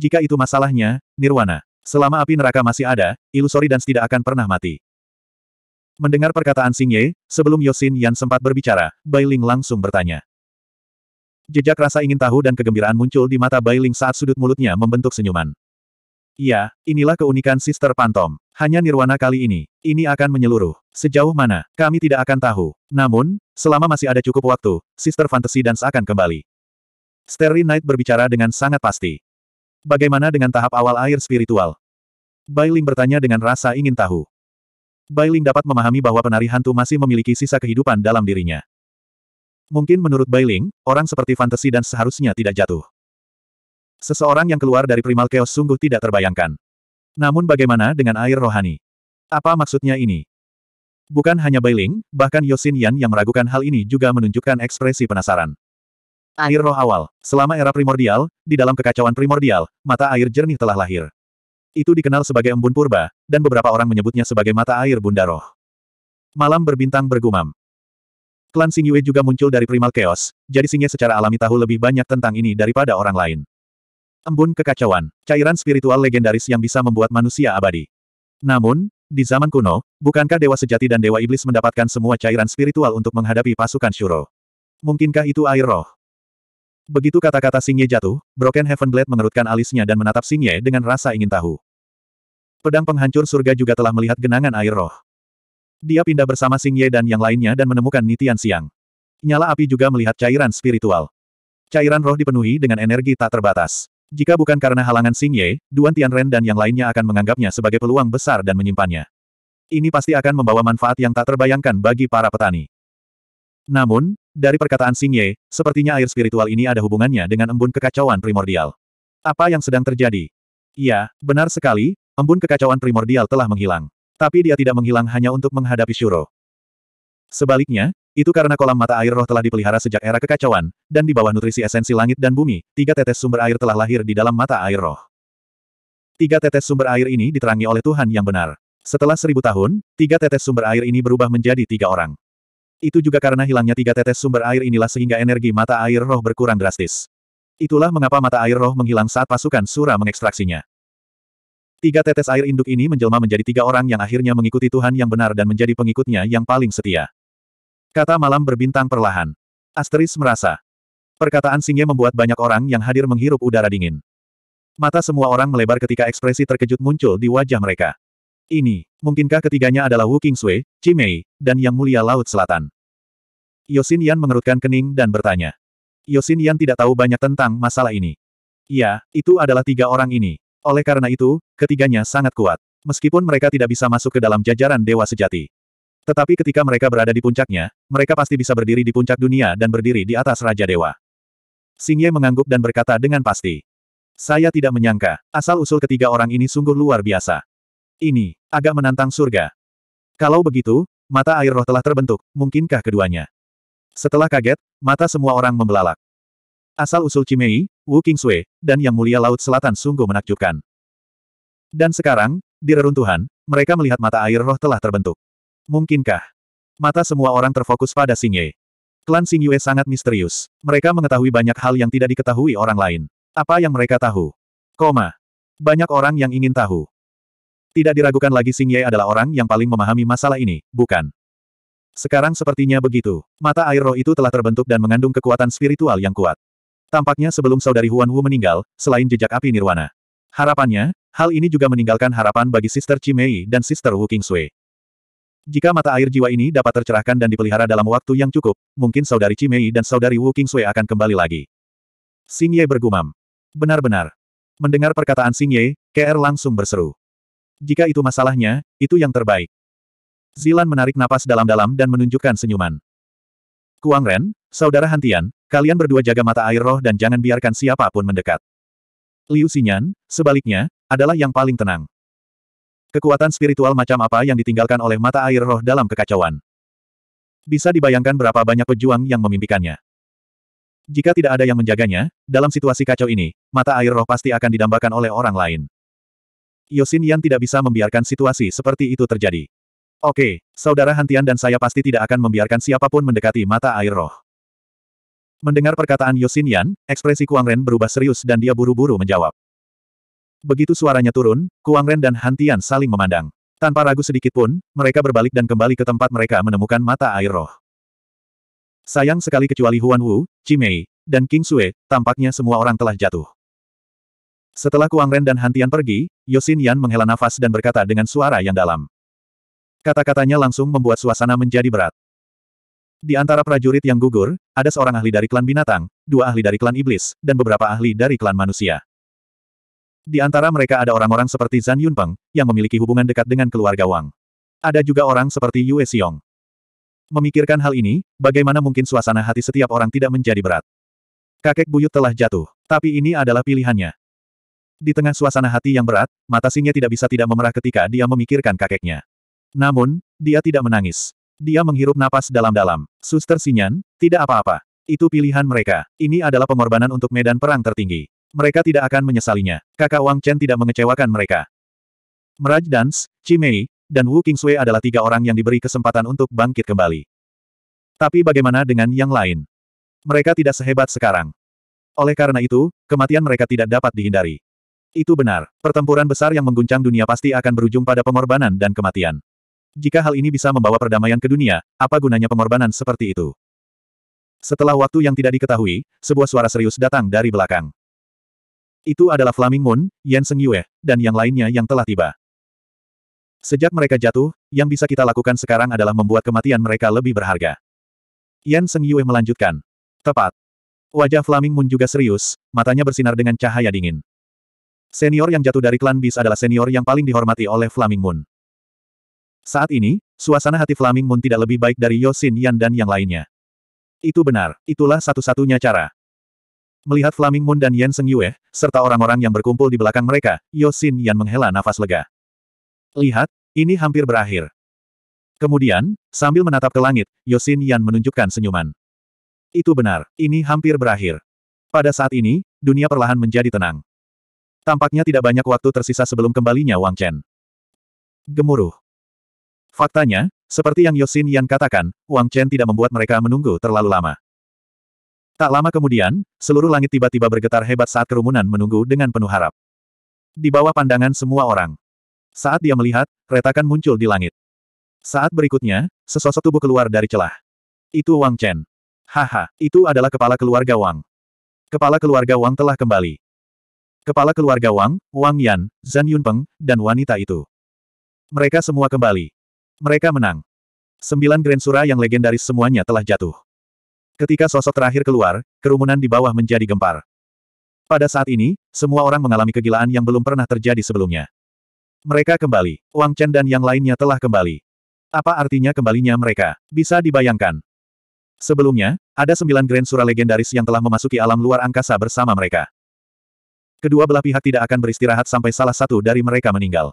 Jika itu masalahnya, Nirwana. Selama api neraka masih ada, ilusori dan tidak akan pernah mati. Mendengar perkataan Xing Ye, sebelum Yosin Yan sempat berbicara, Bai Ling langsung bertanya. Jejak rasa ingin tahu dan kegembiraan muncul di mata Bai Ling saat sudut mulutnya membentuk senyuman. Iya, inilah keunikan Sister Pantom. Hanya nirwana kali ini, ini akan menyeluruh. Sejauh mana, kami tidak akan tahu. Namun, selama masih ada cukup waktu, Sister Fantasy Dance akan kembali. Sterry Knight berbicara dengan sangat pasti. Bagaimana dengan tahap awal air spiritual? Bailing bertanya dengan rasa ingin tahu. Bailing dapat memahami bahwa penari hantu masih memiliki sisa kehidupan dalam dirinya. Mungkin menurut Bailing, orang seperti Fantasy dan seharusnya tidak jatuh. Seseorang yang keluar dari primal chaos sungguh tidak terbayangkan. Namun bagaimana dengan air rohani? Apa maksudnya ini? Bukan hanya Bailing, bahkan Yosin Yan yang meragukan hal ini juga menunjukkan ekspresi penasaran. Air roh awal. Selama era primordial, di dalam kekacauan primordial, mata air jernih telah lahir. Itu dikenal sebagai embun purba, dan beberapa orang menyebutnya sebagai mata air bunda roh. Malam berbintang bergumam. Klan Xing juga muncul dari primal chaos, jadi Xing secara alami tahu lebih banyak tentang ini daripada orang lain. Embun kekacauan, cairan spiritual legendaris yang bisa membuat manusia abadi. Namun, di zaman kuno, bukankah dewa sejati dan dewa iblis mendapatkan semua cairan spiritual untuk menghadapi pasukan Shuro? Mungkinkah itu air roh? Begitu kata-kata Singye jatuh, Broken Heaven Blade mengerutkan alisnya dan menatap Singye dengan rasa ingin tahu. Pedang penghancur surga juga telah melihat genangan air roh. Dia pindah bersama Singye dan yang lainnya dan menemukan Nitian Siang. Nyala api juga melihat cairan spiritual. Cairan roh dipenuhi dengan energi tak terbatas. Jika bukan karena halangan Xing Ye, Duan Tianren dan yang lainnya akan menganggapnya sebagai peluang besar dan menyimpannya. Ini pasti akan membawa manfaat yang tak terbayangkan bagi para petani. Namun, dari perkataan Xing Ye, sepertinya air spiritual ini ada hubungannya dengan embun kekacauan primordial. Apa yang sedang terjadi? Ya, benar sekali, embun kekacauan primordial telah menghilang. Tapi dia tidak menghilang hanya untuk menghadapi Shuro. Sebaliknya, itu karena kolam mata air roh telah dipelihara sejak era kekacauan, dan di bawah nutrisi esensi langit dan bumi, tiga tetes sumber air telah lahir di dalam mata air roh. Tiga tetes sumber air ini diterangi oleh Tuhan yang benar. Setelah seribu tahun, tiga tetes sumber air ini berubah menjadi tiga orang. Itu juga karena hilangnya tiga tetes sumber air inilah sehingga energi mata air roh berkurang drastis. Itulah mengapa mata air roh menghilang saat pasukan Sura mengekstraksinya. Tiga tetes air induk ini menjelma menjadi tiga orang yang akhirnya mengikuti Tuhan yang benar dan menjadi pengikutnya yang paling setia. Kata malam berbintang perlahan. Asteris merasa. Perkataan Singye membuat banyak orang yang hadir menghirup udara dingin. Mata semua orang melebar ketika ekspresi terkejut muncul di wajah mereka. Ini, mungkinkah ketiganya adalah Wu Qingsui, Cimei, dan Yang Mulia Laut Selatan? Yosin Yan mengerutkan kening dan bertanya. Yosin Yan tidak tahu banyak tentang masalah ini. Ya, itu adalah tiga orang ini. Oleh karena itu, ketiganya sangat kuat. Meskipun mereka tidak bisa masuk ke dalam jajaran dewa sejati. Tetapi ketika mereka berada di puncaknya, mereka pasti bisa berdiri di puncak dunia dan berdiri di atas Raja Dewa. Xingye mengangguk dan berkata dengan pasti. Saya tidak menyangka, asal-usul ketiga orang ini sungguh luar biasa. Ini, agak menantang surga. Kalau begitu, mata air roh telah terbentuk, mungkinkah keduanya? Setelah kaget, mata semua orang membelalak. Asal-usul Cimei, Wu Kingsui, dan Yang Mulia Laut Selatan sungguh menakjubkan. Dan sekarang, di reruntuhan, mereka melihat mata air roh telah terbentuk. Mungkinkah? Mata semua orang terfokus pada Xing Ye. Klan Xing Yue sangat misterius. Mereka mengetahui banyak hal yang tidak diketahui orang lain. Apa yang mereka tahu? Koma. Banyak orang yang ingin tahu. Tidak diragukan lagi Xing Ye adalah orang yang paling memahami masalah ini, bukan? Sekarang sepertinya begitu. Mata air roh itu telah terbentuk dan mengandung kekuatan spiritual yang kuat. Tampaknya sebelum saudari Huan Wu meninggal, selain jejak api nirwana. Harapannya, hal ini juga meninggalkan harapan bagi Sister Chimei dan Sister Wu Kingsui. Jika mata air jiwa ini dapat tercerahkan dan dipelihara dalam waktu yang cukup, mungkin saudari Cimei dan saudari Wu Qingsui akan kembali lagi. Xing Ye bergumam. Benar-benar. Mendengar perkataan Xing Ye, KR langsung berseru. Jika itu masalahnya, itu yang terbaik. Zilan menarik napas dalam-dalam dan menunjukkan senyuman. Kuang Ren, Saudara Hantian, kalian berdua jaga mata air roh dan jangan biarkan siapapun mendekat. Liu Xinyan, sebaliknya, adalah yang paling tenang. Kekuatan spiritual macam apa yang ditinggalkan oleh mata air roh dalam kekacauan? Bisa dibayangkan berapa banyak pejuang yang memimpikannya. Jika tidak ada yang menjaganya, dalam situasi kacau ini, mata air roh pasti akan didambakan oleh orang lain. Yosin Yan tidak bisa membiarkan situasi seperti itu terjadi. Oke, Saudara Hantian dan saya pasti tidak akan membiarkan siapapun mendekati mata air roh. Mendengar perkataan Yosin Yan, ekspresi Kuang Ren berubah serius dan dia buru-buru menjawab. Begitu suaranya turun, Kuang Ren dan Hantian saling memandang. Tanpa ragu sedikit pun, mereka berbalik dan kembali ke tempat mereka menemukan mata air roh. Sayang sekali kecuali Huan Wu, Cimei, dan King Sue, tampaknya semua orang telah jatuh. Setelah Kuang Ren dan Hantian pergi, Yosin Yan menghela nafas dan berkata dengan suara yang dalam. Kata-katanya langsung membuat suasana menjadi berat. Di antara prajurit yang gugur, ada seorang ahli dari klan binatang, dua ahli dari klan iblis, dan beberapa ahli dari klan manusia. Di antara mereka ada orang-orang seperti Zan Yunpeng, yang memiliki hubungan dekat dengan keluarga Wang. Ada juga orang seperti Yue Xiong. Memikirkan hal ini, bagaimana mungkin suasana hati setiap orang tidak menjadi berat. Kakek buyut telah jatuh, tapi ini adalah pilihannya. Di tengah suasana hati yang berat, mata singa tidak bisa tidak memerah ketika dia memikirkan kakeknya. Namun, dia tidak menangis. Dia menghirup napas dalam-dalam. Suster Sinyan, tidak apa-apa. Itu pilihan mereka. Ini adalah pengorbanan untuk medan perang tertinggi. Mereka tidak akan menyesalinya. Kakak Wang Chen tidak mengecewakan mereka. Meraj Dance, Cimei, dan Wu King Sui adalah tiga orang yang diberi kesempatan untuk bangkit kembali. Tapi bagaimana dengan yang lain? Mereka tidak sehebat sekarang. Oleh karena itu, kematian mereka tidak dapat dihindari. Itu benar, pertempuran besar yang mengguncang dunia pasti akan berujung pada pengorbanan dan kematian. Jika hal ini bisa membawa perdamaian ke dunia, apa gunanya pengorbanan seperti itu? Setelah waktu yang tidak diketahui, sebuah suara serius datang dari belakang. Itu adalah Flaming Moon, Yan Seng Yue, dan yang lainnya yang telah tiba. Sejak mereka jatuh, yang bisa kita lakukan sekarang adalah membuat kematian mereka lebih berharga. Yan Seng Yue melanjutkan. Tepat. Wajah Flaming Moon juga serius, matanya bersinar dengan cahaya dingin. Senior yang jatuh dari klan Bis adalah senior yang paling dihormati oleh Flaming Moon. Saat ini, suasana hati Flaming Moon tidak lebih baik dari Yosin Yan dan yang lainnya. Itu benar, itulah satu-satunya cara. Melihat Flaming Moon dan Yen Seng Yue, serta orang-orang yang berkumpul di belakang mereka, Yosin Yan menghela nafas lega. Lihat, ini hampir berakhir. Kemudian, sambil menatap ke langit, Yosin Yan menunjukkan senyuman. Itu benar, ini hampir berakhir. Pada saat ini, dunia perlahan menjadi tenang. Tampaknya tidak banyak waktu tersisa sebelum kembalinya Wang Chen. Gemuruh. Faktanya, seperti yang Yosin Yan katakan, Wang Chen tidak membuat mereka menunggu terlalu lama. Tak lama kemudian, seluruh langit tiba-tiba bergetar hebat saat kerumunan menunggu dengan penuh harap. Di bawah pandangan semua orang. Saat dia melihat, retakan muncul di langit. Saat berikutnya, sesosok tubuh keluar dari celah. Itu Wang Chen. Haha, itu adalah kepala keluarga Wang. Kepala keluarga Wang telah kembali. Kepala keluarga Wang, Wang Yan, Zhan Yunpeng, dan wanita itu. Mereka semua kembali. Mereka menang. Sembilan Grand Sura yang legendaris semuanya telah jatuh. Ketika sosok terakhir keluar, kerumunan di bawah menjadi gempar. Pada saat ini, semua orang mengalami kegilaan yang belum pernah terjadi sebelumnya. Mereka kembali. Wang Chen dan yang lainnya telah kembali. Apa artinya kembalinya mereka? Bisa dibayangkan. Sebelumnya, ada sembilan Grand Sura legendaris yang telah memasuki alam luar angkasa bersama mereka. Kedua belah pihak tidak akan beristirahat sampai salah satu dari mereka meninggal.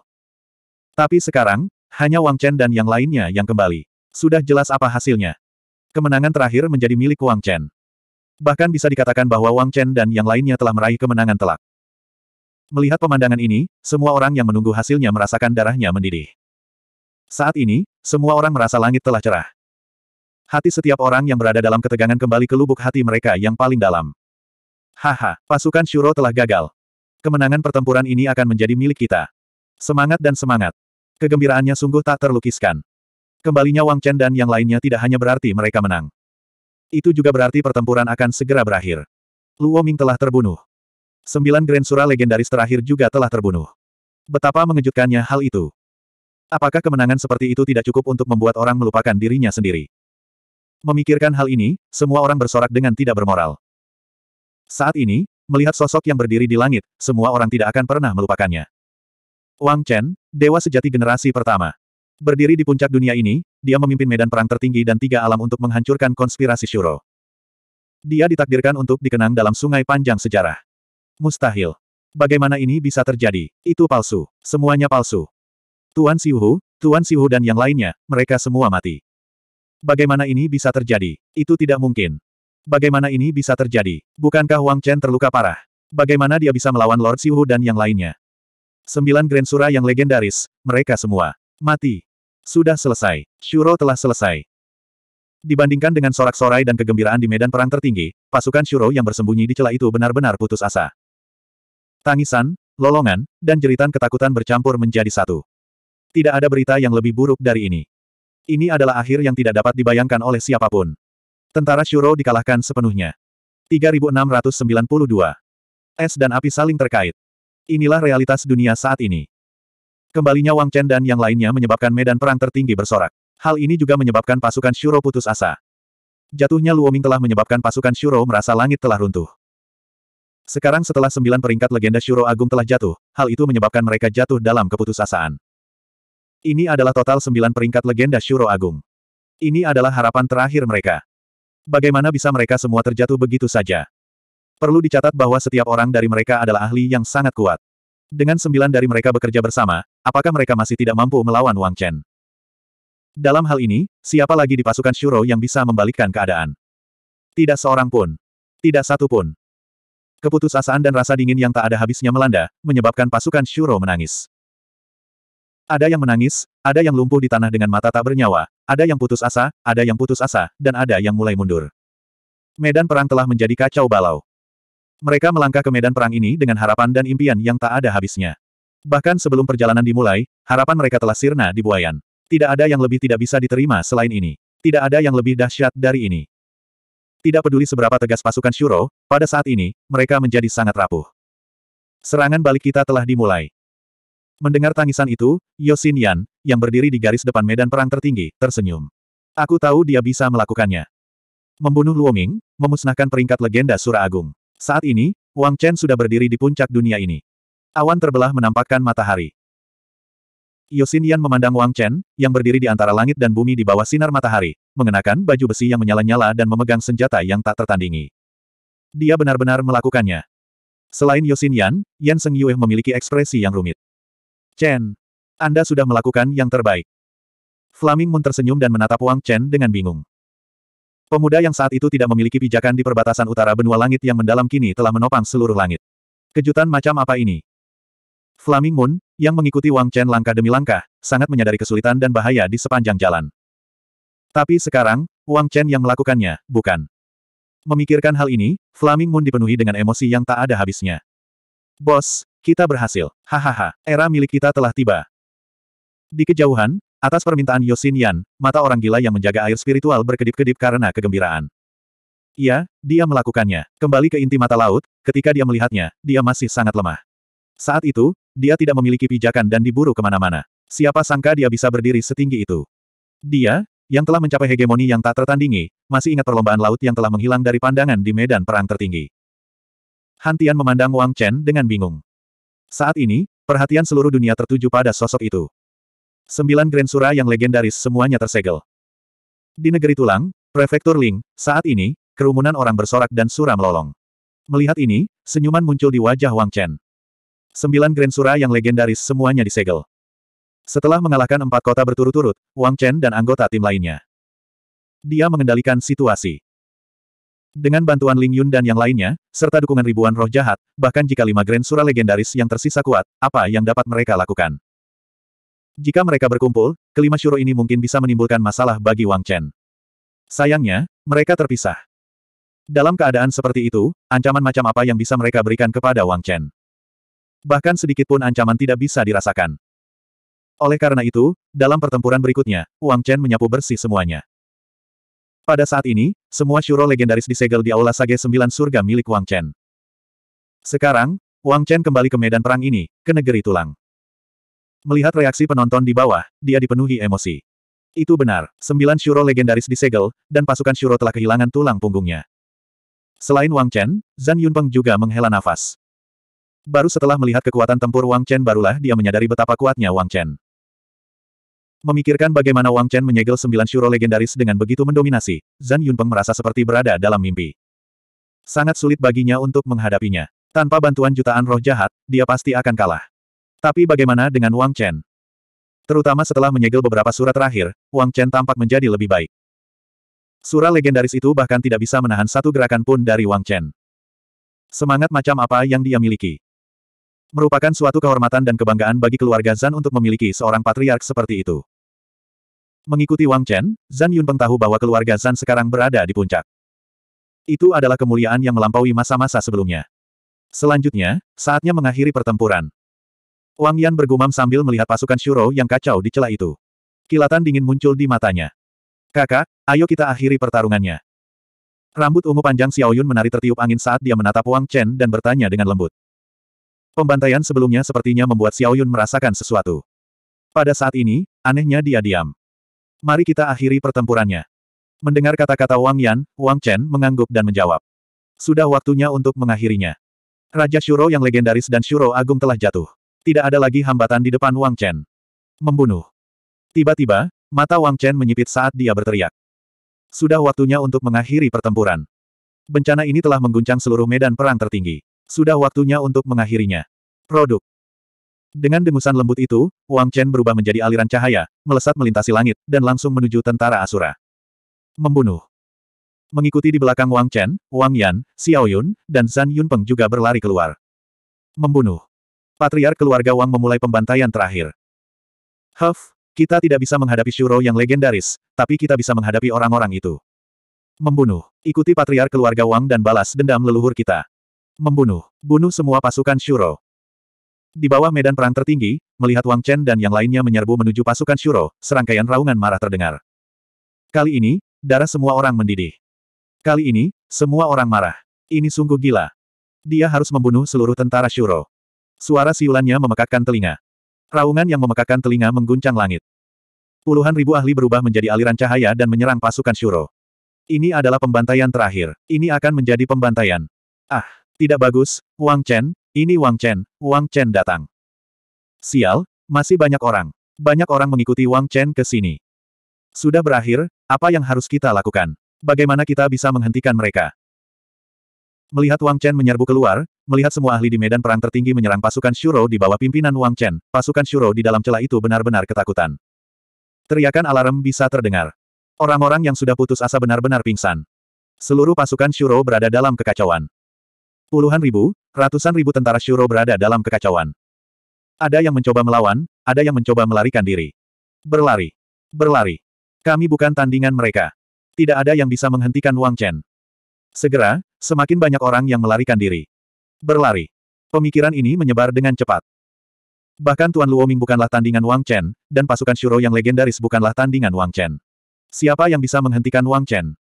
Tapi sekarang, hanya Wang Chen dan yang lainnya yang kembali. Sudah jelas apa hasilnya. Kemenangan terakhir menjadi milik Wang Chen. Bahkan bisa dikatakan bahwa Wang Chen dan yang lainnya telah meraih kemenangan telak. Melihat pemandangan ini, semua orang yang menunggu hasilnya merasakan darahnya mendidih. Saat ini, semua orang merasa langit telah cerah. Hati setiap orang yang berada dalam ketegangan kembali ke lubuk hati mereka yang paling dalam. Haha, pasukan Shuro telah gagal. Kemenangan pertempuran ini akan menjadi milik kita. Semangat dan semangat. Kegembiraannya sungguh tak terlukiskan. Kembalinya Wang Chen dan yang lainnya tidak hanya berarti mereka menang. Itu juga berarti pertempuran akan segera berakhir. Luo Ming telah terbunuh. Sembilan Grand Sura legendaris terakhir juga telah terbunuh. Betapa mengejutkannya hal itu. Apakah kemenangan seperti itu tidak cukup untuk membuat orang melupakan dirinya sendiri? Memikirkan hal ini, semua orang bersorak dengan tidak bermoral. Saat ini, melihat sosok yang berdiri di langit, semua orang tidak akan pernah melupakannya. Wang Chen, dewa sejati generasi pertama. Berdiri di puncak dunia ini, dia memimpin medan perang tertinggi dan tiga alam untuk menghancurkan konspirasi Shuro. Dia ditakdirkan untuk dikenang dalam sungai panjang sejarah. Mustahil. Bagaimana ini bisa terjadi? Itu palsu. Semuanya palsu. Tuan Siuhu, Tuan Siuhu dan yang lainnya, mereka semua mati. Bagaimana ini bisa terjadi? Itu tidak mungkin. Bagaimana ini bisa terjadi? Bukankah Wang Chen terluka parah? Bagaimana dia bisa melawan Lord Siuhu dan yang lainnya? Sembilan Grand Sura yang legendaris, mereka semua. Mati. Sudah selesai. Shuro telah selesai. Dibandingkan dengan sorak-sorai dan kegembiraan di medan perang tertinggi, pasukan Shuro yang bersembunyi di celah itu benar-benar putus asa. Tangisan, lolongan, dan jeritan ketakutan bercampur menjadi satu. Tidak ada berita yang lebih buruk dari ini. Ini adalah akhir yang tidak dapat dibayangkan oleh siapapun. Tentara Shuro dikalahkan sepenuhnya. 3692. Es dan api saling terkait. Inilah realitas dunia saat ini. Kembalinya Wang Chen dan yang lainnya menyebabkan medan perang tertinggi bersorak. Hal ini juga menyebabkan pasukan Shuro putus asa. Jatuhnya Luoming telah menyebabkan pasukan Shuro merasa langit telah runtuh. Sekarang setelah sembilan peringkat legenda Shuro Agung telah jatuh, hal itu menyebabkan mereka jatuh dalam keputusasaan. Ini adalah total sembilan peringkat legenda Shuro Agung. Ini adalah harapan terakhir mereka. Bagaimana bisa mereka semua terjatuh begitu saja? Perlu dicatat bahwa setiap orang dari mereka adalah ahli yang sangat kuat. Dengan sembilan dari mereka bekerja bersama, apakah mereka masih tidak mampu melawan Wang Chen? Dalam hal ini, siapa lagi di pasukan Shuro yang bisa membalikkan keadaan? Tidak seorang pun. Tidak satu pun. Keputusasaan dan rasa dingin yang tak ada habisnya melanda, menyebabkan pasukan Shuro menangis. Ada yang menangis, ada yang lumpuh di tanah dengan mata tak bernyawa, ada yang putus asa, ada yang putus asa, dan ada yang mulai mundur. Medan perang telah menjadi kacau balau. Mereka melangkah ke medan perang ini dengan harapan dan impian yang tak ada habisnya. Bahkan sebelum perjalanan dimulai, harapan mereka telah sirna di buayan. Tidak ada yang lebih tidak bisa diterima selain ini. Tidak ada yang lebih dahsyat dari ini. Tidak peduli seberapa tegas pasukan Shuro, pada saat ini, mereka menjadi sangat rapuh. Serangan balik kita telah dimulai. Mendengar tangisan itu, Yosin Yan, yang berdiri di garis depan medan perang tertinggi, tersenyum. Aku tahu dia bisa melakukannya. Membunuh Luoming, memusnahkan peringkat legenda Sura Agung. Saat ini, Wang Chen sudah berdiri di puncak dunia ini. Awan terbelah menampakkan matahari. Yosin Yan memandang Wang Chen, yang berdiri di antara langit dan bumi di bawah sinar matahari, mengenakan baju besi yang menyala-nyala dan memegang senjata yang tak tertandingi. Dia benar-benar melakukannya. Selain Yosin Yan, Yan Seng Yue memiliki ekspresi yang rumit. Chen, Anda sudah melakukan yang terbaik. Flaming Moon tersenyum dan menatap Wang Chen dengan bingung. Pemuda yang saat itu tidak memiliki pijakan di perbatasan utara benua langit yang mendalam kini telah menopang seluruh langit. Kejutan macam apa ini? Flaming Moon, yang mengikuti Wang Chen langkah demi langkah, sangat menyadari kesulitan dan bahaya di sepanjang jalan. Tapi sekarang, Wang Chen yang melakukannya, bukan. Memikirkan hal ini, Flaming Moon dipenuhi dengan emosi yang tak ada habisnya. Bos, kita berhasil. Hahaha, era milik kita telah tiba. Di kejauhan, Atas permintaan Yosin Yan, mata orang gila yang menjaga air spiritual berkedip-kedip karena kegembiraan. Iya, dia melakukannya. Kembali ke inti mata laut, ketika dia melihatnya, dia masih sangat lemah. Saat itu, dia tidak memiliki pijakan dan diburu kemana-mana. Siapa sangka dia bisa berdiri setinggi itu. Dia, yang telah mencapai hegemoni yang tak tertandingi, masih ingat perlombaan laut yang telah menghilang dari pandangan di medan perang tertinggi. Hantian memandang Wang Chen dengan bingung. Saat ini, perhatian seluruh dunia tertuju pada sosok itu. Sembilan Grand Sura yang legendaris semuanya tersegel. Di negeri tulang, Prefektur Ling, saat ini, kerumunan orang bersorak dan suram melolong. Melihat ini, senyuman muncul di wajah Wang Chen. Sembilan Grand Sura yang legendaris semuanya disegel. Setelah mengalahkan empat kota berturut-turut, Wang Chen dan anggota tim lainnya. Dia mengendalikan situasi. Dengan bantuan Ling Yun dan yang lainnya, serta dukungan ribuan roh jahat, bahkan jika lima Grand Sura legendaris yang tersisa kuat, apa yang dapat mereka lakukan? Jika mereka berkumpul, kelima syuro ini mungkin bisa menimbulkan masalah bagi Wang Chen. Sayangnya, mereka terpisah. Dalam keadaan seperti itu, ancaman macam apa yang bisa mereka berikan kepada Wang Chen? Bahkan sedikitpun ancaman tidak bisa dirasakan. Oleh karena itu, dalam pertempuran berikutnya, Wang Chen menyapu bersih semuanya. Pada saat ini, semua syuro legendaris disegel di Aula Sage sembilan surga milik Wang Chen. Sekarang, Wang Chen kembali ke medan perang ini, ke negeri tulang. Melihat reaksi penonton di bawah, dia dipenuhi emosi. Itu benar, sembilan Shuro legendaris disegel, dan pasukan Shuro telah kehilangan tulang punggungnya. Selain Wang Chen, Zhan Yunpeng juga menghela nafas. Baru setelah melihat kekuatan tempur Wang Chen barulah dia menyadari betapa kuatnya Wang Chen. Memikirkan bagaimana Wang Chen menyegel sembilan Shuro legendaris dengan begitu mendominasi, Zhan Yunpeng merasa seperti berada dalam mimpi. Sangat sulit baginya untuk menghadapinya. Tanpa bantuan jutaan roh jahat, dia pasti akan kalah. Tapi bagaimana dengan Wang Chen? Terutama setelah menyegel beberapa surat terakhir, Wang Chen tampak menjadi lebih baik. Surat legendaris itu bahkan tidak bisa menahan satu gerakan pun dari Wang Chen. Semangat macam apa yang dia miliki? Merupakan suatu kehormatan dan kebanggaan bagi keluarga Zan untuk memiliki seorang patriark seperti itu. Mengikuti Wang Chen, Zan Yunpeng tahu bahwa keluarga Zan sekarang berada di puncak. Itu adalah kemuliaan yang melampaui masa-masa sebelumnya. Selanjutnya, saatnya mengakhiri pertempuran. Wang Yan bergumam sambil melihat pasukan Shuro yang kacau di celah itu. Kilatan dingin muncul di matanya. Kakak, ayo kita akhiri pertarungannya. Rambut ungu panjang Xiao Yun menari tertiup angin saat dia menatap Wang Chen dan bertanya dengan lembut. Pembantaian sebelumnya sepertinya membuat Xiao Yun merasakan sesuatu. Pada saat ini, anehnya dia diam. Mari kita akhiri pertempurannya. Mendengar kata-kata Wang Yan, Wang Chen mengangguk dan menjawab. Sudah waktunya untuk mengakhirinya. Raja Shuro yang legendaris dan Shuro Agung telah jatuh. Tidak ada lagi hambatan di depan Wang Chen. Membunuh. Tiba-tiba, mata Wang Chen menyipit saat dia berteriak. Sudah waktunya untuk mengakhiri pertempuran. Bencana ini telah mengguncang seluruh medan perang tertinggi. Sudah waktunya untuk mengakhirinya. Produk. Dengan dengusan lembut itu, Wang Chen berubah menjadi aliran cahaya, melesat melintasi langit, dan langsung menuju tentara Asura. Membunuh. Mengikuti di belakang Wang Chen, Wang Yan, Xiao Yun, dan Zhan Yunpeng juga berlari keluar. Membunuh. Patriark keluarga Wang memulai pembantaian terakhir. Huff, kita tidak bisa menghadapi Shuro yang legendaris, tapi kita bisa menghadapi orang-orang itu. Membunuh. Ikuti Patriark keluarga Wang dan balas dendam leluhur kita. Membunuh. Bunuh semua pasukan Shuro. Di bawah medan perang tertinggi, melihat Wang Chen dan yang lainnya menyerbu menuju pasukan Shuro, serangkaian raungan marah terdengar. Kali ini, darah semua orang mendidih. Kali ini, semua orang marah. Ini sungguh gila. Dia harus membunuh seluruh tentara Shuro. Suara siulannya memekakkan telinga. Raungan yang memekakkan telinga mengguncang langit. Puluhan ribu ahli berubah menjadi aliran cahaya dan menyerang pasukan Shuro. Ini adalah pembantaian terakhir. Ini akan menjadi pembantaian. Ah, tidak bagus, Wang Chen, ini Wang Chen, Wang Chen datang. Sial, masih banyak orang. Banyak orang mengikuti Wang Chen ke sini. Sudah berakhir, apa yang harus kita lakukan? Bagaimana kita bisa menghentikan mereka? Melihat Wang Chen menyerbu keluar, Melihat semua ahli di medan perang tertinggi menyerang pasukan Shuro di bawah pimpinan Wang Chen, pasukan Shuro di dalam celah itu benar-benar ketakutan. Teriakan alarm bisa terdengar. Orang-orang yang sudah putus asa benar-benar pingsan. Seluruh pasukan Shuro berada dalam kekacauan. Puluhan ribu, ratusan ribu tentara Shuro berada dalam kekacauan. Ada yang mencoba melawan, ada yang mencoba melarikan diri. Berlari. Berlari. Kami bukan tandingan mereka. Tidak ada yang bisa menghentikan Wang Chen. Segera, semakin banyak orang yang melarikan diri. Berlari. Pemikiran ini menyebar dengan cepat. Bahkan Tuan Luoming bukanlah tandingan Wang Chen, dan pasukan Shuro yang legendaris bukanlah tandingan Wang Chen. Siapa yang bisa menghentikan Wang Chen?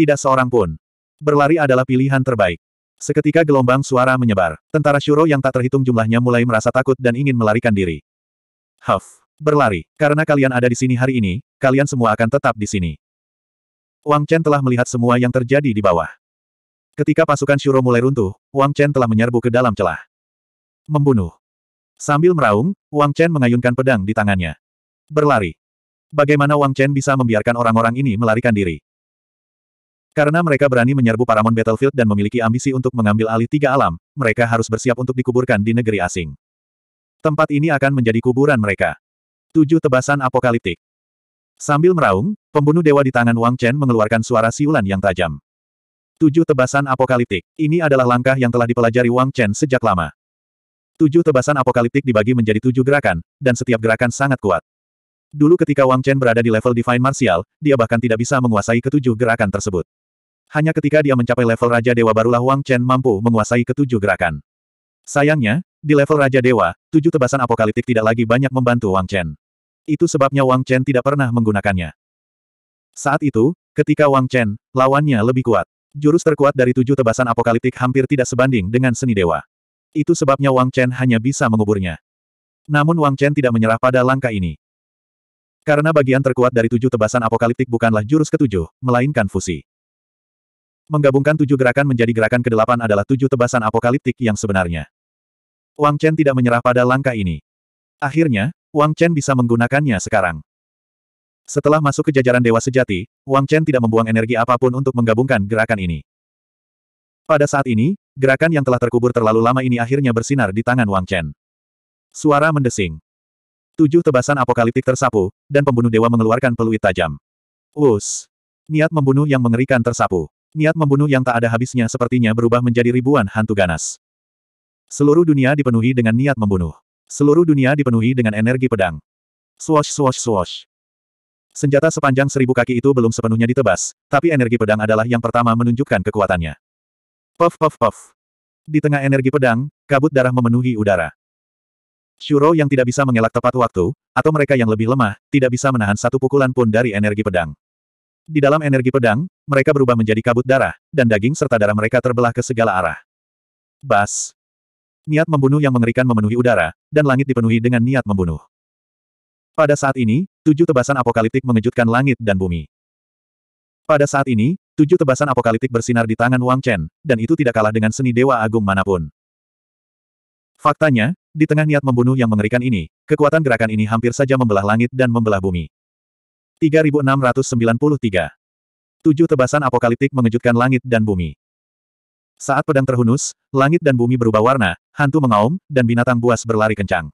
Tidak seorang pun. Berlari adalah pilihan terbaik. Seketika gelombang suara menyebar. Tentara Shuro yang tak terhitung jumlahnya mulai merasa takut dan ingin melarikan diri. Huff. Berlari. Karena kalian ada di sini hari ini, kalian semua akan tetap di sini. Wang Chen telah melihat semua yang terjadi di bawah. Ketika pasukan Shuro mulai runtuh, Wang Chen telah menyerbu ke dalam celah. Membunuh. Sambil meraung, Wang Chen mengayunkan pedang di tangannya. Berlari. Bagaimana Wang Chen bisa membiarkan orang-orang ini melarikan diri? Karena mereka berani menyerbu Paramount Battlefield dan memiliki ambisi untuk mengambil alih tiga alam, mereka harus bersiap untuk dikuburkan di negeri asing. Tempat ini akan menjadi kuburan mereka. Tujuh tebasan apokaliptik. Sambil meraung, pembunuh dewa di tangan Wang Chen mengeluarkan suara siulan yang tajam. Tujuh tebasan apokaliptik. Ini adalah langkah yang telah dipelajari Wang Chen sejak lama. Tujuh tebasan apokaliptik dibagi menjadi tujuh gerakan, dan setiap gerakan sangat kuat. Dulu ketika Wang Chen berada di level Divine Martial, dia bahkan tidak bisa menguasai ketujuh gerakan tersebut. Hanya ketika dia mencapai level Raja Dewa barulah Wang Chen mampu menguasai ketujuh gerakan. Sayangnya, di level Raja Dewa, tujuh tebasan apokaliptik tidak lagi banyak membantu Wang Chen. Itu sebabnya Wang Chen tidak pernah menggunakannya. Saat itu, ketika Wang Chen, lawannya lebih kuat. Jurus terkuat dari tujuh tebasan apokaliptik hampir tidak sebanding dengan seni dewa. Itu sebabnya Wang Chen hanya bisa menguburnya. Namun Wang Chen tidak menyerah pada langkah ini. Karena bagian terkuat dari tujuh tebasan apokaliptik bukanlah jurus ketujuh, melainkan fusi. Menggabungkan tujuh gerakan menjadi gerakan kedelapan adalah tujuh tebasan apokaliptik yang sebenarnya. Wang Chen tidak menyerah pada langkah ini. Akhirnya, Wang Chen bisa menggunakannya sekarang. Setelah masuk ke jajaran Dewa Sejati, Wang Chen tidak membuang energi apapun untuk menggabungkan gerakan ini. Pada saat ini, gerakan yang telah terkubur terlalu lama ini akhirnya bersinar di tangan Wang Chen. Suara mendesing. Tujuh tebasan apokaliptik tersapu, dan pembunuh dewa mengeluarkan peluit tajam. Us. Niat membunuh yang mengerikan tersapu. Niat membunuh yang tak ada habisnya sepertinya berubah menjadi ribuan hantu ganas. Seluruh dunia dipenuhi dengan niat membunuh. Seluruh dunia dipenuhi dengan energi pedang. Swash swash swash. Senjata sepanjang seribu kaki itu belum sepenuhnya ditebas, tapi energi pedang adalah yang pertama menunjukkan kekuatannya. Puff puff puff. Di tengah energi pedang, kabut darah memenuhi udara. Shuro yang tidak bisa mengelak tepat waktu, atau mereka yang lebih lemah, tidak bisa menahan satu pukulan pun dari energi pedang. Di dalam energi pedang, mereka berubah menjadi kabut darah, dan daging serta darah mereka terbelah ke segala arah. Bas. Niat membunuh yang mengerikan memenuhi udara, dan langit dipenuhi dengan niat membunuh. Pada saat ini, tujuh tebasan apokaliptik mengejutkan langit dan bumi. Pada saat ini, tujuh tebasan apokaliptik bersinar di tangan Wang Chen, dan itu tidak kalah dengan seni dewa agung manapun. Faktanya, di tengah niat membunuh yang mengerikan ini, kekuatan gerakan ini hampir saja membelah langit dan membelah bumi. 3693 Tujuh tebasan apokaliptik mengejutkan langit dan bumi. Saat pedang terhunus, langit dan bumi berubah warna, hantu mengaum, dan binatang buas berlari kencang.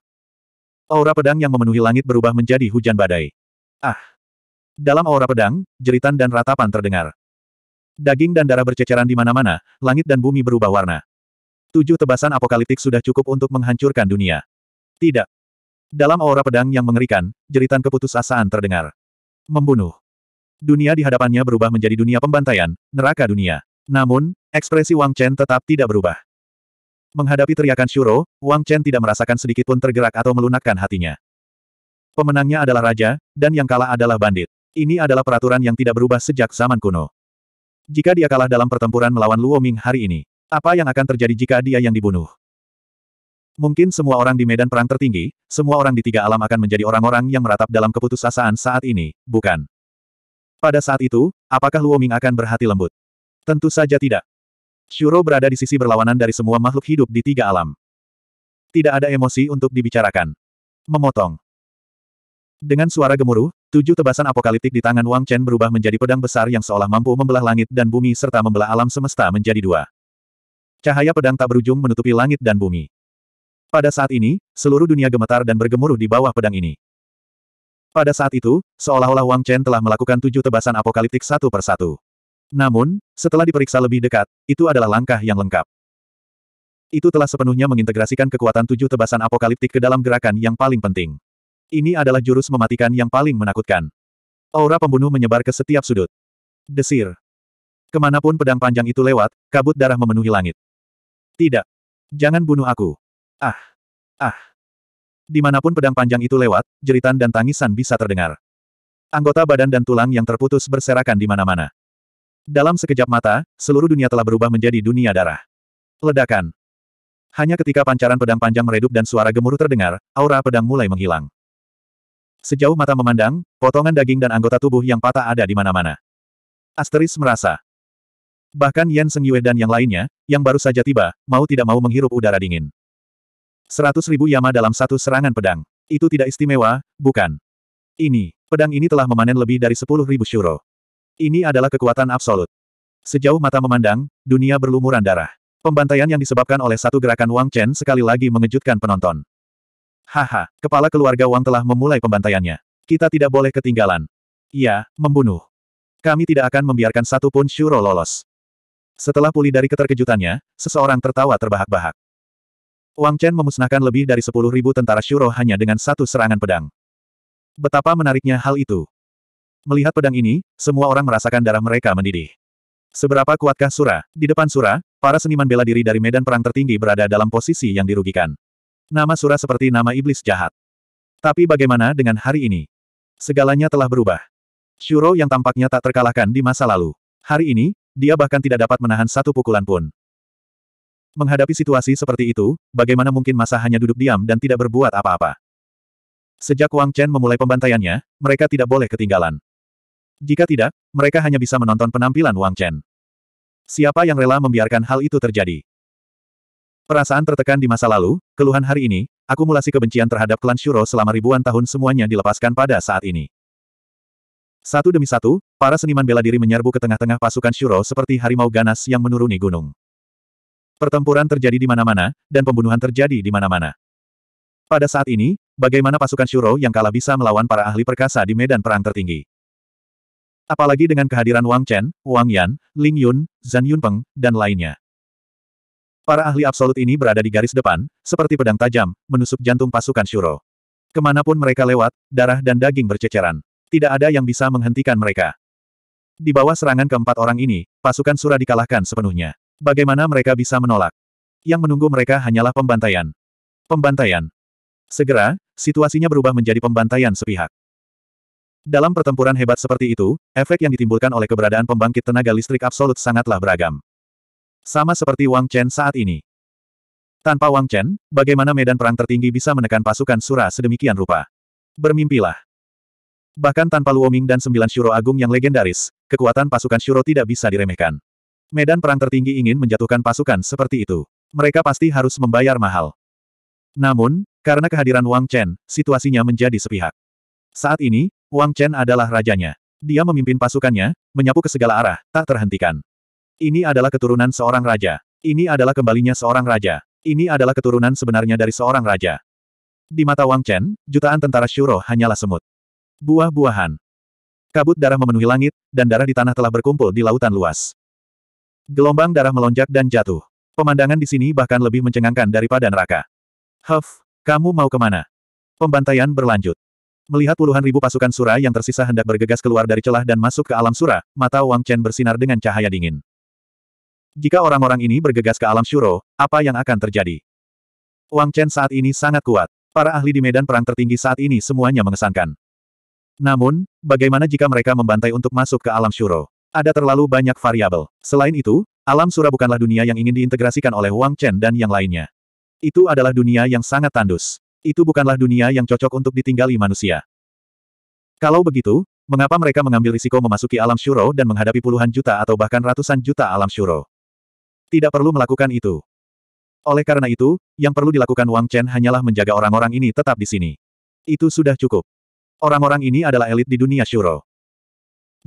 Aura pedang yang memenuhi langit berubah menjadi hujan badai. Ah! Dalam aura pedang, jeritan dan ratapan terdengar. Daging dan darah berceceran di mana-mana, langit dan bumi berubah warna. Tujuh tebasan apokaliptik sudah cukup untuk menghancurkan dunia. Tidak. Dalam aura pedang yang mengerikan, jeritan keputusasaan terdengar. Membunuh. Dunia di hadapannya berubah menjadi dunia pembantaian, neraka dunia. Namun, ekspresi Wang Chen tetap tidak berubah. Menghadapi teriakan Shuro, Wang Chen tidak merasakan sedikitpun tergerak atau melunakkan hatinya. Pemenangnya adalah raja, dan yang kalah adalah bandit. Ini adalah peraturan yang tidak berubah sejak zaman kuno. Jika dia kalah dalam pertempuran melawan Luo Ming hari ini, apa yang akan terjadi jika dia yang dibunuh? Mungkin semua orang di medan perang tertinggi, semua orang di tiga alam akan menjadi orang-orang yang meratap dalam keputusasaan saat ini, bukan? Pada saat itu, apakah Luo Ming akan berhati lembut? Tentu saja tidak. Shuro berada di sisi berlawanan dari semua makhluk hidup di tiga alam. Tidak ada emosi untuk dibicarakan. Memotong. Dengan suara gemuruh, tujuh tebasan apokaliptik di tangan Wang Chen berubah menjadi pedang besar yang seolah mampu membelah langit dan bumi serta membelah alam semesta menjadi dua. Cahaya pedang tak berujung menutupi langit dan bumi. Pada saat ini, seluruh dunia gemetar dan bergemuruh di bawah pedang ini. Pada saat itu, seolah-olah Wang Chen telah melakukan tujuh tebasan apokaliptik satu persatu. Namun, setelah diperiksa lebih dekat, itu adalah langkah yang lengkap. Itu telah sepenuhnya mengintegrasikan kekuatan tujuh tebasan apokaliptik ke dalam gerakan yang paling penting. Ini adalah jurus mematikan yang paling menakutkan. Aura pembunuh menyebar ke setiap sudut. Desir. Kemanapun pedang panjang itu lewat, kabut darah memenuhi langit. Tidak. Jangan bunuh aku. Ah. Ah. Dimanapun pedang panjang itu lewat, jeritan dan tangisan bisa terdengar. Anggota badan dan tulang yang terputus berserakan di mana-mana. Dalam sekejap mata, seluruh dunia telah berubah menjadi dunia darah. Ledakan. Hanya ketika pancaran pedang panjang meredup dan suara gemuruh terdengar, aura pedang mulai menghilang. Sejauh mata memandang, potongan daging dan anggota tubuh yang patah ada di mana-mana. Asteris merasa. Bahkan Yan Seng Yue dan yang lainnya, yang baru saja tiba, mau tidak mau menghirup udara dingin. Seratus ribu yama dalam satu serangan pedang. Itu tidak istimewa, bukan? Ini, pedang ini telah memanen lebih dari sepuluh ribu syuro. Ini adalah kekuatan absolut. Sejauh mata memandang, dunia berlumuran darah. Pembantaian yang disebabkan oleh satu gerakan Wang Chen sekali lagi mengejutkan penonton. Haha, kepala keluarga Wang telah memulai pembantaiannya. Kita tidak boleh ketinggalan. Ya, membunuh. Kami tidak akan membiarkan satu pun Shuro lolos. Setelah pulih dari keterkejutannya, seseorang tertawa terbahak-bahak. Wang Chen memusnahkan lebih dari sepuluh ribu tentara Shuro hanya dengan satu serangan pedang. Betapa menariknya hal itu. Melihat pedang ini, semua orang merasakan darah mereka mendidih. Seberapa kuatkah Sura? Di depan Sura, para seniman bela diri dari medan perang tertinggi berada dalam posisi yang dirugikan. Nama Sura seperti nama iblis jahat. Tapi bagaimana dengan hari ini? Segalanya telah berubah. Shuro yang tampaknya tak terkalahkan di masa lalu. Hari ini, dia bahkan tidak dapat menahan satu pukulan pun. Menghadapi situasi seperti itu, bagaimana mungkin masa hanya duduk diam dan tidak berbuat apa-apa? Sejak Wang Chen memulai pembantaiannya, mereka tidak boleh ketinggalan. Jika tidak, mereka hanya bisa menonton penampilan Wang Chen. Siapa yang rela membiarkan hal itu terjadi? Perasaan tertekan di masa lalu, keluhan hari ini, akumulasi kebencian terhadap klan Shuro selama ribuan tahun semuanya dilepaskan pada saat ini. Satu demi satu, para seniman bela diri menyerbu ke tengah-tengah pasukan Shuro seperti harimau ganas yang menuruni gunung. Pertempuran terjadi di mana-mana, dan pembunuhan terjadi di mana-mana. Pada saat ini, bagaimana pasukan Shuro yang kalah bisa melawan para ahli perkasa di medan perang tertinggi? Apalagi dengan kehadiran Wang Chen, Wang Yan, Ling Yun, Zhan Yunpeng, dan lainnya. Para ahli absolut ini berada di garis depan, seperti pedang tajam, menusuk jantung pasukan Shuro. Kemanapun mereka lewat, darah dan daging berceceran. Tidak ada yang bisa menghentikan mereka. Di bawah serangan keempat orang ini, pasukan Sura dikalahkan sepenuhnya. Bagaimana mereka bisa menolak? Yang menunggu mereka hanyalah pembantaian. Pembantaian. Segera, situasinya berubah menjadi pembantaian sepihak. Dalam pertempuran hebat seperti itu, efek yang ditimbulkan oleh keberadaan pembangkit tenaga listrik absolut sangatlah beragam. Sama seperti Wang Chen saat ini. Tanpa Wang Chen, bagaimana medan perang tertinggi bisa menekan pasukan Sura sedemikian rupa? Bermimpilah. Bahkan tanpa Luoming dan sembilan Shuro Agung yang legendaris, kekuatan pasukan Shuro tidak bisa diremehkan. Medan perang tertinggi ingin menjatuhkan pasukan seperti itu. Mereka pasti harus membayar mahal. Namun, karena kehadiran Wang Chen, situasinya menjadi sepihak. Saat ini, Wang Chen adalah rajanya. Dia memimpin pasukannya, menyapu ke segala arah, tak terhentikan. Ini adalah keturunan seorang raja. Ini adalah kembalinya seorang raja. Ini adalah keturunan sebenarnya dari seorang raja. Di mata Wang Chen, jutaan tentara Shuro hanyalah semut. Buah-buahan. Kabut darah memenuhi langit, dan darah di tanah telah berkumpul di lautan luas. Gelombang darah melonjak dan jatuh. Pemandangan di sini bahkan lebih mencengangkan daripada neraka. Huff, kamu mau kemana? Pembantaian berlanjut. Melihat puluhan ribu pasukan Sura yang tersisa hendak bergegas keluar dari celah dan masuk ke alam Sura, mata Wang Chen bersinar dengan cahaya dingin. Jika orang-orang ini bergegas ke alam Shuro, apa yang akan terjadi? Wang Chen saat ini sangat kuat. Para ahli di medan perang tertinggi saat ini semuanya mengesankan. Namun, bagaimana jika mereka membantai untuk masuk ke alam Shuro? Ada terlalu banyak variabel. Selain itu, alam Sura bukanlah dunia yang ingin diintegrasikan oleh Wang Chen dan yang lainnya. Itu adalah dunia yang sangat tandus. Itu bukanlah dunia yang cocok untuk ditinggali manusia. Kalau begitu, mengapa mereka mengambil risiko memasuki alam syuro dan menghadapi puluhan juta atau bahkan ratusan juta alam syuro? Tidak perlu melakukan itu. Oleh karena itu, yang perlu dilakukan Wang Chen hanyalah menjaga orang-orang ini tetap di sini. Itu sudah cukup. Orang-orang ini adalah elit di dunia syuro.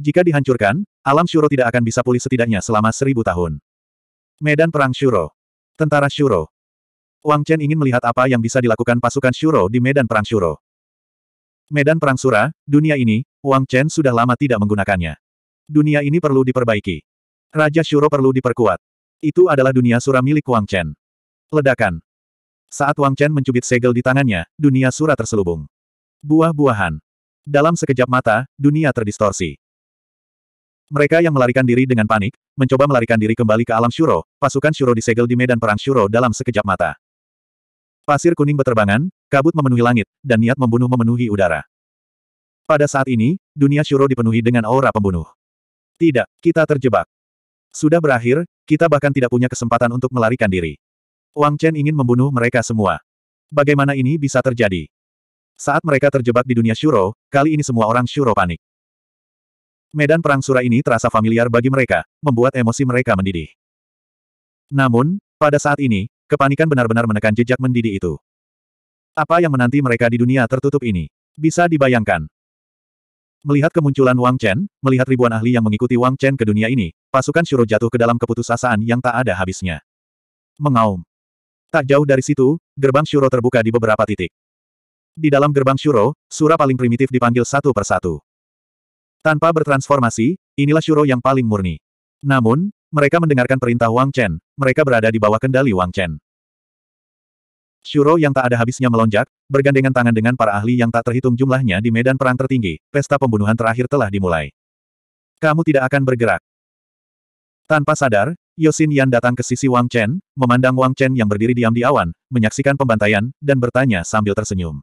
Jika dihancurkan, alam syuro tidak akan bisa pulih setidaknya selama seribu tahun. Medan Perang Syuro Tentara Syuro Wang Chen ingin melihat apa yang bisa dilakukan pasukan Shuro di Medan Perang Shuro. Medan Perang Sura, dunia ini, Wang Chen sudah lama tidak menggunakannya. Dunia ini perlu diperbaiki. Raja Shuro perlu diperkuat. Itu adalah dunia Sura milik Wang Chen. Ledakan. Saat Wang Chen mencubit segel di tangannya, dunia Sura terselubung. Buah-buahan. Dalam sekejap mata, dunia terdistorsi. Mereka yang melarikan diri dengan panik, mencoba melarikan diri kembali ke alam Shuro, pasukan Shuro disegel di medan perang Shuro dalam sekejap mata. Pasir kuning berterbangan, kabut memenuhi langit, dan niat membunuh memenuhi udara. Pada saat ini, dunia Shuro dipenuhi dengan aura pembunuh. Tidak, kita terjebak. Sudah berakhir, kita bahkan tidak punya kesempatan untuk melarikan diri. Wang Chen ingin membunuh mereka semua. Bagaimana ini bisa terjadi? Saat mereka terjebak di dunia Shuro, kali ini semua orang Shuro panik. Medan perang Sura ini terasa familiar bagi mereka, membuat emosi mereka mendidih. Namun, pada saat ini, Kepanikan benar-benar menekan jejak mendidih itu. Apa yang menanti mereka di dunia tertutup ini? Bisa dibayangkan. Melihat kemunculan Wang Chen, melihat ribuan ahli yang mengikuti Wang Chen ke dunia ini, pasukan Shuro jatuh ke dalam keputusasaan yang tak ada habisnya. Mengaum. Tak jauh dari situ, gerbang Shuro terbuka di beberapa titik. Di dalam gerbang Shuro, Sura paling primitif dipanggil satu persatu. Tanpa bertransformasi, inilah Shuro yang paling murni. Namun, mereka mendengarkan perintah Wang Chen, mereka berada di bawah kendali Wang Chen. Shuro yang tak ada habisnya melonjak, bergandengan tangan dengan para ahli yang tak terhitung jumlahnya di medan perang tertinggi, pesta pembunuhan terakhir telah dimulai. Kamu tidak akan bergerak. Tanpa sadar, Yosin Yan datang ke sisi Wang Chen, memandang Wang Chen yang berdiri diam di awan, menyaksikan pembantaian, dan bertanya sambil tersenyum.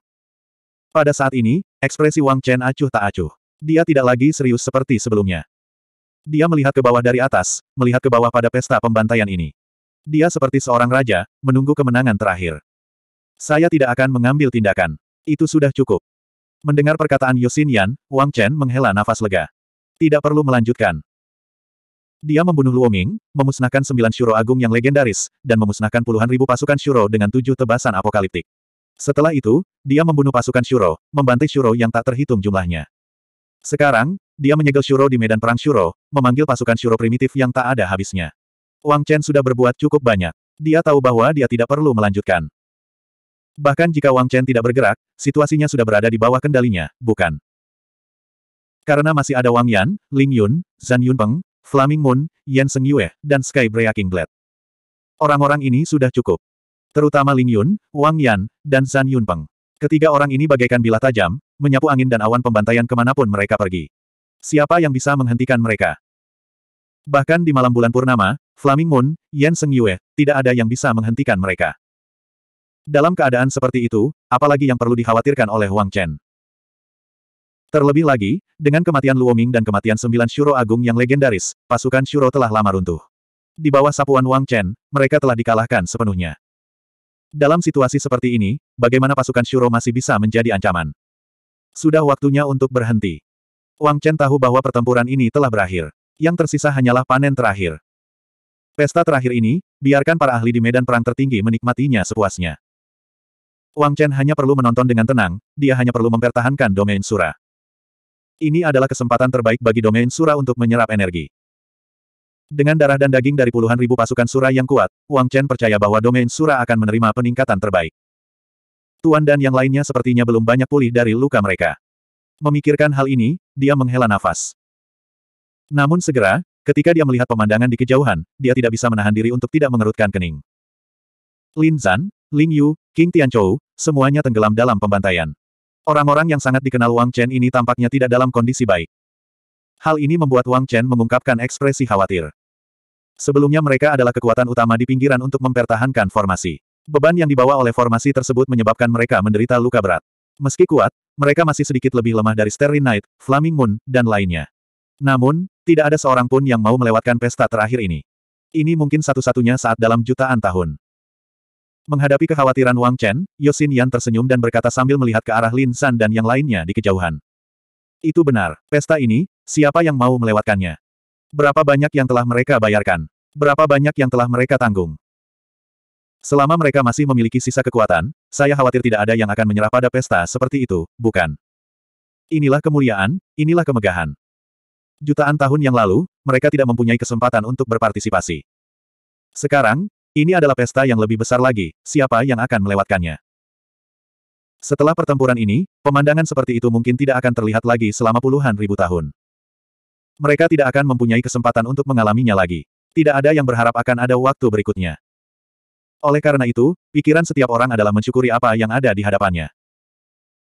Pada saat ini, ekspresi Wang Chen acuh tak acuh. Dia tidak lagi serius seperti sebelumnya. Dia melihat ke bawah dari atas, melihat ke bawah pada pesta pembantaian ini. Dia seperti seorang raja, menunggu kemenangan terakhir. Saya tidak akan mengambil tindakan. Itu sudah cukup. Mendengar perkataan Yosin Yan, Wang Chen menghela nafas lega. Tidak perlu melanjutkan. Dia membunuh Luoming, memusnahkan sembilan syuro agung yang legendaris, dan memusnahkan puluhan ribu pasukan syuro dengan tujuh tebasan apokaliptik. Setelah itu, dia membunuh pasukan syuro, membantai syuro yang tak terhitung jumlahnya. Sekarang, dia menyegel Shuro di medan perang Shuro, memanggil pasukan Shuro primitif yang tak ada habisnya. Wang Chen sudah berbuat cukup banyak. Dia tahu bahwa dia tidak perlu melanjutkan. Bahkan jika Wang Chen tidak bergerak, situasinya sudah berada di bawah kendalinya, bukan? Karena masih ada Wang Yan, Ling Yun, Zhan Yunpeng, Flaming Moon, Yan Seng Yue, dan Sky Breaking Blade. Orang-orang ini sudah cukup. Terutama Ling Yun, Wang Yan, dan Zhan Yunpeng. Ketiga orang ini bagaikan bilah tajam, menyapu angin dan awan pembantaian kemanapun mereka pergi. Siapa yang bisa menghentikan mereka? Bahkan di malam bulan purnama, Flaming Moon, Yan Seng Yue, tidak ada yang bisa menghentikan mereka. Dalam keadaan seperti itu, apalagi yang perlu dikhawatirkan oleh Wang Chen? Terlebih lagi, dengan kematian Luoming dan kematian sembilan Shuro Agung yang legendaris, pasukan Shuro telah lama runtuh. Di bawah sapuan Wang Chen, mereka telah dikalahkan sepenuhnya. Dalam situasi seperti ini, bagaimana pasukan Shuro masih bisa menjadi ancaman? Sudah waktunya untuk berhenti. Wang Chen tahu bahwa pertempuran ini telah berakhir. Yang tersisa hanyalah panen terakhir. Pesta terakhir ini, biarkan para ahli di medan perang tertinggi menikmatinya sepuasnya. Wang Chen hanya perlu menonton dengan tenang, dia hanya perlu mempertahankan domain Sura. Ini adalah kesempatan terbaik bagi domain Sura untuk menyerap energi. Dengan darah dan daging dari puluhan ribu pasukan Sura yang kuat, Wang Chen percaya bahwa domain Sura akan menerima peningkatan terbaik. Tuan dan yang lainnya sepertinya belum banyak pulih dari luka mereka. Memikirkan hal ini, dia menghela nafas. Namun segera, ketika dia melihat pemandangan di kejauhan, dia tidak bisa menahan diri untuk tidak mengerutkan kening. Lin Zan, Ling Yu, King Tianchou, semuanya tenggelam dalam pembantaian. Orang-orang yang sangat dikenal Wang Chen ini tampaknya tidak dalam kondisi baik. Hal ini membuat Wang Chen mengungkapkan ekspresi khawatir. Sebelumnya mereka adalah kekuatan utama di pinggiran untuk mempertahankan formasi. Beban yang dibawa oleh formasi tersebut menyebabkan mereka menderita luka berat. Meski kuat, mereka masih sedikit lebih lemah dari Starry Knight, Flaming Moon, dan lainnya. Namun, tidak ada seorang pun yang mau melewatkan pesta terakhir ini. Ini mungkin satu-satunya saat dalam jutaan tahun. Menghadapi kekhawatiran Wang Chen, Yosin Yan tersenyum dan berkata sambil melihat ke arah Lin San dan yang lainnya di kejauhan. Itu benar, pesta ini, Siapa yang mau melewatkannya? Berapa banyak yang telah mereka bayarkan? Berapa banyak yang telah mereka tanggung? Selama mereka masih memiliki sisa kekuatan, saya khawatir tidak ada yang akan menyerah pada pesta seperti itu, bukan? Inilah kemuliaan, inilah kemegahan. Jutaan tahun yang lalu, mereka tidak mempunyai kesempatan untuk berpartisipasi. Sekarang, ini adalah pesta yang lebih besar lagi, siapa yang akan melewatkannya? Setelah pertempuran ini, pemandangan seperti itu mungkin tidak akan terlihat lagi selama puluhan ribu tahun. Mereka tidak akan mempunyai kesempatan untuk mengalaminya lagi. Tidak ada yang berharap akan ada waktu berikutnya. Oleh karena itu, pikiran setiap orang adalah mensyukuri apa yang ada di hadapannya.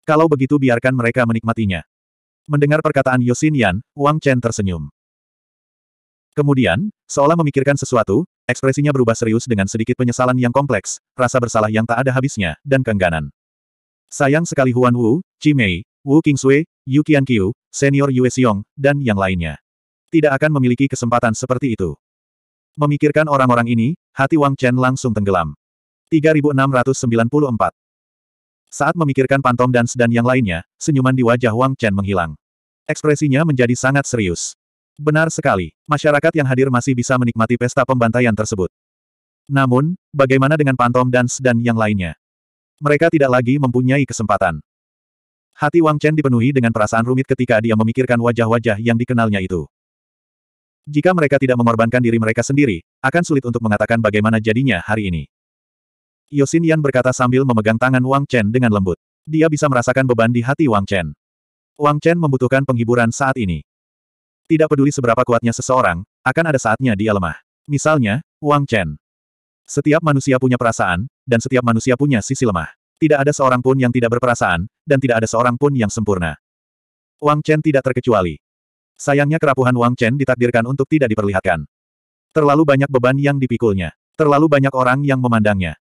Kalau begitu biarkan mereka menikmatinya. Mendengar perkataan Yosin Yan, Wang Chen tersenyum. Kemudian, seolah memikirkan sesuatu, ekspresinya berubah serius dengan sedikit penyesalan yang kompleks, rasa bersalah yang tak ada habisnya, dan kengganan. Sayang sekali Huan Wu, Chi Mei, Wu Qingsui, Yu Qianqiu, senior Yue Xiong, dan yang lainnya. Tidak akan memiliki kesempatan seperti itu. Memikirkan orang-orang ini, hati Wang Chen langsung tenggelam. 3694 Saat memikirkan Pantom Dance dan yang lainnya, senyuman di wajah Wang Chen menghilang. Ekspresinya menjadi sangat serius. Benar sekali, masyarakat yang hadir masih bisa menikmati pesta pembantaian tersebut. Namun, bagaimana dengan Pantom Dance dan yang lainnya? Mereka tidak lagi mempunyai kesempatan. Hati Wang Chen dipenuhi dengan perasaan rumit ketika dia memikirkan wajah-wajah yang dikenalnya itu. Jika mereka tidak mengorbankan diri mereka sendiri, akan sulit untuk mengatakan bagaimana jadinya hari ini. Yosin Yan berkata sambil memegang tangan Wang Chen dengan lembut. Dia bisa merasakan beban di hati Wang Chen. Wang Chen membutuhkan penghiburan saat ini. Tidak peduli seberapa kuatnya seseorang, akan ada saatnya dia lemah. Misalnya, Wang Chen. Setiap manusia punya perasaan, dan setiap manusia punya sisi lemah. Tidak ada seorang pun yang tidak berperasaan, dan tidak ada seorang pun yang sempurna. Wang Chen tidak terkecuali. Sayangnya kerapuhan Wang Chen ditakdirkan untuk tidak diperlihatkan. Terlalu banyak beban yang dipikulnya. Terlalu banyak orang yang memandangnya.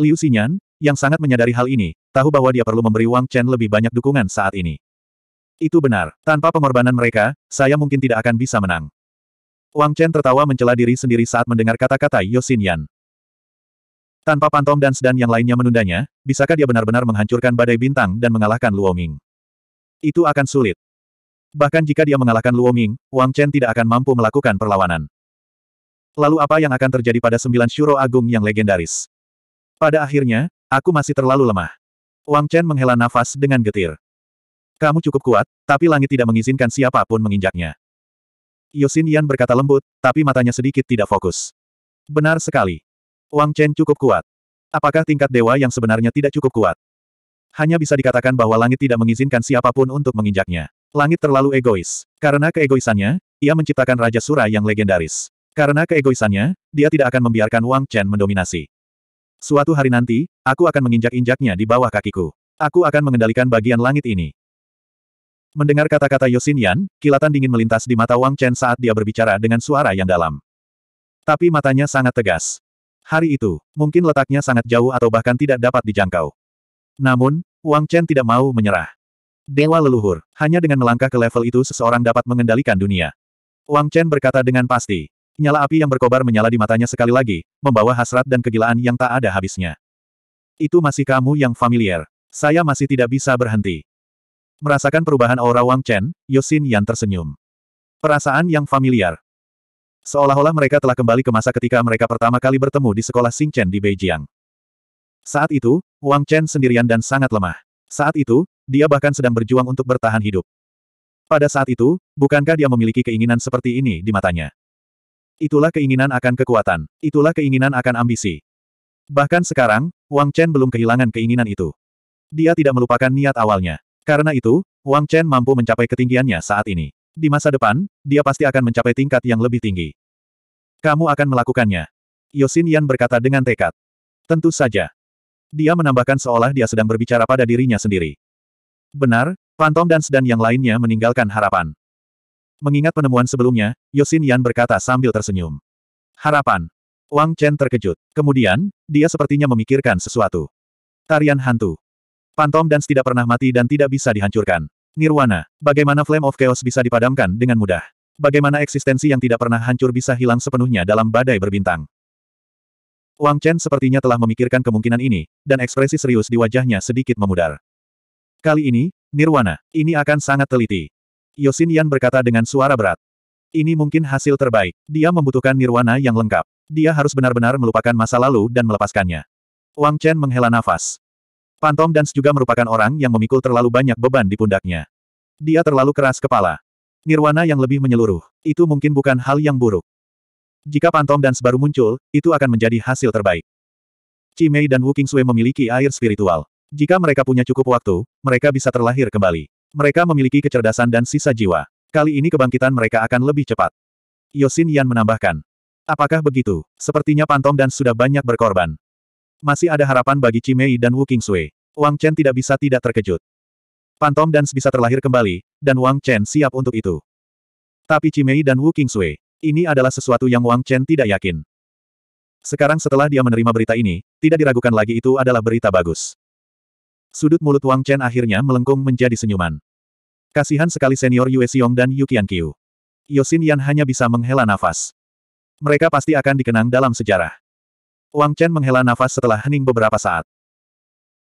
Liu Xinyan, yang sangat menyadari hal ini, tahu bahwa dia perlu memberi Wang Chen lebih banyak dukungan saat ini. Itu benar, tanpa pengorbanan mereka, saya mungkin tidak akan bisa menang. Wang Chen tertawa mencela diri sendiri saat mendengar kata-kata Yosin Yan. Tanpa Pantom dan Sedan yang lainnya menundanya, bisakah dia benar-benar menghancurkan badai bintang dan mengalahkan Luo Ming? Itu akan sulit. Bahkan jika dia mengalahkan Luo Ming, Wang Chen tidak akan mampu melakukan perlawanan. Lalu apa yang akan terjadi pada sembilan syuro agung yang legendaris? Pada akhirnya, aku masih terlalu lemah. Wang Chen menghela nafas dengan getir. Kamu cukup kuat, tapi langit tidak mengizinkan siapapun menginjaknya. Yosin Yan berkata lembut, tapi matanya sedikit tidak fokus. Benar sekali. Wang Chen cukup kuat. Apakah tingkat dewa yang sebenarnya tidak cukup kuat? Hanya bisa dikatakan bahwa langit tidak mengizinkan siapapun untuk menginjaknya. Langit terlalu egois. Karena keegoisannya, ia menciptakan Raja Sura yang legendaris. Karena keegoisannya, dia tidak akan membiarkan Wang Chen mendominasi. Suatu hari nanti, aku akan menginjak-injaknya di bawah kakiku. Aku akan mengendalikan bagian langit ini. Mendengar kata-kata Yosin Yan, kilatan dingin melintas di mata Wang Chen saat dia berbicara dengan suara yang dalam. Tapi matanya sangat tegas. Hari itu, mungkin letaknya sangat jauh atau bahkan tidak dapat dijangkau. Namun, Wang Chen tidak mau menyerah. Dewa leluhur, hanya dengan melangkah ke level itu seseorang dapat mengendalikan dunia. Wang Chen berkata dengan pasti. Nyala api yang berkobar menyala di matanya sekali lagi, membawa hasrat dan kegilaan yang tak ada habisnya. Itu masih kamu yang familiar. Saya masih tidak bisa berhenti. Merasakan perubahan aura Wang Chen, Yosin Yan tersenyum. Perasaan yang familiar, Seolah-olah mereka telah kembali ke masa ketika mereka pertama kali bertemu di sekolah Chen di Beijing. Saat itu, Wang Chen sendirian dan sangat lemah. Saat itu, dia bahkan sedang berjuang untuk bertahan hidup. Pada saat itu, bukankah dia memiliki keinginan seperti ini di matanya? Itulah keinginan akan kekuatan. Itulah keinginan akan ambisi. Bahkan sekarang, Wang Chen belum kehilangan keinginan itu. Dia tidak melupakan niat awalnya. Karena itu, Wang Chen mampu mencapai ketinggiannya saat ini. Di masa depan, dia pasti akan mencapai tingkat yang lebih tinggi. Kamu akan melakukannya. Yosin Yan berkata dengan tekad. Tentu saja. Dia menambahkan seolah dia sedang berbicara pada dirinya sendiri. Benar, Pantong Dance dan yang lainnya meninggalkan harapan. Mengingat penemuan sebelumnya, Yosin Yan berkata sambil tersenyum. Harapan. Wang Chen terkejut. Kemudian, dia sepertinya memikirkan sesuatu. Tarian hantu. Pantong Dance tidak pernah mati dan tidak bisa dihancurkan. Nirwana, bagaimana Flame of Chaos bisa dipadamkan dengan mudah? Bagaimana eksistensi yang tidak pernah hancur bisa hilang sepenuhnya dalam badai berbintang? Wang Chen sepertinya telah memikirkan kemungkinan ini, dan ekspresi serius di wajahnya sedikit memudar. Kali ini, Nirwana, ini akan sangat teliti. Yosin Yan berkata dengan suara berat. Ini mungkin hasil terbaik. Dia membutuhkan Nirwana yang lengkap. Dia harus benar-benar melupakan masa lalu dan melepaskannya. Wang Chen menghela nafas. Pantom Dance juga merupakan orang yang memikul terlalu banyak beban di pundaknya. Dia terlalu keras kepala. Nirwana yang lebih menyeluruh, itu mungkin bukan hal yang buruk. Jika Pantom Dance baru muncul, itu akan menjadi hasil terbaik. Cimei dan Wu Kingsue memiliki air spiritual. Jika mereka punya cukup waktu, mereka bisa terlahir kembali. Mereka memiliki kecerdasan dan sisa jiwa. Kali ini kebangkitan mereka akan lebih cepat. Yosin Yan menambahkan. Apakah begitu? Sepertinya Pantom Dance sudah banyak berkorban. Masih ada harapan bagi Cimei dan Wu Qingsui. Wang Chen tidak bisa tidak terkejut. Pantom dan bisa terlahir kembali, dan Wang Chen siap untuk itu. Tapi Cimei dan Wu Qingsui, ini adalah sesuatu yang Wang Chen tidak yakin. Sekarang setelah dia menerima berita ini, tidak diragukan lagi itu adalah berita bagus. Sudut mulut Wang Chen akhirnya melengkung menjadi senyuman. Kasihan sekali senior Yue Xiong dan Yu Qiu. Yosin Yan hanya bisa menghela nafas. Mereka pasti akan dikenang dalam sejarah. Wang Chen menghela nafas setelah hening beberapa saat.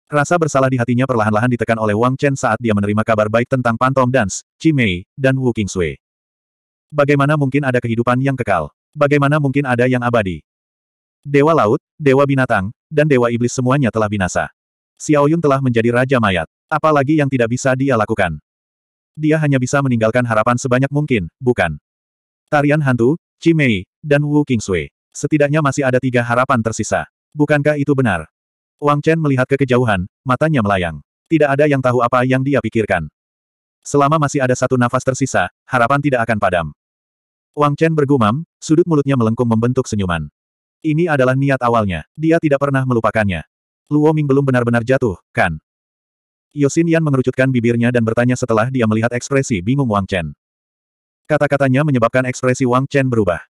Rasa bersalah di hatinya perlahan-lahan ditekan oleh Wang Chen saat dia menerima kabar baik tentang Pantom Dance, Cimei, dan Wu King Sui. Bagaimana mungkin ada kehidupan yang kekal? Bagaimana mungkin ada yang abadi? Dewa laut, dewa binatang, dan dewa iblis semuanya telah binasa. Xiao Yun telah menjadi raja mayat. Apalagi yang tidak bisa dia lakukan. Dia hanya bisa meninggalkan harapan sebanyak mungkin, bukan? Tarian hantu, Cimei, dan Wu King Sui. Setidaknya masih ada tiga harapan tersisa. Bukankah itu benar? Wang Chen melihat ke kejauhan, matanya melayang. Tidak ada yang tahu apa yang dia pikirkan. Selama masih ada satu nafas tersisa, harapan tidak akan padam. Wang Chen bergumam, sudut mulutnya melengkung membentuk senyuman. Ini adalah niat awalnya, dia tidak pernah melupakannya. Luo Ming belum benar-benar jatuh, kan? Yosin Yan mengerucutkan bibirnya dan bertanya setelah dia melihat ekspresi bingung Wang Chen. Kata-katanya menyebabkan ekspresi Wang Chen berubah.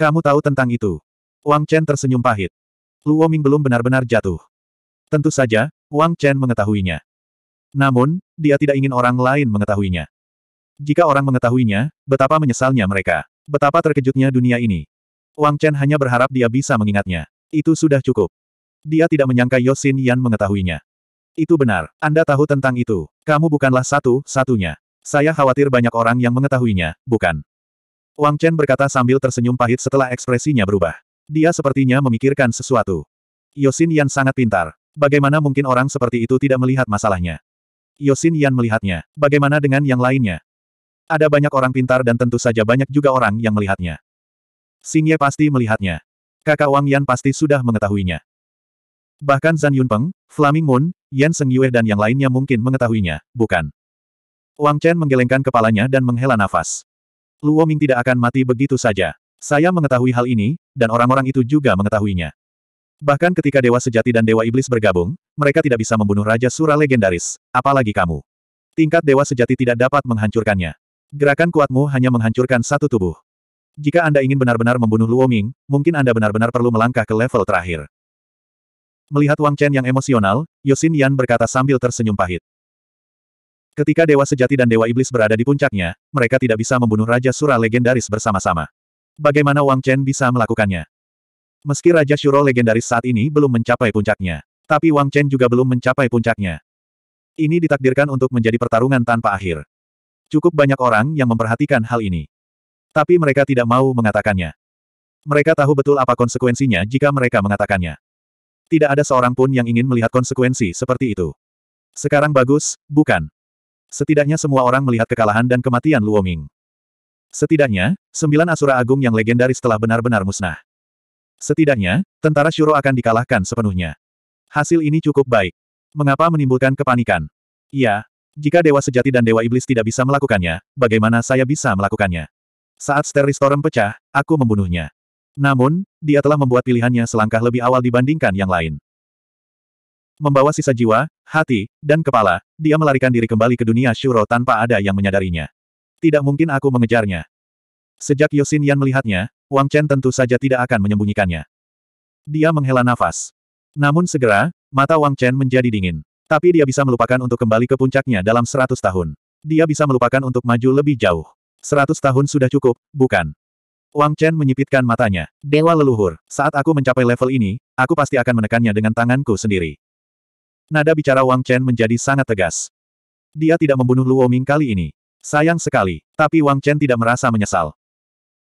Kamu tahu tentang itu. Wang Chen tersenyum pahit. Luo Ming belum benar-benar jatuh. Tentu saja, Wang Chen mengetahuinya. Namun, dia tidak ingin orang lain mengetahuinya. Jika orang mengetahuinya, betapa menyesalnya mereka. Betapa terkejutnya dunia ini. Wang Chen hanya berharap dia bisa mengingatnya. Itu sudah cukup. Dia tidak menyangka Yosin Yan mengetahuinya. Itu benar, Anda tahu tentang itu. Kamu bukanlah satu-satunya. Saya khawatir banyak orang yang mengetahuinya, bukan? Wang Chen berkata sambil tersenyum pahit setelah ekspresinya berubah. Dia sepertinya memikirkan sesuatu. Yosin Yan sangat pintar. Bagaimana mungkin orang seperti itu tidak melihat masalahnya? Yosin Yan melihatnya. Bagaimana dengan yang lainnya? Ada banyak orang pintar dan tentu saja banyak juga orang yang melihatnya. Ye pasti melihatnya. Kakak Wang Yan pasti sudah mengetahuinya. Bahkan Zan Yunpeng, Flaming Moon, Yan Seng Yue dan yang lainnya mungkin mengetahuinya, bukan? Wang Chen menggelengkan kepalanya dan menghela nafas. Luo Ming tidak akan mati begitu saja. Saya mengetahui hal ini, dan orang-orang itu juga mengetahuinya. Bahkan ketika Dewa Sejati dan Dewa Iblis bergabung, mereka tidak bisa membunuh Raja Sura legendaris, apalagi kamu. Tingkat Dewa Sejati tidak dapat menghancurkannya. Gerakan kuatmu hanya menghancurkan satu tubuh. Jika Anda ingin benar-benar membunuh Luoming, mungkin Anda benar-benar perlu melangkah ke level terakhir. Melihat Wang Chen yang emosional, Yosin Yan berkata sambil tersenyum pahit. Ketika Dewa Sejati dan Dewa Iblis berada di puncaknya, mereka tidak bisa membunuh Raja Sura legendaris bersama-sama bagaimana Wang Chen bisa melakukannya. Meski Raja Shuro legendaris saat ini belum mencapai puncaknya, tapi Wang Chen juga belum mencapai puncaknya. Ini ditakdirkan untuk menjadi pertarungan tanpa akhir. Cukup banyak orang yang memperhatikan hal ini. Tapi mereka tidak mau mengatakannya. Mereka tahu betul apa konsekuensinya jika mereka mengatakannya. Tidak ada seorang pun yang ingin melihat konsekuensi seperti itu. Sekarang bagus, bukan? Setidaknya semua orang melihat kekalahan dan kematian Luoming. Setidaknya, sembilan Asura Agung yang legendaris telah benar-benar musnah. Setidaknya, tentara Shuro akan dikalahkan sepenuhnya. Hasil ini cukup baik. Mengapa menimbulkan kepanikan? Iya, jika Dewa Sejati dan Dewa Iblis tidak bisa melakukannya, bagaimana saya bisa melakukannya? Saat Steristorum pecah, aku membunuhnya. Namun, dia telah membuat pilihannya selangkah lebih awal dibandingkan yang lain. Membawa sisa jiwa, hati, dan kepala, dia melarikan diri kembali ke dunia Shuro tanpa ada yang menyadarinya. Tidak mungkin aku mengejarnya. Sejak Yosin Yan melihatnya, Wang Chen tentu saja tidak akan menyembunyikannya. Dia menghela nafas. Namun segera, mata Wang Chen menjadi dingin. Tapi dia bisa melupakan untuk kembali ke puncaknya dalam seratus tahun. Dia bisa melupakan untuk maju lebih jauh. Seratus tahun sudah cukup, bukan? Wang Chen menyipitkan matanya. Dewa leluhur, saat aku mencapai level ini, aku pasti akan menekannya dengan tanganku sendiri. Nada bicara Wang Chen menjadi sangat tegas. Dia tidak membunuh Luo Ming kali ini. Sayang sekali, tapi Wang Chen tidak merasa menyesal.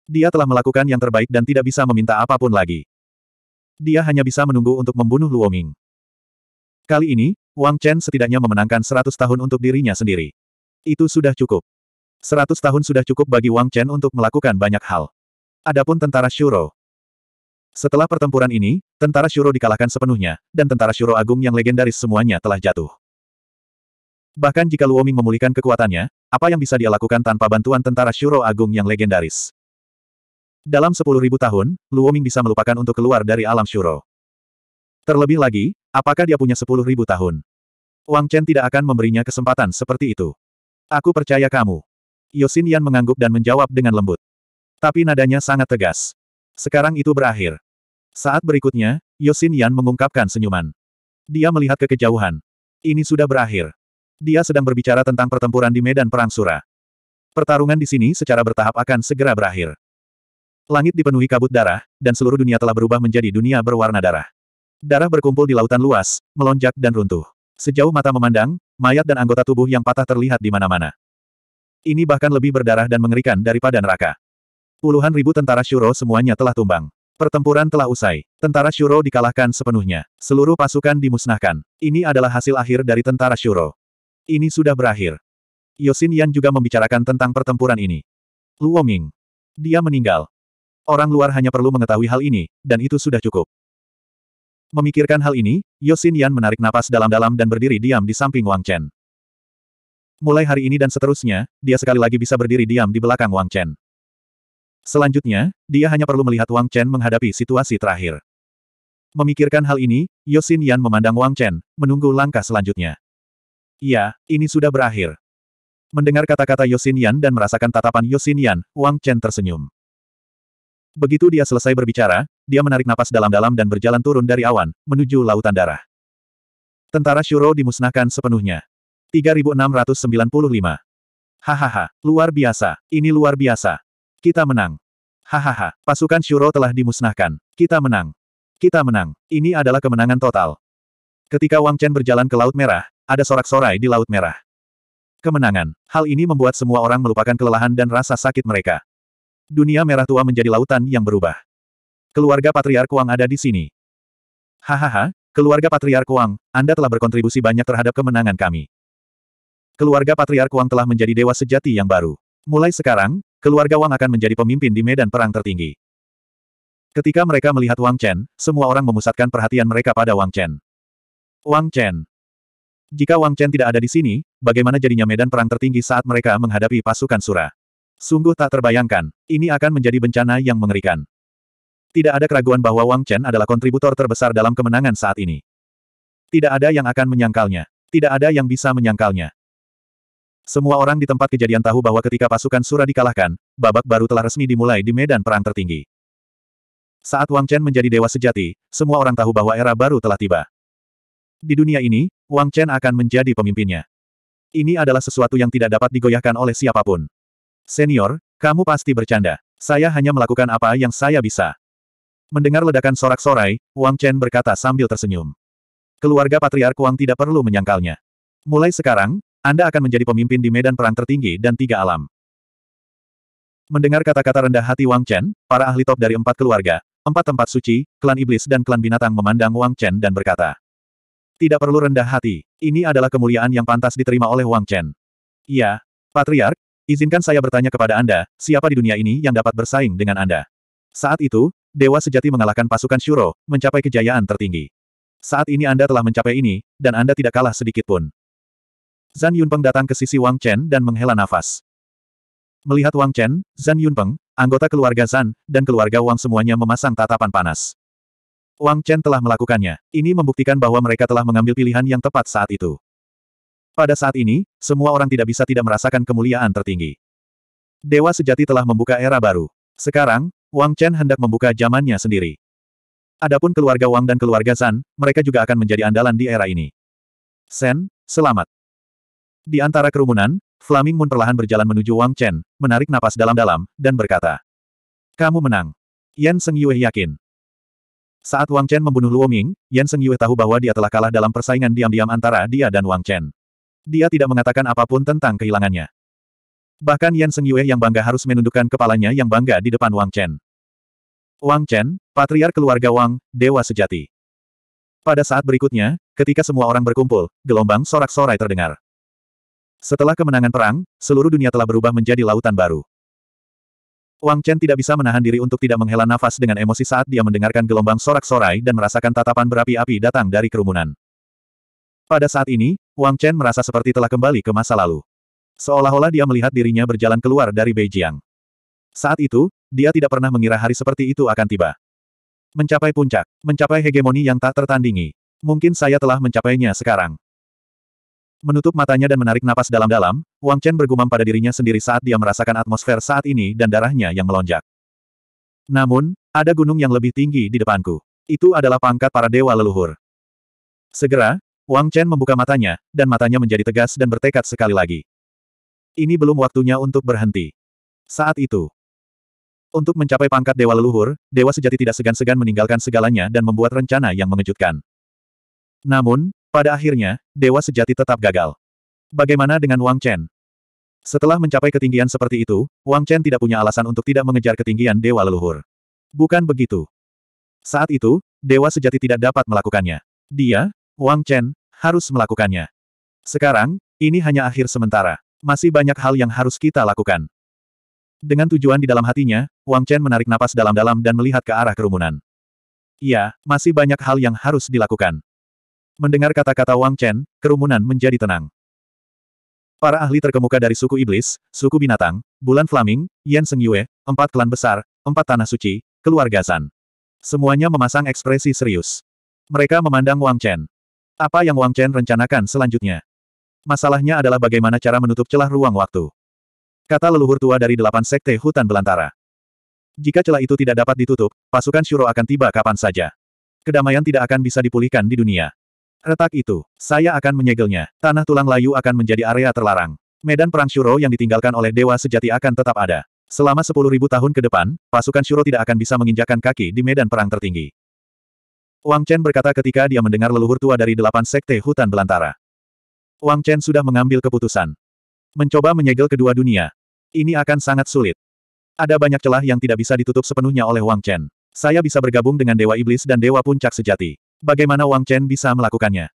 Dia telah melakukan yang terbaik dan tidak bisa meminta apapun lagi. Dia hanya bisa menunggu untuk membunuh Luoming. Kali ini, Wang Chen setidaknya memenangkan 100 tahun untuk dirinya sendiri. Itu sudah cukup. 100 tahun sudah cukup bagi Wang Chen untuk melakukan banyak hal. Adapun tentara Shuro. Setelah pertempuran ini, tentara Shuro dikalahkan sepenuhnya, dan tentara Shuro Agung yang legendaris semuanya telah jatuh. Bahkan jika Luoming memulihkan kekuatannya, apa yang bisa dia lakukan tanpa bantuan tentara Shuro Agung yang legendaris? Dalam sepuluh ribu tahun, Luoming bisa melupakan untuk keluar dari alam Shuro. Terlebih lagi, apakah dia punya sepuluh ribu tahun? Wang Chen tidak akan memberinya kesempatan seperti itu. Aku percaya kamu. Yosin Yan mengangguk dan menjawab dengan lembut. Tapi nadanya sangat tegas. Sekarang itu berakhir. Saat berikutnya, Yosin Yan mengungkapkan senyuman. Dia melihat ke kejauhan. Ini sudah berakhir. Dia sedang berbicara tentang pertempuran di medan perang Sura. Pertarungan di sini secara bertahap akan segera berakhir. Langit dipenuhi kabut darah, dan seluruh dunia telah berubah menjadi dunia berwarna darah. Darah berkumpul di lautan luas, melonjak dan runtuh. Sejauh mata memandang, mayat dan anggota tubuh yang patah terlihat di mana-mana. Ini bahkan lebih berdarah dan mengerikan daripada neraka. Puluhan ribu tentara Shuro semuanya telah tumbang. Pertempuran telah usai. Tentara Shuro dikalahkan sepenuhnya. Seluruh pasukan dimusnahkan. Ini adalah hasil akhir dari tentara Shuro. Ini sudah berakhir. Yosin Yan juga membicarakan tentang pertempuran ini. Luo Ming. Dia meninggal. Orang luar hanya perlu mengetahui hal ini, dan itu sudah cukup. Memikirkan hal ini, Yosin Yan menarik napas dalam-dalam dan berdiri diam di samping Wang Chen. Mulai hari ini dan seterusnya, dia sekali lagi bisa berdiri diam di belakang Wang Chen. Selanjutnya, dia hanya perlu melihat Wang Chen menghadapi situasi terakhir. Memikirkan hal ini, Yosin Yan memandang Wang Chen, menunggu langkah selanjutnya. Iya, ini sudah berakhir. Mendengar kata-kata Yosin Yan dan merasakan tatapan Yosin Yan, Wang Chen tersenyum. Begitu dia selesai berbicara, dia menarik napas dalam-dalam dan berjalan turun dari awan, menuju lautan darah. Tentara Shuro dimusnahkan sepenuhnya. 3695. Hahaha, luar biasa, ini luar biasa. Kita menang. Hahaha, pasukan Shuro telah dimusnahkan. Kita menang. Kita menang. Ini adalah kemenangan total. Ketika Wang Chen berjalan ke Laut Merah, ada sorak-sorai di Laut Merah. Kemenangan. Hal ini membuat semua orang melupakan kelelahan dan rasa sakit mereka. Dunia Merah Tua menjadi lautan yang berubah. Keluarga Patriark Wang ada di sini. Hahaha, keluarga Patriark Wang, Anda telah berkontribusi banyak terhadap kemenangan kami. Keluarga Patriark Wang telah menjadi dewa sejati yang baru. Mulai sekarang, keluarga Wang akan menjadi pemimpin di medan perang tertinggi. Ketika mereka melihat Wang Chen, semua orang memusatkan perhatian mereka pada Wang Chen. Wang Chen, jika Wang Chen tidak ada di sini, bagaimana jadinya medan perang tertinggi saat mereka menghadapi pasukan Sura? Sungguh tak terbayangkan, ini akan menjadi bencana yang mengerikan. Tidak ada keraguan bahwa Wang Chen adalah kontributor terbesar dalam kemenangan saat ini. Tidak ada yang akan menyangkalnya. Tidak ada yang bisa menyangkalnya. Semua orang di tempat kejadian tahu bahwa ketika pasukan Sura dikalahkan, babak baru telah resmi dimulai di medan perang tertinggi. Saat Wang Chen menjadi dewa sejati, semua orang tahu bahwa era baru telah tiba. Di dunia ini, Wang Chen akan menjadi pemimpinnya. Ini adalah sesuatu yang tidak dapat digoyahkan oleh siapapun. Senior, kamu pasti bercanda. Saya hanya melakukan apa yang saya bisa. Mendengar ledakan sorak-sorai, Wang Chen berkata sambil tersenyum. Keluarga Patriark Wang tidak perlu menyangkalnya. Mulai sekarang, Anda akan menjadi pemimpin di medan perang tertinggi dan tiga alam. Mendengar kata-kata rendah hati Wang Chen, para ahli top dari empat keluarga, empat tempat suci, klan iblis dan klan binatang memandang Wang Chen dan berkata, tidak perlu rendah hati, ini adalah kemuliaan yang pantas diterima oleh Wang Chen. Ya, Patriark, izinkan saya bertanya kepada Anda, siapa di dunia ini yang dapat bersaing dengan Anda? Saat itu, Dewa Sejati mengalahkan pasukan Shuro, mencapai kejayaan tertinggi. Saat ini Anda telah mencapai ini, dan Anda tidak kalah sedikit pun. Zan Yunpeng datang ke sisi Wang Chen dan menghela nafas. Melihat Wang Chen, Zan Yunpeng, anggota keluarga Zan, dan keluarga Wang semuanya memasang tatapan panas. Wang Chen telah melakukannya. Ini membuktikan bahwa mereka telah mengambil pilihan yang tepat saat itu. Pada saat ini, semua orang tidak bisa tidak merasakan kemuliaan tertinggi. Dewa sejati telah membuka era baru. Sekarang, Wang Chen hendak membuka zamannya sendiri. Adapun keluarga Wang dan keluarga Zan, mereka juga akan menjadi andalan di era ini. Sen, selamat. Di antara kerumunan, Flaming Moon perlahan berjalan menuju Wang Chen, menarik napas dalam-dalam, dan berkata. Kamu menang. Yan Seng Yue yakin. Saat Wang Chen membunuh Luo Ming, Yan Seng Yue tahu bahwa dia telah kalah dalam persaingan diam-diam antara dia dan Wang Chen. Dia tidak mengatakan apapun tentang kehilangannya. Bahkan Yan Seng Yue yang bangga harus menundukkan kepalanya yang bangga di depan Wang Chen. Wang Chen, patriar keluarga Wang, dewa sejati. Pada saat berikutnya, ketika semua orang berkumpul, gelombang sorak-sorai terdengar. Setelah kemenangan perang, seluruh dunia telah berubah menjadi lautan baru. Wang Chen tidak bisa menahan diri untuk tidak menghela nafas dengan emosi saat dia mendengarkan gelombang sorak-sorai dan merasakan tatapan berapi-api datang dari kerumunan. Pada saat ini, Wang Chen merasa seperti telah kembali ke masa lalu. Seolah-olah dia melihat dirinya berjalan keluar dari Beijing. Saat itu, dia tidak pernah mengira hari seperti itu akan tiba. Mencapai puncak, mencapai hegemoni yang tak tertandingi. Mungkin saya telah mencapainya sekarang. Menutup matanya dan menarik napas dalam-dalam, Wang Chen bergumam pada dirinya sendiri saat dia merasakan atmosfer saat ini dan darahnya yang melonjak. Namun, ada gunung yang lebih tinggi di depanku. Itu adalah pangkat para dewa leluhur. Segera, Wang Chen membuka matanya, dan matanya menjadi tegas dan bertekad sekali lagi. Ini belum waktunya untuk berhenti. Saat itu, untuk mencapai pangkat dewa leluhur, dewa sejati tidak segan-segan meninggalkan segalanya dan membuat rencana yang mengejutkan. Namun, pada akhirnya, dewa sejati tetap gagal. Bagaimana dengan Wang Chen? Setelah mencapai ketinggian seperti itu, Wang Chen tidak punya alasan untuk tidak mengejar ketinggian dewa leluhur. Bukan begitu. Saat itu, dewa sejati tidak dapat melakukannya. Dia, Wang Chen, harus melakukannya. Sekarang, ini hanya akhir sementara. Masih banyak hal yang harus kita lakukan. Dengan tujuan di dalam hatinya, Wang Chen menarik napas dalam-dalam dan melihat ke arah kerumunan. Iya, masih banyak hal yang harus dilakukan. Mendengar kata-kata Wang Chen, kerumunan menjadi tenang. Para ahli terkemuka dari suku iblis, suku binatang, bulan flaming, Yan Seng Yue, empat klan besar, empat tanah suci, keluarga San. Semuanya memasang ekspresi serius. Mereka memandang Wang Chen. Apa yang Wang Chen rencanakan selanjutnya? Masalahnya adalah bagaimana cara menutup celah ruang waktu. Kata leluhur tua dari delapan sekte hutan belantara. Jika celah itu tidak dapat ditutup, pasukan Shuro akan tiba kapan saja. Kedamaian tidak akan bisa dipulihkan di dunia. Retak itu, saya akan menyegelnya. Tanah tulang layu akan menjadi area terlarang. Medan perang Shuro yang ditinggalkan oleh dewa sejati akan tetap ada. Selama 10.000 tahun ke depan, pasukan Shuro tidak akan bisa menginjakan kaki di medan perang tertinggi. Wang Chen berkata ketika dia mendengar leluhur tua dari delapan sekte hutan belantara. Wang Chen sudah mengambil keputusan. Mencoba menyegel kedua dunia. Ini akan sangat sulit. Ada banyak celah yang tidak bisa ditutup sepenuhnya oleh Wang Chen. Saya bisa bergabung dengan Dewa Iblis dan Dewa Puncak Sejati. Bagaimana Wang Chen bisa melakukannya?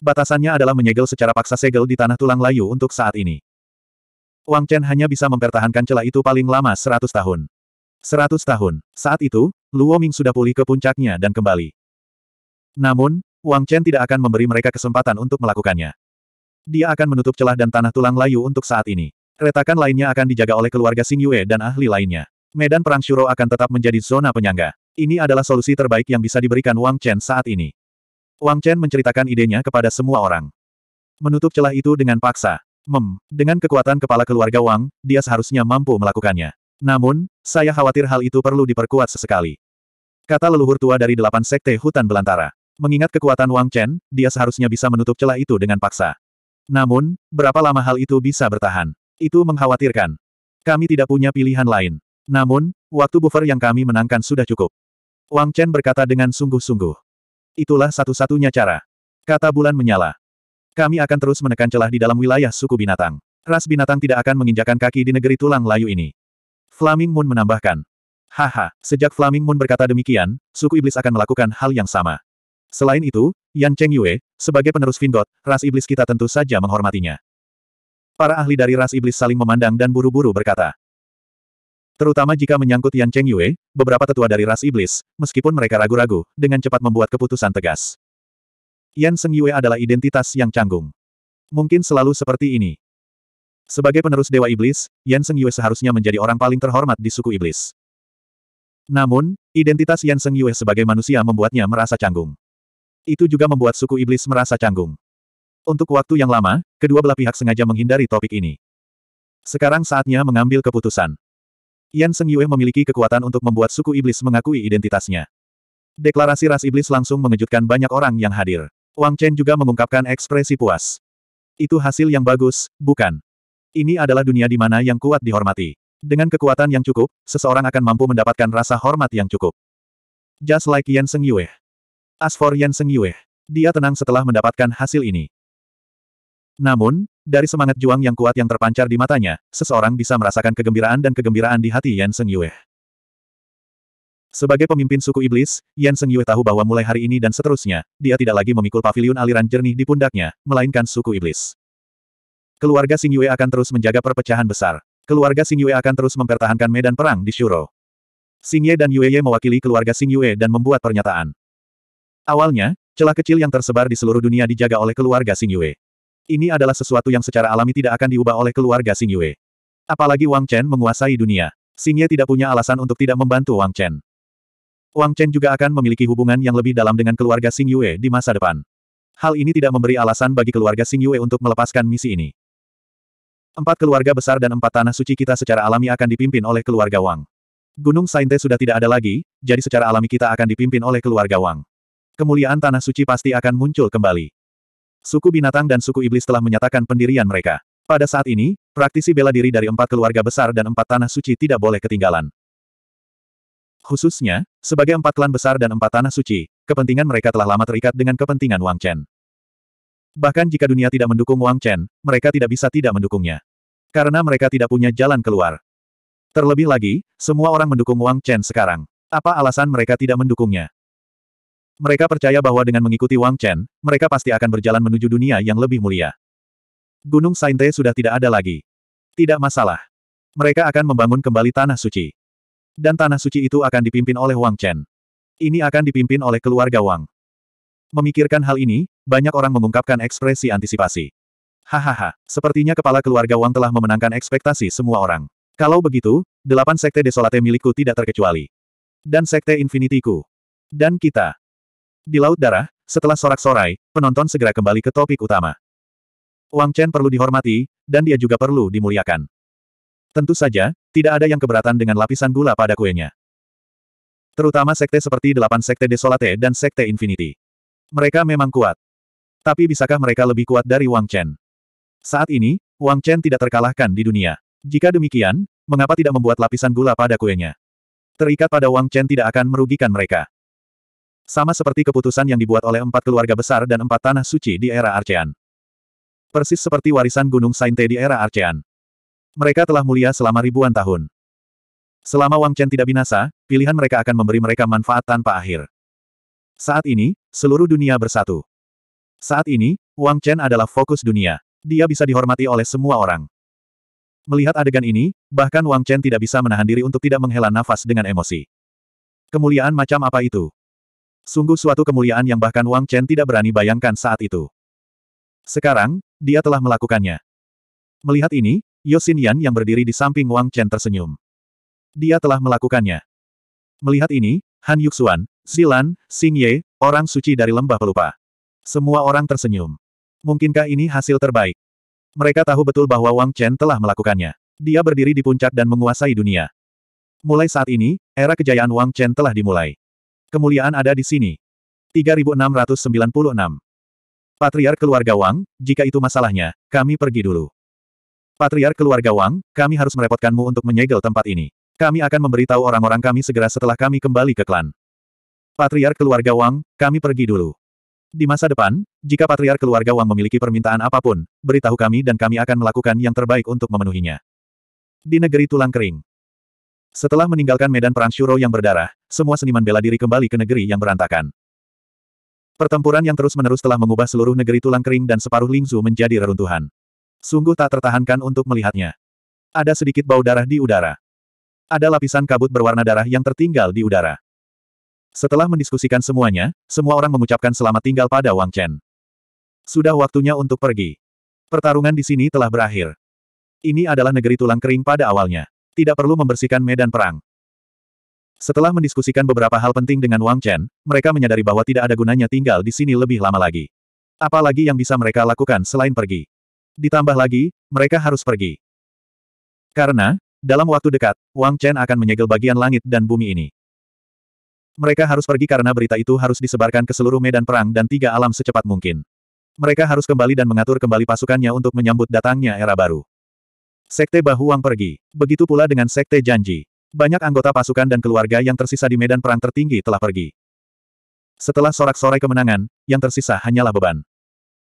Batasannya adalah menyegel secara paksa segel di tanah tulang layu untuk saat ini. Wang Chen hanya bisa mempertahankan celah itu paling lama 100 tahun. 100 tahun. Saat itu, Luo Ming sudah pulih ke puncaknya dan kembali. Namun, Wang Chen tidak akan memberi mereka kesempatan untuk melakukannya. Dia akan menutup celah dan tanah tulang layu untuk saat ini. Retakan lainnya akan dijaga oleh keluarga Xing Yue dan ahli lainnya. Medan Perang Shuro akan tetap menjadi zona penyangga. Ini adalah solusi terbaik yang bisa diberikan Wang Chen saat ini. Wang Chen menceritakan idenya kepada semua orang. Menutup celah itu dengan paksa. Mem, dengan kekuatan kepala keluarga Wang, dia seharusnya mampu melakukannya. Namun, saya khawatir hal itu perlu diperkuat sesekali. Kata leluhur tua dari delapan sekte hutan belantara. Mengingat kekuatan Wang Chen, dia seharusnya bisa menutup celah itu dengan paksa. Namun, berapa lama hal itu bisa bertahan? Itu mengkhawatirkan. Kami tidak punya pilihan lain. Namun, waktu buffer yang kami menangkan sudah cukup. Wang Chen berkata dengan sungguh-sungguh. Itulah satu-satunya cara. Kata bulan menyala. Kami akan terus menekan celah di dalam wilayah suku binatang. Ras binatang tidak akan menginjakan kaki di negeri tulang layu ini. Flaming Moon menambahkan. Haha, sejak Flaming Moon berkata demikian, suku iblis akan melakukan hal yang sama. Selain itu, Yan Cheng Yue, sebagai penerus Vingot, ras iblis kita tentu saja menghormatinya. Para ahli dari ras iblis saling memandang dan buru-buru berkata. Terutama jika menyangkut Yan Cheng Yue, beberapa tetua dari ras iblis, meskipun mereka ragu-ragu, dengan cepat membuat keputusan tegas. Yan Seng Yue adalah identitas yang canggung. Mungkin selalu seperti ini. Sebagai penerus Dewa Iblis, Yan Seng Yue seharusnya menjadi orang paling terhormat di suku iblis. Namun, identitas Yan Seng Yue sebagai manusia membuatnya merasa canggung. Itu juga membuat suku iblis merasa canggung. Untuk waktu yang lama, kedua belah pihak sengaja menghindari topik ini. Sekarang saatnya mengambil keputusan. Yan Seng Yue memiliki kekuatan untuk membuat suku iblis mengakui identitasnya. Deklarasi ras iblis langsung mengejutkan banyak orang yang hadir. Wang Chen juga mengungkapkan ekspresi puas. Itu hasil yang bagus, bukan? Ini adalah dunia di mana yang kuat dihormati. Dengan kekuatan yang cukup, seseorang akan mampu mendapatkan rasa hormat yang cukup. Just like Yan Seng Yue. As for Yan Seng Yue, dia tenang setelah mendapatkan hasil ini. Namun, dari semangat juang yang kuat yang terpancar di matanya, seseorang bisa merasakan kegembiraan dan kegembiraan di hati Yan Seng Yue. Sebagai pemimpin suku iblis, Yan Seng Yue tahu bahwa mulai hari ini dan seterusnya, dia tidak lagi memikul pavilion aliran jernih di pundaknya, melainkan suku iblis. Keluarga Sing Yue akan terus menjaga perpecahan besar. Keluarga Sing Yue akan terus mempertahankan medan perang di Shuro. Sing Ye dan Yue Ye mewakili keluarga Sing Yue dan membuat pernyataan. Awalnya, celah kecil yang tersebar di seluruh dunia dijaga oleh keluarga Sing Yue. Ini adalah sesuatu yang secara alami tidak akan diubah oleh keluarga Xing Yue. Apalagi Wang Chen menguasai dunia. Xing Ye tidak punya alasan untuk tidak membantu Wang Chen. Wang Chen juga akan memiliki hubungan yang lebih dalam dengan keluarga Xing Yue di masa depan. Hal ini tidak memberi alasan bagi keluarga Xing Yue untuk melepaskan misi ini. Empat keluarga besar dan empat tanah suci kita secara alami akan dipimpin oleh keluarga Wang. Gunung Sainte sudah tidak ada lagi, jadi secara alami kita akan dipimpin oleh keluarga Wang. Kemuliaan tanah suci pasti akan muncul kembali. Suku binatang dan suku iblis telah menyatakan pendirian mereka. Pada saat ini, praktisi bela diri dari empat keluarga besar dan empat tanah suci tidak boleh ketinggalan. Khususnya, sebagai empat klan besar dan empat tanah suci, kepentingan mereka telah lama terikat dengan kepentingan Wang Chen. Bahkan jika dunia tidak mendukung Wang Chen, mereka tidak bisa tidak mendukungnya. Karena mereka tidak punya jalan keluar. Terlebih lagi, semua orang mendukung Wang Chen sekarang. Apa alasan mereka tidak mendukungnya? Mereka percaya bahwa dengan mengikuti Wang Chen, mereka pasti akan berjalan menuju dunia yang lebih mulia. Gunung Sainte sudah tidak ada lagi. Tidak masalah. Mereka akan membangun kembali Tanah Suci. Dan Tanah Suci itu akan dipimpin oleh Wang Chen. Ini akan dipimpin oleh keluarga Wang. Memikirkan hal ini, banyak orang mengungkapkan ekspresi antisipasi. Hahaha, sepertinya kepala keluarga Wang telah memenangkan ekspektasi semua orang. Kalau begitu, delapan sekte desolate milikku tidak terkecuali. Dan sekte Infinitiku. Dan kita, di Laut Darah, setelah sorak-sorai, penonton segera kembali ke topik utama. Wang Chen perlu dihormati, dan dia juga perlu dimuliakan. Tentu saja, tidak ada yang keberatan dengan lapisan gula pada kuenya. Terutama sekte seperti delapan sekte Desolate dan sekte Infinity. Mereka memang kuat. Tapi bisakah mereka lebih kuat dari Wang Chen? Saat ini, Wang Chen tidak terkalahkan di dunia. Jika demikian, mengapa tidak membuat lapisan gula pada kuenya? Terikat pada Wang Chen tidak akan merugikan mereka. Sama seperti keputusan yang dibuat oleh empat keluarga besar dan empat tanah suci di era Archean. Persis seperti warisan Gunung Sainte di era Archean. Mereka telah mulia selama ribuan tahun. Selama Wang Chen tidak binasa, pilihan mereka akan memberi mereka manfaat tanpa akhir. Saat ini, seluruh dunia bersatu. Saat ini, Wang Chen adalah fokus dunia. Dia bisa dihormati oleh semua orang. Melihat adegan ini, bahkan Wang Chen tidak bisa menahan diri untuk tidak menghela nafas dengan emosi. Kemuliaan macam apa itu? Sungguh suatu kemuliaan yang bahkan Wang Chen tidak berani bayangkan saat itu. Sekarang, dia telah melakukannya. Melihat ini, Yosin Yan yang berdiri di samping Wang Chen tersenyum. Dia telah melakukannya. Melihat ini, Han Yuxuan, Zilan, Xing Ye, orang suci dari lembah pelupa. Semua orang tersenyum. Mungkinkah ini hasil terbaik? Mereka tahu betul bahwa Wang Chen telah melakukannya. Dia berdiri di puncak dan menguasai dunia. Mulai saat ini, era kejayaan Wang Chen telah dimulai. Kemuliaan ada di sini. 3696. Patriar keluarga Wang, jika itu masalahnya, kami pergi dulu. Patriar keluarga Wang, kami harus merepotkanmu untuk menyegel tempat ini. Kami akan memberitahu orang-orang kami segera setelah kami kembali ke klan. Patriar keluarga Wang, kami pergi dulu. Di masa depan, jika Patriar keluarga Wang memiliki permintaan apapun, beritahu kami dan kami akan melakukan yang terbaik untuk memenuhinya. Di negeri tulang kering, setelah meninggalkan medan perang Shuro yang berdarah, semua seniman bela diri kembali ke negeri yang berantakan. Pertempuran yang terus-menerus telah mengubah seluruh negeri tulang kering dan separuh Lingzu menjadi reruntuhan. Sungguh tak tertahankan untuk melihatnya. Ada sedikit bau darah di udara. Ada lapisan kabut berwarna darah yang tertinggal di udara. Setelah mendiskusikan semuanya, semua orang mengucapkan selamat tinggal pada Wang Chen. Sudah waktunya untuk pergi. Pertarungan di sini telah berakhir. Ini adalah negeri tulang kering pada awalnya tidak perlu membersihkan medan perang. Setelah mendiskusikan beberapa hal penting dengan Wang Chen, mereka menyadari bahwa tidak ada gunanya tinggal di sini lebih lama lagi. Apalagi yang bisa mereka lakukan selain pergi. Ditambah lagi, mereka harus pergi. Karena, dalam waktu dekat, Wang Chen akan menyegel bagian langit dan bumi ini. Mereka harus pergi karena berita itu harus disebarkan ke seluruh medan perang dan tiga alam secepat mungkin. Mereka harus kembali dan mengatur kembali pasukannya untuk menyambut datangnya era baru. Sekte Bahuang pergi. Begitu pula dengan Sekte Janji. Banyak anggota pasukan dan keluarga yang tersisa di medan perang tertinggi telah pergi. Setelah sorak-sorai kemenangan, yang tersisa hanyalah beban.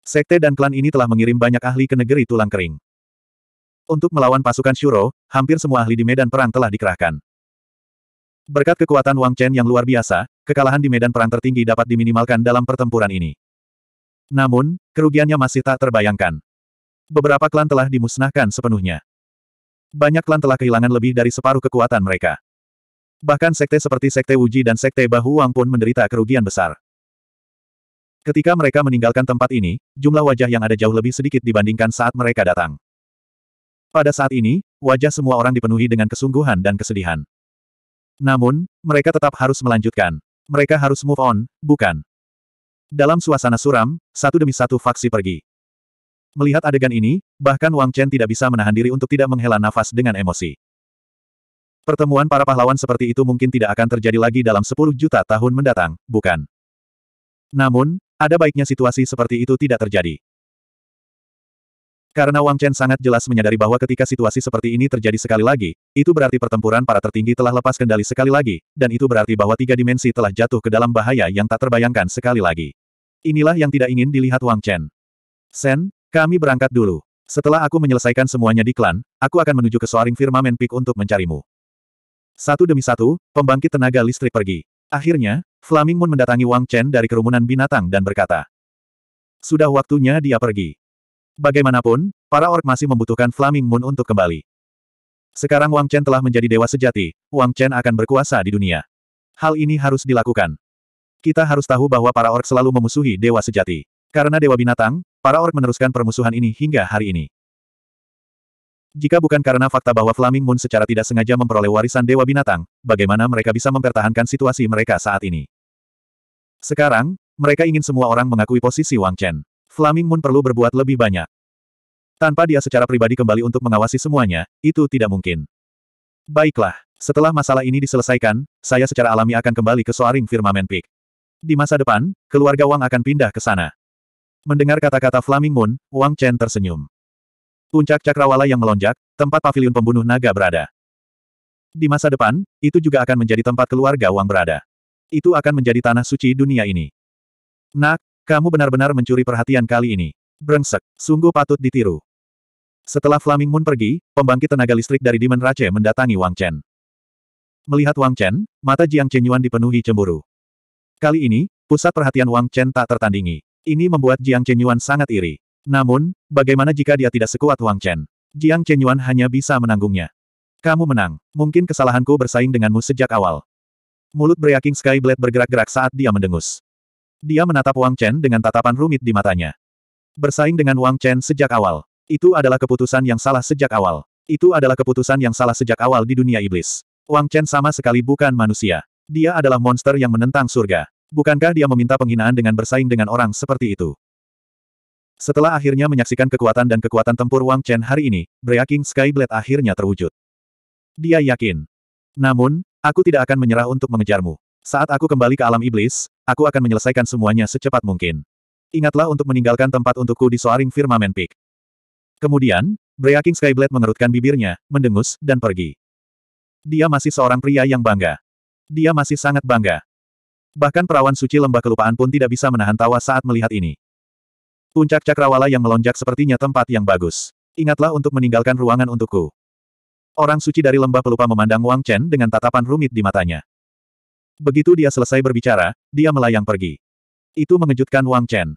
Sekte dan klan ini telah mengirim banyak ahli ke negeri tulang kering. Untuk melawan pasukan Shuro, hampir semua ahli di medan perang telah dikerahkan. Berkat kekuatan Wang Chen yang luar biasa, kekalahan di medan perang tertinggi dapat diminimalkan dalam pertempuran ini. Namun, kerugiannya masih tak terbayangkan beberapa klan telah dimusnahkan sepenuhnya. Banyak klan telah kehilangan lebih dari separuh kekuatan mereka. Bahkan sekte seperti sekte Wuji dan sekte Bahu Wang pun menderita kerugian besar. Ketika mereka meninggalkan tempat ini, jumlah wajah yang ada jauh lebih sedikit dibandingkan saat mereka datang. Pada saat ini, wajah semua orang dipenuhi dengan kesungguhan dan kesedihan. Namun, mereka tetap harus melanjutkan. Mereka harus move on, bukan? Dalam suasana suram, satu demi satu faksi pergi. Melihat adegan ini, bahkan Wang Chen tidak bisa menahan diri untuk tidak menghela nafas dengan emosi. Pertemuan para pahlawan seperti itu mungkin tidak akan terjadi lagi dalam 10 juta tahun mendatang, bukan? Namun, ada baiknya situasi seperti itu tidak terjadi. Karena Wang Chen sangat jelas menyadari bahwa ketika situasi seperti ini terjadi sekali lagi, itu berarti pertempuran para tertinggi telah lepas kendali sekali lagi, dan itu berarti bahwa tiga dimensi telah jatuh ke dalam bahaya yang tak terbayangkan sekali lagi. Inilah yang tidak ingin dilihat Wang Chen. Sen, kami berangkat dulu. Setelah aku menyelesaikan semuanya di klan, aku akan menuju ke Soaring Firmament Peak untuk mencarimu. Satu demi satu, pembangkit tenaga listrik pergi. Akhirnya, Flaming Moon mendatangi Wang Chen dari kerumunan binatang dan berkata, Sudah waktunya dia pergi. Bagaimanapun, para ork masih membutuhkan Flaming Moon untuk kembali. Sekarang Wang Chen telah menjadi dewa sejati, Wang Chen akan berkuasa di dunia. Hal ini harus dilakukan. Kita harus tahu bahwa para ork selalu memusuhi dewa sejati. Karena dewa binatang, Para orang meneruskan permusuhan ini hingga hari ini. Jika bukan karena fakta bahwa Flaming Moon secara tidak sengaja memperoleh warisan Dewa Binatang, bagaimana mereka bisa mempertahankan situasi mereka saat ini? Sekarang, mereka ingin semua orang mengakui posisi Wang Chen. Flaming Moon perlu berbuat lebih banyak. Tanpa dia secara pribadi kembali untuk mengawasi semuanya, itu tidak mungkin. Baiklah, setelah masalah ini diselesaikan, saya secara alami akan kembali ke Soaring Firmament Peak. Di masa depan, keluarga Wang akan pindah ke sana. Mendengar kata-kata Flaming Moon, Wang Chen tersenyum. Puncak cakrawala yang melonjak, tempat pavilion pembunuh naga berada. Di masa depan, itu juga akan menjadi tempat keluarga Wang berada. Itu akan menjadi tanah suci dunia ini. Nak, kamu benar-benar mencuri perhatian kali ini. Brengsek, sungguh patut ditiru. Setelah Flaming Moon pergi, pembangkit tenaga listrik dari Demon Rache mendatangi Wang Chen. Melihat Wang Chen, mata Jiang Chenyuan dipenuhi cemburu. Kali ini, pusat perhatian Wang Chen tak tertandingi. Ini membuat Jiang Chenyuan sangat iri. Namun, bagaimana jika dia tidak sekuat Wang Chen? Jiang Chenyuan hanya bisa menanggungnya. Kamu menang. Mungkin kesalahanku bersaing denganmu sejak awal. Mulut Breaking Skyblade bergerak-gerak saat dia mendengus. Dia menatap Wang Chen dengan tatapan rumit di matanya. Bersaing dengan Wang Chen sejak awal. Itu adalah keputusan yang salah sejak awal. Itu adalah keputusan yang salah sejak awal di dunia iblis. Wang Chen sama sekali bukan manusia. Dia adalah monster yang menentang surga. Bukankah dia meminta penghinaan dengan bersaing dengan orang seperti itu? Setelah akhirnya menyaksikan kekuatan dan kekuatan tempur Wang Chen hari ini, Breaking Skyblade akhirnya terwujud. Dia yakin. Namun, aku tidak akan menyerah untuk mengejarmu. Saat aku kembali ke alam iblis, aku akan menyelesaikan semuanya secepat mungkin. Ingatlah untuk meninggalkan tempat untukku di Soaring Firmament Peak. Kemudian, Breaking Skyblade mengerutkan bibirnya, mendengus, dan pergi. Dia masih seorang pria yang bangga. Dia masih sangat bangga. Bahkan perawan suci lembah kelupaan pun tidak bisa menahan tawa saat melihat ini. Puncak cakrawala yang melonjak sepertinya tempat yang bagus. Ingatlah untuk meninggalkan ruangan untukku. Orang suci dari lembah pelupa memandang Wang Chen dengan tatapan rumit di matanya. Begitu dia selesai berbicara, dia melayang pergi. Itu mengejutkan Wang Chen.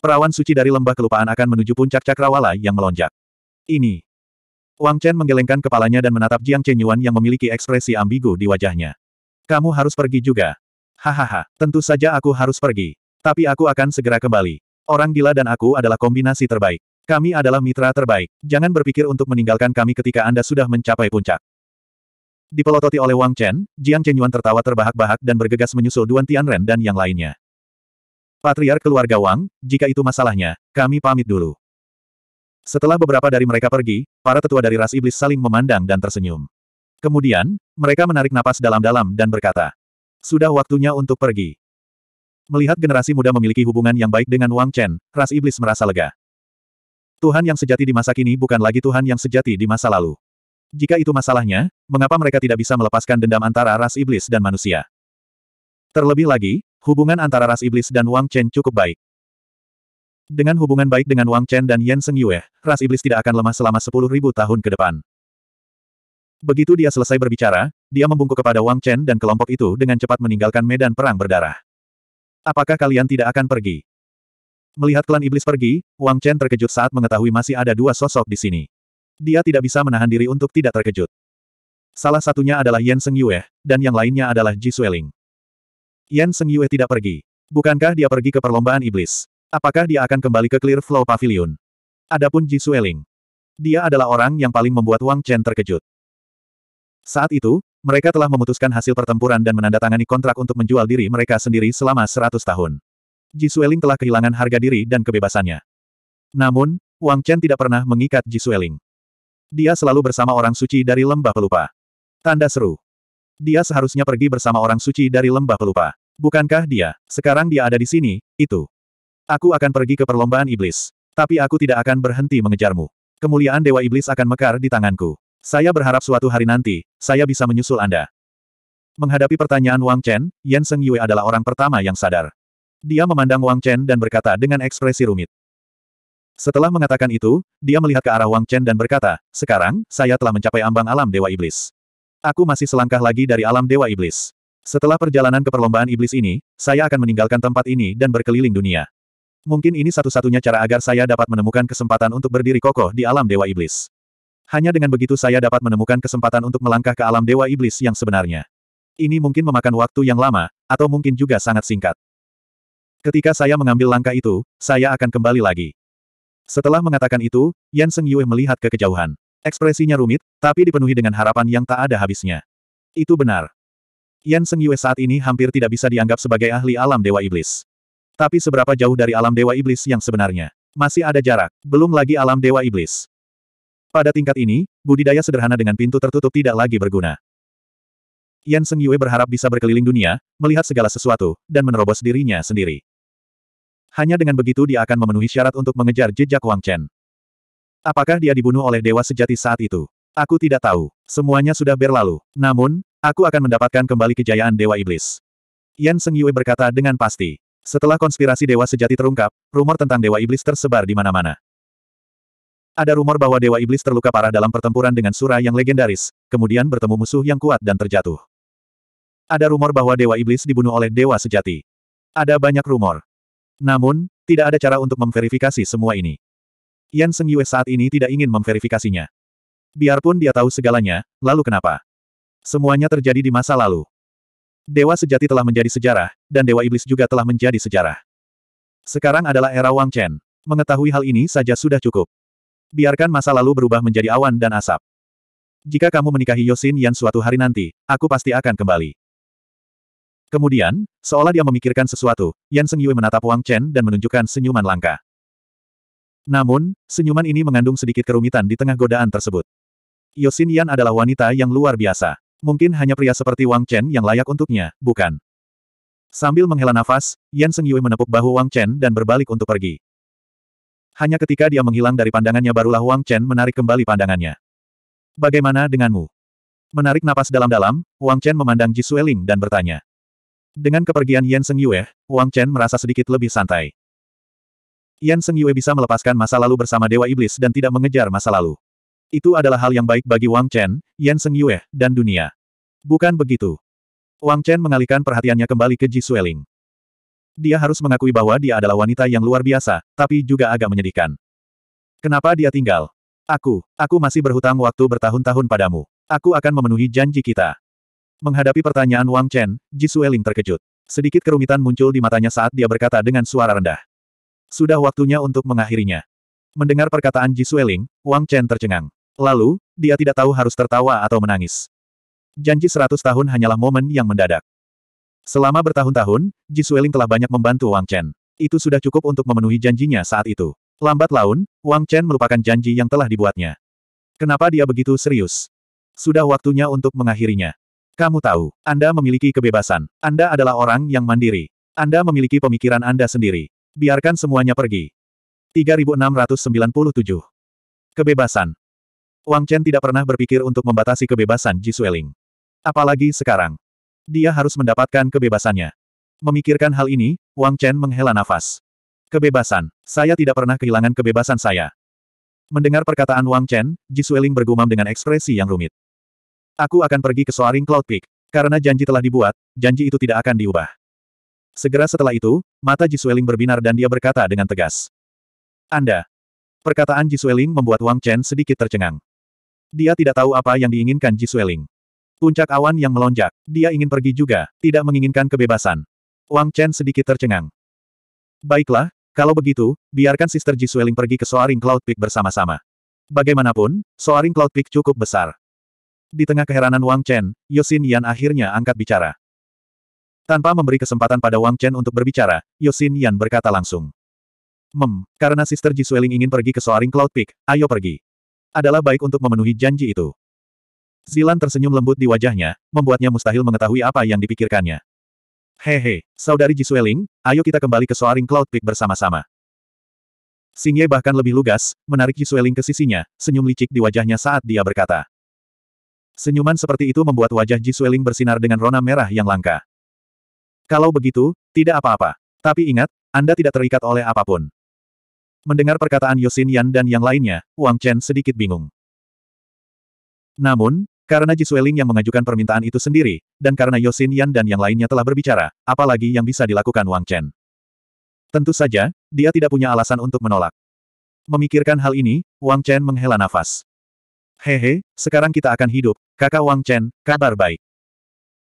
Perawan suci dari lembah kelupaan akan menuju puncak cakrawala yang melonjak. Ini. Wang Chen menggelengkan kepalanya dan menatap Jiang Chenyuan yang memiliki ekspresi ambigu di wajahnya. Kamu harus pergi juga. Hahaha, tentu saja aku harus pergi. Tapi aku akan segera kembali. Orang gila dan aku adalah kombinasi terbaik. Kami adalah mitra terbaik. Jangan berpikir untuk meninggalkan kami ketika Anda sudah mencapai puncak. Dipelototi oleh Wang Chen, Jiang Chen Yuan tertawa terbahak-bahak dan bergegas menyusul Duan Tianren dan yang lainnya. Patriar keluarga Wang, jika itu masalahnya, kami pamit dulu. Setelah beberapa dari mereka pergi, para tetua dari ras iblis saling memandang dan tersenyum. Kemudian, mereka menarik napas dalam-dalam dan berkata, sudah waktunya untuk pergi. Melihat generasi muda memiliki hubungan yang baik dengan Wang Chen, ras iblis merasa lega. Tuhan yang sejati di masa kini bukan lagi Tuhan yang sejati di masa lalu. Jika itu masalahnya, mengapa mereka tidak bisa melepaskan dendam antara ras iblis dan manusia? Terlebih lagi, hubungan antara ras iblis dan Wang Chen cukup baik. Dengan hubungan baik dengan Wang Chen dan Yan Seng Yue, ras iblis tidak akan lemah selama sepuluh ribu tahun ke depan. Begitu dia selesai berbicara, dia membungkuk kepada Wang Chen dan kelompok itu dengan cepat meninggalkan medan perang berdarah. Apakah kalian tidak akan pergi? Melihat klan iblis pergi, Wang Chen terkejut saat mengetahui masih ada dua sosok di sini. Dia tidak bisa menahan diri untuk tidak terkejut. Salah satunya adalah Yan Seng Yue, dan yang lainnya adalah Ji Sueling. Yan Seng Yue tidak pergi. Bukankah dia pergi ke perlombaan iblis? Apakah dia akan kembali ke Clear Flow Pavilion? Adapun Ji Sueling. Dia adalah orang yang paling membuat Wang Chen terkejut. Saat itu, mereka telah memutuskan hasil pertempuran dan menandatangani kontrak untuk menjual diri mereka sendiri selama 100 tahun. Ji Sueling telah kehilangan harga diri dan kebebasannya. Namun, Wang Chen tidak pernah mengikat Ji Sueling. Dia selalu bersama orang suci dari lembah pelupa. Tanda seru. Dia seharusnya pergi bersama orang suci dari lembah pelupa. Bukankah dia? Sekarang dia ada di sini, itu. Aku akan pergi ke perlombaan iblis. Tapi aku tidak akan berhenti mengejarmu. Kemuliaan Dewa Iblis akan mekar di tanganku. Saya berharap suatu hari nanti, saya bisa menyusul Anda. Menghadapi pertanyaan Wang Chen, Yan Seng Yue adalah orang pertama yang sadar. Dia memandang Wang Chen dan berkata dengan ekspresi rumit. Setelah mengatakan itu, dia melihat ke arah Wang Chen dan berkata, sekarang, saya telah mencapai ambang alam Dewa Iblis. Aku masih selangkah lagi dari alam Dewa Iblis. Setelah perjalanan ke perlombaan iblis ini, saya akan meninggalkan tempat ini dan berkeliling dunia. Mungkin ini satu-satunya cara agar saya dapat menemukan kesempatan untuk berdiri kokoh di alam Dewa Iblis. Hanya dengan begitu saya dapat menemukan kesempatan untuk melangkah ke alam Dewa Iblis yang sebenarnya. Ini mungkin memakan waktu yang lama, atau mungkin juga sangat singkat. Ketika saya mengambil langkah itu, saya akan kembali lagi. Setelah mengatakan itu, Yan Seng Yue melihat ke kejauhan. Ekspresinya rumit, tapi dipenuhi dengan harapan yang tak ada habisnya. Itu benar. Yan Seng Yue saat ini hampir tidak bisa dianggap sebagai ahli alam Dewa Iblis. Tapi seberapa jauh dari alam Dewa Iblis yang sebenarnya? Masih ada jarak, belum lagi alam Dewa Iblis. Pada tingkat ini, budidaya sederhana dengan pintu tertutup tidak lagi berguna. Yan Seng Yue berharap bisa berkeliling dunia, melihat segala sesuatu, dan menerobos dirinya sendiri. Hanya dengan begitu dia akan memenuhi syarat untuk mengejar jejak Wang Chen. Apakah dia dibunuh oleh dewa sejati saat itu? Aku tidak tahu. Semuanya sudah berlalu. Namun, aku akan mendapatkan kembali kejayaan dewa iblis. Yan Seng Yue berkata dengan pasti. Setelah konspirasi dewa sejati terungkap, rumor tentang dewa iblis tersebar di mana-mana. Ada rumor bahwa Dewa Iblis terluka parah dalam pertempuran dengan Sura yang legendaris, kemudian bertemu musuh yang kuat dan terjatuh. Ada rumor bahwa Dewa Iblis dibunuh oleh Dewa Sejati. Ada banyak rumor. Namun, tidak ada cara untuk memverifikasi semua ini. Yan Seng Yue saat ini tidak ingin memverifikasinya. Biarpun dia tahu segalanya, lalu kenapa? Semuanya terjadi di masa lalu. Dewa Sejati telah menjadi sejarah, dan Dewa Iblis juga telah menjadi sejarah. Sekarang adalah era Wang Chen. Mengetahui hal ini saja sudah cukup. Biarkan masa lalu berubah menjadi awan dan asap. Jika kamu menikahi Yosin Yan suatu hari nanti, aku pasti akan kembali. Kemudian, seolah dia memikirkan sesuatu, Yan Seng Yue menatap Wang Chen dan menunjukkan senyuman langka. Namun, senyuman ini mengandung sedikit kerumitan di tengah godaan tersebut. Yosin Yan adalah wanita yang luar biasa. Mungkin hanya pria seperti Wang Chen yang layak untuknya, bukan? Sambil menghela nafas, Yan Seng Yue menepuk bahu Wang Chen dan berbalik untuk pergi. Hanya ketika dia menghilang dari pandangannya barulah Wang Chen menarik kembali pandangannya. Bagaimana denganmu? Menarik napas dalam-dalam, Wang Chen memandang Ji Sueling dan bertanya. Dengan kepergian Yan Seng Yue, Wang Chen merasa sedikit lebih santai. Yan Seng Yue bisa melepaskan masa lalu bersama Dewa Iblis dan tidak mengejar masa lalu. Itu adalah hal yang baik bagi Wang Chen, Yan Seng Yue, dan dunia. Bukan begitu. Wang Chen mengalihkan perhatiannya kembali ke Ji Sueling. Dia harus mengakui bahwa dia adalah wanita yang luar biasa, tapi juga agak menyedihkan. Kenapa dia tinggal? Aku, aku masih berhutang waktu bertahun-tahun padamu. Aku akan memenuhi janji kita. Menghadapi pertanyaan Wang Chen, Ji Sueling terkejut. Sedikit kerumitan muncul di matanya saat dia berkata dengan suara rendah. Sudah waktunya untuk mengakhirinya. Mendengar perkataan Ji Sueling, Wang Chen tercengang. Lalu, dia tidak tahu harus tertawa atau menangis. Janji seratus tahun hanyalah momen yang mendadak. Selama bertahun-tahun, Ji Sueling telah banyak membantu Wang Chen. Itu sudah cukup untuk memenuhi janjinya saat itu. Lambat laun, Wang Chen melupakan janji yang telah dibuatnya. Kenapa dia begitu serius? Sudah waktunya untuk mengakhirinya. Kamu tahu, Anda memiliki kebebasan. Anda adalah orang yang mandiri. Anda memiliki pemikiran Anda sendiri. Biarkan semuanya pergi. 3697. Kebebasan. Wang Chen tidak pernah berpikir untuk membatasi kebebasan Ji Sueling. Apalagi sekarang. Dia harus mendapatkan kebebasannya. Memikirkan hal ini, Wang Chen menghela nafas. Kebebasan. Saya tidak pernah kehilangan kebebasan saya. Mendengar perkataan Wang Chen, Ji Sueling bergumam dengan ekspresi yang rumit. Aku akan pergi ke Soaring Cloud Peak. Karena janji telah dibuat, janji itu tidak akan diubah. Segera setelah itu, mata Ji Sueling berbinar dan dia berkata dengan tegas. Anda. Perkataan Ji Sueling membuat Wang Chen sedikit tercengang. Dia tidak tahu apa yang diinginkan Ji Sueling. Puncak awan yang melonjak. Dia ingin pergi juga, tidak menginginkan kebebasan. Wang Chen sedikit tercengang. Baiklah, kalau begitu, biarkan Sister Ji Sueling pergi ke Soaring Cloud Peak bersama-sama. Bagaimanapun, Soaring Cloud Peak cukup besar. Di tengah keheranan Wang Chen, Yosin Yan akhirnya angkat bicara. Tanpa memberi kesempatan pada Wang Chen untuk berbicara, Yosin Yan berkata langsung. Mem, karena Sister Ji Sueling ingin pergi ke Soaring Cloud Peak, ayo pergi. Adalah baik untuk memenuhi janji itu. Zilan tersenyum lembut di wajahnya, membuatnya mustahil mengetahui apa yang dipikirkannya. Hehe, saudari Jisueling, ayo kita kembali ke Soaring Cloud Peak bersama-sama. Singye bahkan lebih lugas, menarik Jisueling ke sisinya, senyum licik di wajahnya saat dia berkata. Senyuman seperti itu membuat wajah Jisueling bersinar dengan rona merah yang langka. Kalau begitu, tidak apa-apa. Tapi ingat, Anda tidak terikat oleh apapun. Mendengar perkataan Yosin Yan dan yang lainnya, Wang Chen sedikit bingung. Namun, karena Jisueling yang mengajukan permintaan itu sendiri, dan karena Yosin Yan dan yang lainnya telah berbicara, apalagi yang bisa dilakukan Wang Chen. Tentu saja, dia tidak punya alasan untuk menolak. Memikirkan hal ini, Wang Chen menghela nafas. Hehe, sekarang kita akan hidup, kakak Wang Chen, kabar baik.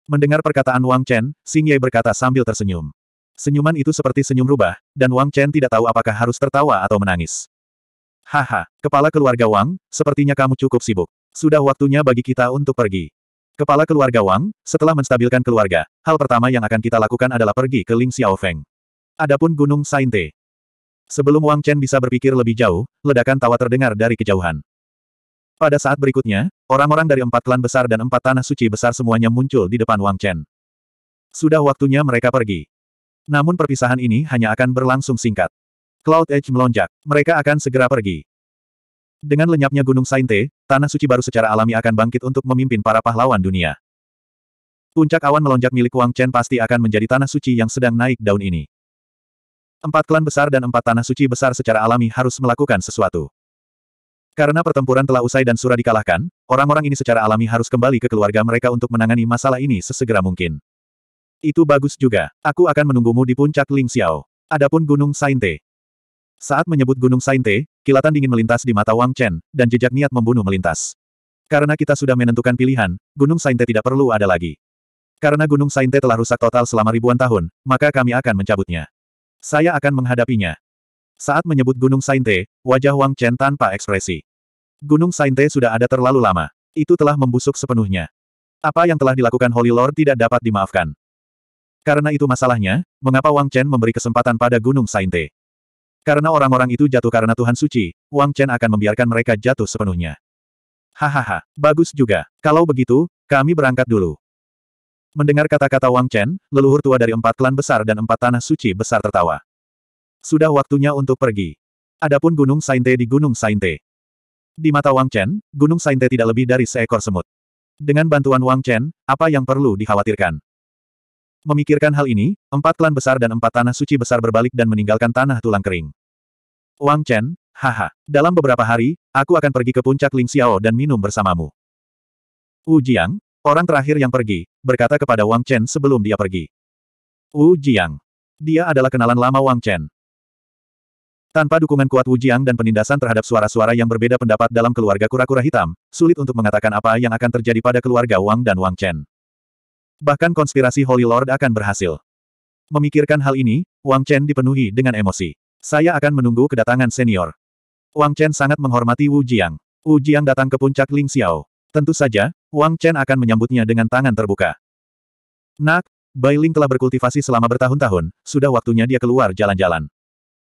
Mendengar perkataan Wang Chen, Xing Ye berkata sambil tersenyum. Senyuman itu seperti senyum rubah, dan Wang Chen tidak tahu apakah harus tertawa atau menangis. Haha, kepala keluarga Wang, sepertinya kamu cukup sibuk. Sudah waktunya bagi kita untuk pergi. Kepala keluarga Wang, setelah menstabilkan keluarga, hal pertama yang akan kita lakukan adalah pergi ke Ling Xiaofeng. Adapun Gunung Sainte. Sebelum Wang Chen bisa berpikir lebih jauh, ledakan tawa terdengar dari kejauhan. Pada saat berikutnya, orang-orang dari empat klan besar dan empat tanah suci besar semuanya muncul di depan Wang Chen. Sudah waktunya mereka pergi. Namun perpisahan ini hanya akan berlangsung singkat. Cloud Edge melonjak. Mereka akan segera pergi. Dengan lenyapnya Gunung Sainte, Tanah Suci baru secara alami akan bangkit untuk memimpin para pahlawan dunia. Puncak awan melonjak milik Wang Chen pasti akan menjadi Tanah Suci yang sedang naik daun ini. Empat klan besar dan empat Tanah Suci besar secara alami harus melakukan sesuatu. Karena pertempuran telah usai dan Sura dikalahkan, orang-orang ini secara alami harus kembali ke keluarga mereka untuk menangani masalah ini sesegera mungkin. Itu bagus juga. Aku akan menunggumu di puncak Ling Xiao. Adapun Gunung Sainte. Saat menyebut Gunung Sainte, kilatan dingin melintas di mata Wang Chen, dan jejak niat membunuh melintas. Karena kita sudah menentukan pilihan, Gunung Sainte tidak perlu ada lagi. Karena Gunung Sainte telah rusak total selama ribuan tahun, maka kami akan mencabutnya. Saya akan menghadapinya. Saat menyebut Gunung Sainte, wajah Wang Chen tanpa ekspresi. Gunung Sainte sudah ada terlalu lama. Itu telah membusuk sepenuhnya. Apa yang telah dilakukan Holy Lord tidak dapat dimaafkan. Karena itu masalahnya, mengapa Wang Chen memberi kesempatan pada Gunung Sainte? Karena orang-orang itu jatuh karena Tuhan suci, Wang Chen akan membiarkan mereka jatuh sepenuhnya. Hahaha, bagus juga. Kalau begitu, kami berangkat dulu. Mendengar kata-kata Wang Chen, leluhur tua dari empat klan besar dan empat tanah suci besar tertawa. Sudah waktunya untuk pergi. Adapun Gunung Sainte di Gunung Sainte. Di mata Wang Chen, Gunung Sainte tidak lebih dari seekor semut. Dengan bantuan Wang Chen, apa yang perlu dikhawatirkan? Memikirkan hal ini, empat klan besar dan empat tanah suci besar berbalik dan meninggalkan tanah tulang kering. Wang Chen, haha. Dalam beberapa hari, aku akan pergi ke puncak Ling Xiao dan minum bersamamu. Wu Jiang, orang terakhir yang pergi, berkata kepada Wang Chen sebelum dia pergi. Wu Jiang. Dia adalah kenalan lama Wang Chen. Tanpa dukungan kuat Wu Jiang dan penindasan terhadap suara-suara yang berbeda pendapat dalam keluarga kura-kura hitam, sulit untuk mengatakan apa yang akan terjadi pada keluarga Wang dan Wang Chen. Bahkan konspirasi Holy Lord akan berhasil. Memikirkan hal ini, Wang Chen dipenuhi dengan emosi. Saya akan menunggu kedatangan senior. Wang Chen sangat menghormati Wu Jiang. Wu Jiang datang ke puncak Ling Xiao. Tentu saja, Wang Chen akan menyambutnya dengan tangan terbuka. Nak, Bai Ling telah berkultivasi selama bertahun-tahun, sudah waktunya dia keluar jalan-jalan.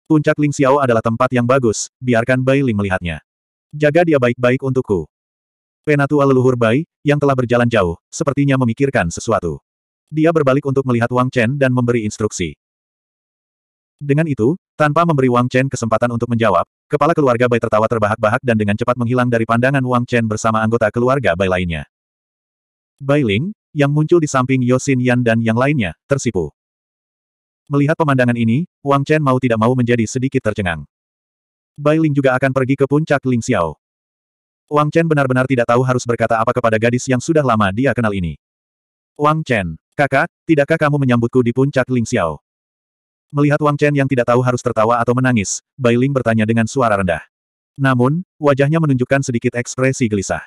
Puncak Ling Xiao adalah tempat yang bagus, biarkan Bai Ling melihatnya. Jaga dia baik-baik untukku. Penatua leluhur Bai, yang telah berjalan jauh, sepertinya memikirkan sesuatu. Dia berbalik untuk melihat Wang Chen dan memberi instruksi. Dengan itu, tanpa memberi Wang Chen kesempatan untuk menjawab, kepala keluarga Bai tertawa terbahak-bahak dan dengan cepat menghilang dari pandangan Wang Chen bersama anggota keluarga Bai lainnya. Bai Ling, yang muncul di samping Yosin Yan dan yang lainnya, tersipu. Melihat pemandangan ini, Wang Chen mau tidak mau menjadi sedikit tercengang. Bai Ling juga akan pergi ke puncak Ling Xiao. Wang Chen benar-benar tidak tahu harus berkata apa kepada gadis yang sudah lama dia kenal ini. Wang Chen, kakak, tidakkah kamu menyambutku di puncak Ling Xiao? Melihat Wang Chen yang tidak tahu harus tertawa atau menangis, Bai Ling bertanya dengan suara rendah. Namun, wajahnya menunjukkan sedikit ekspresi gelisah.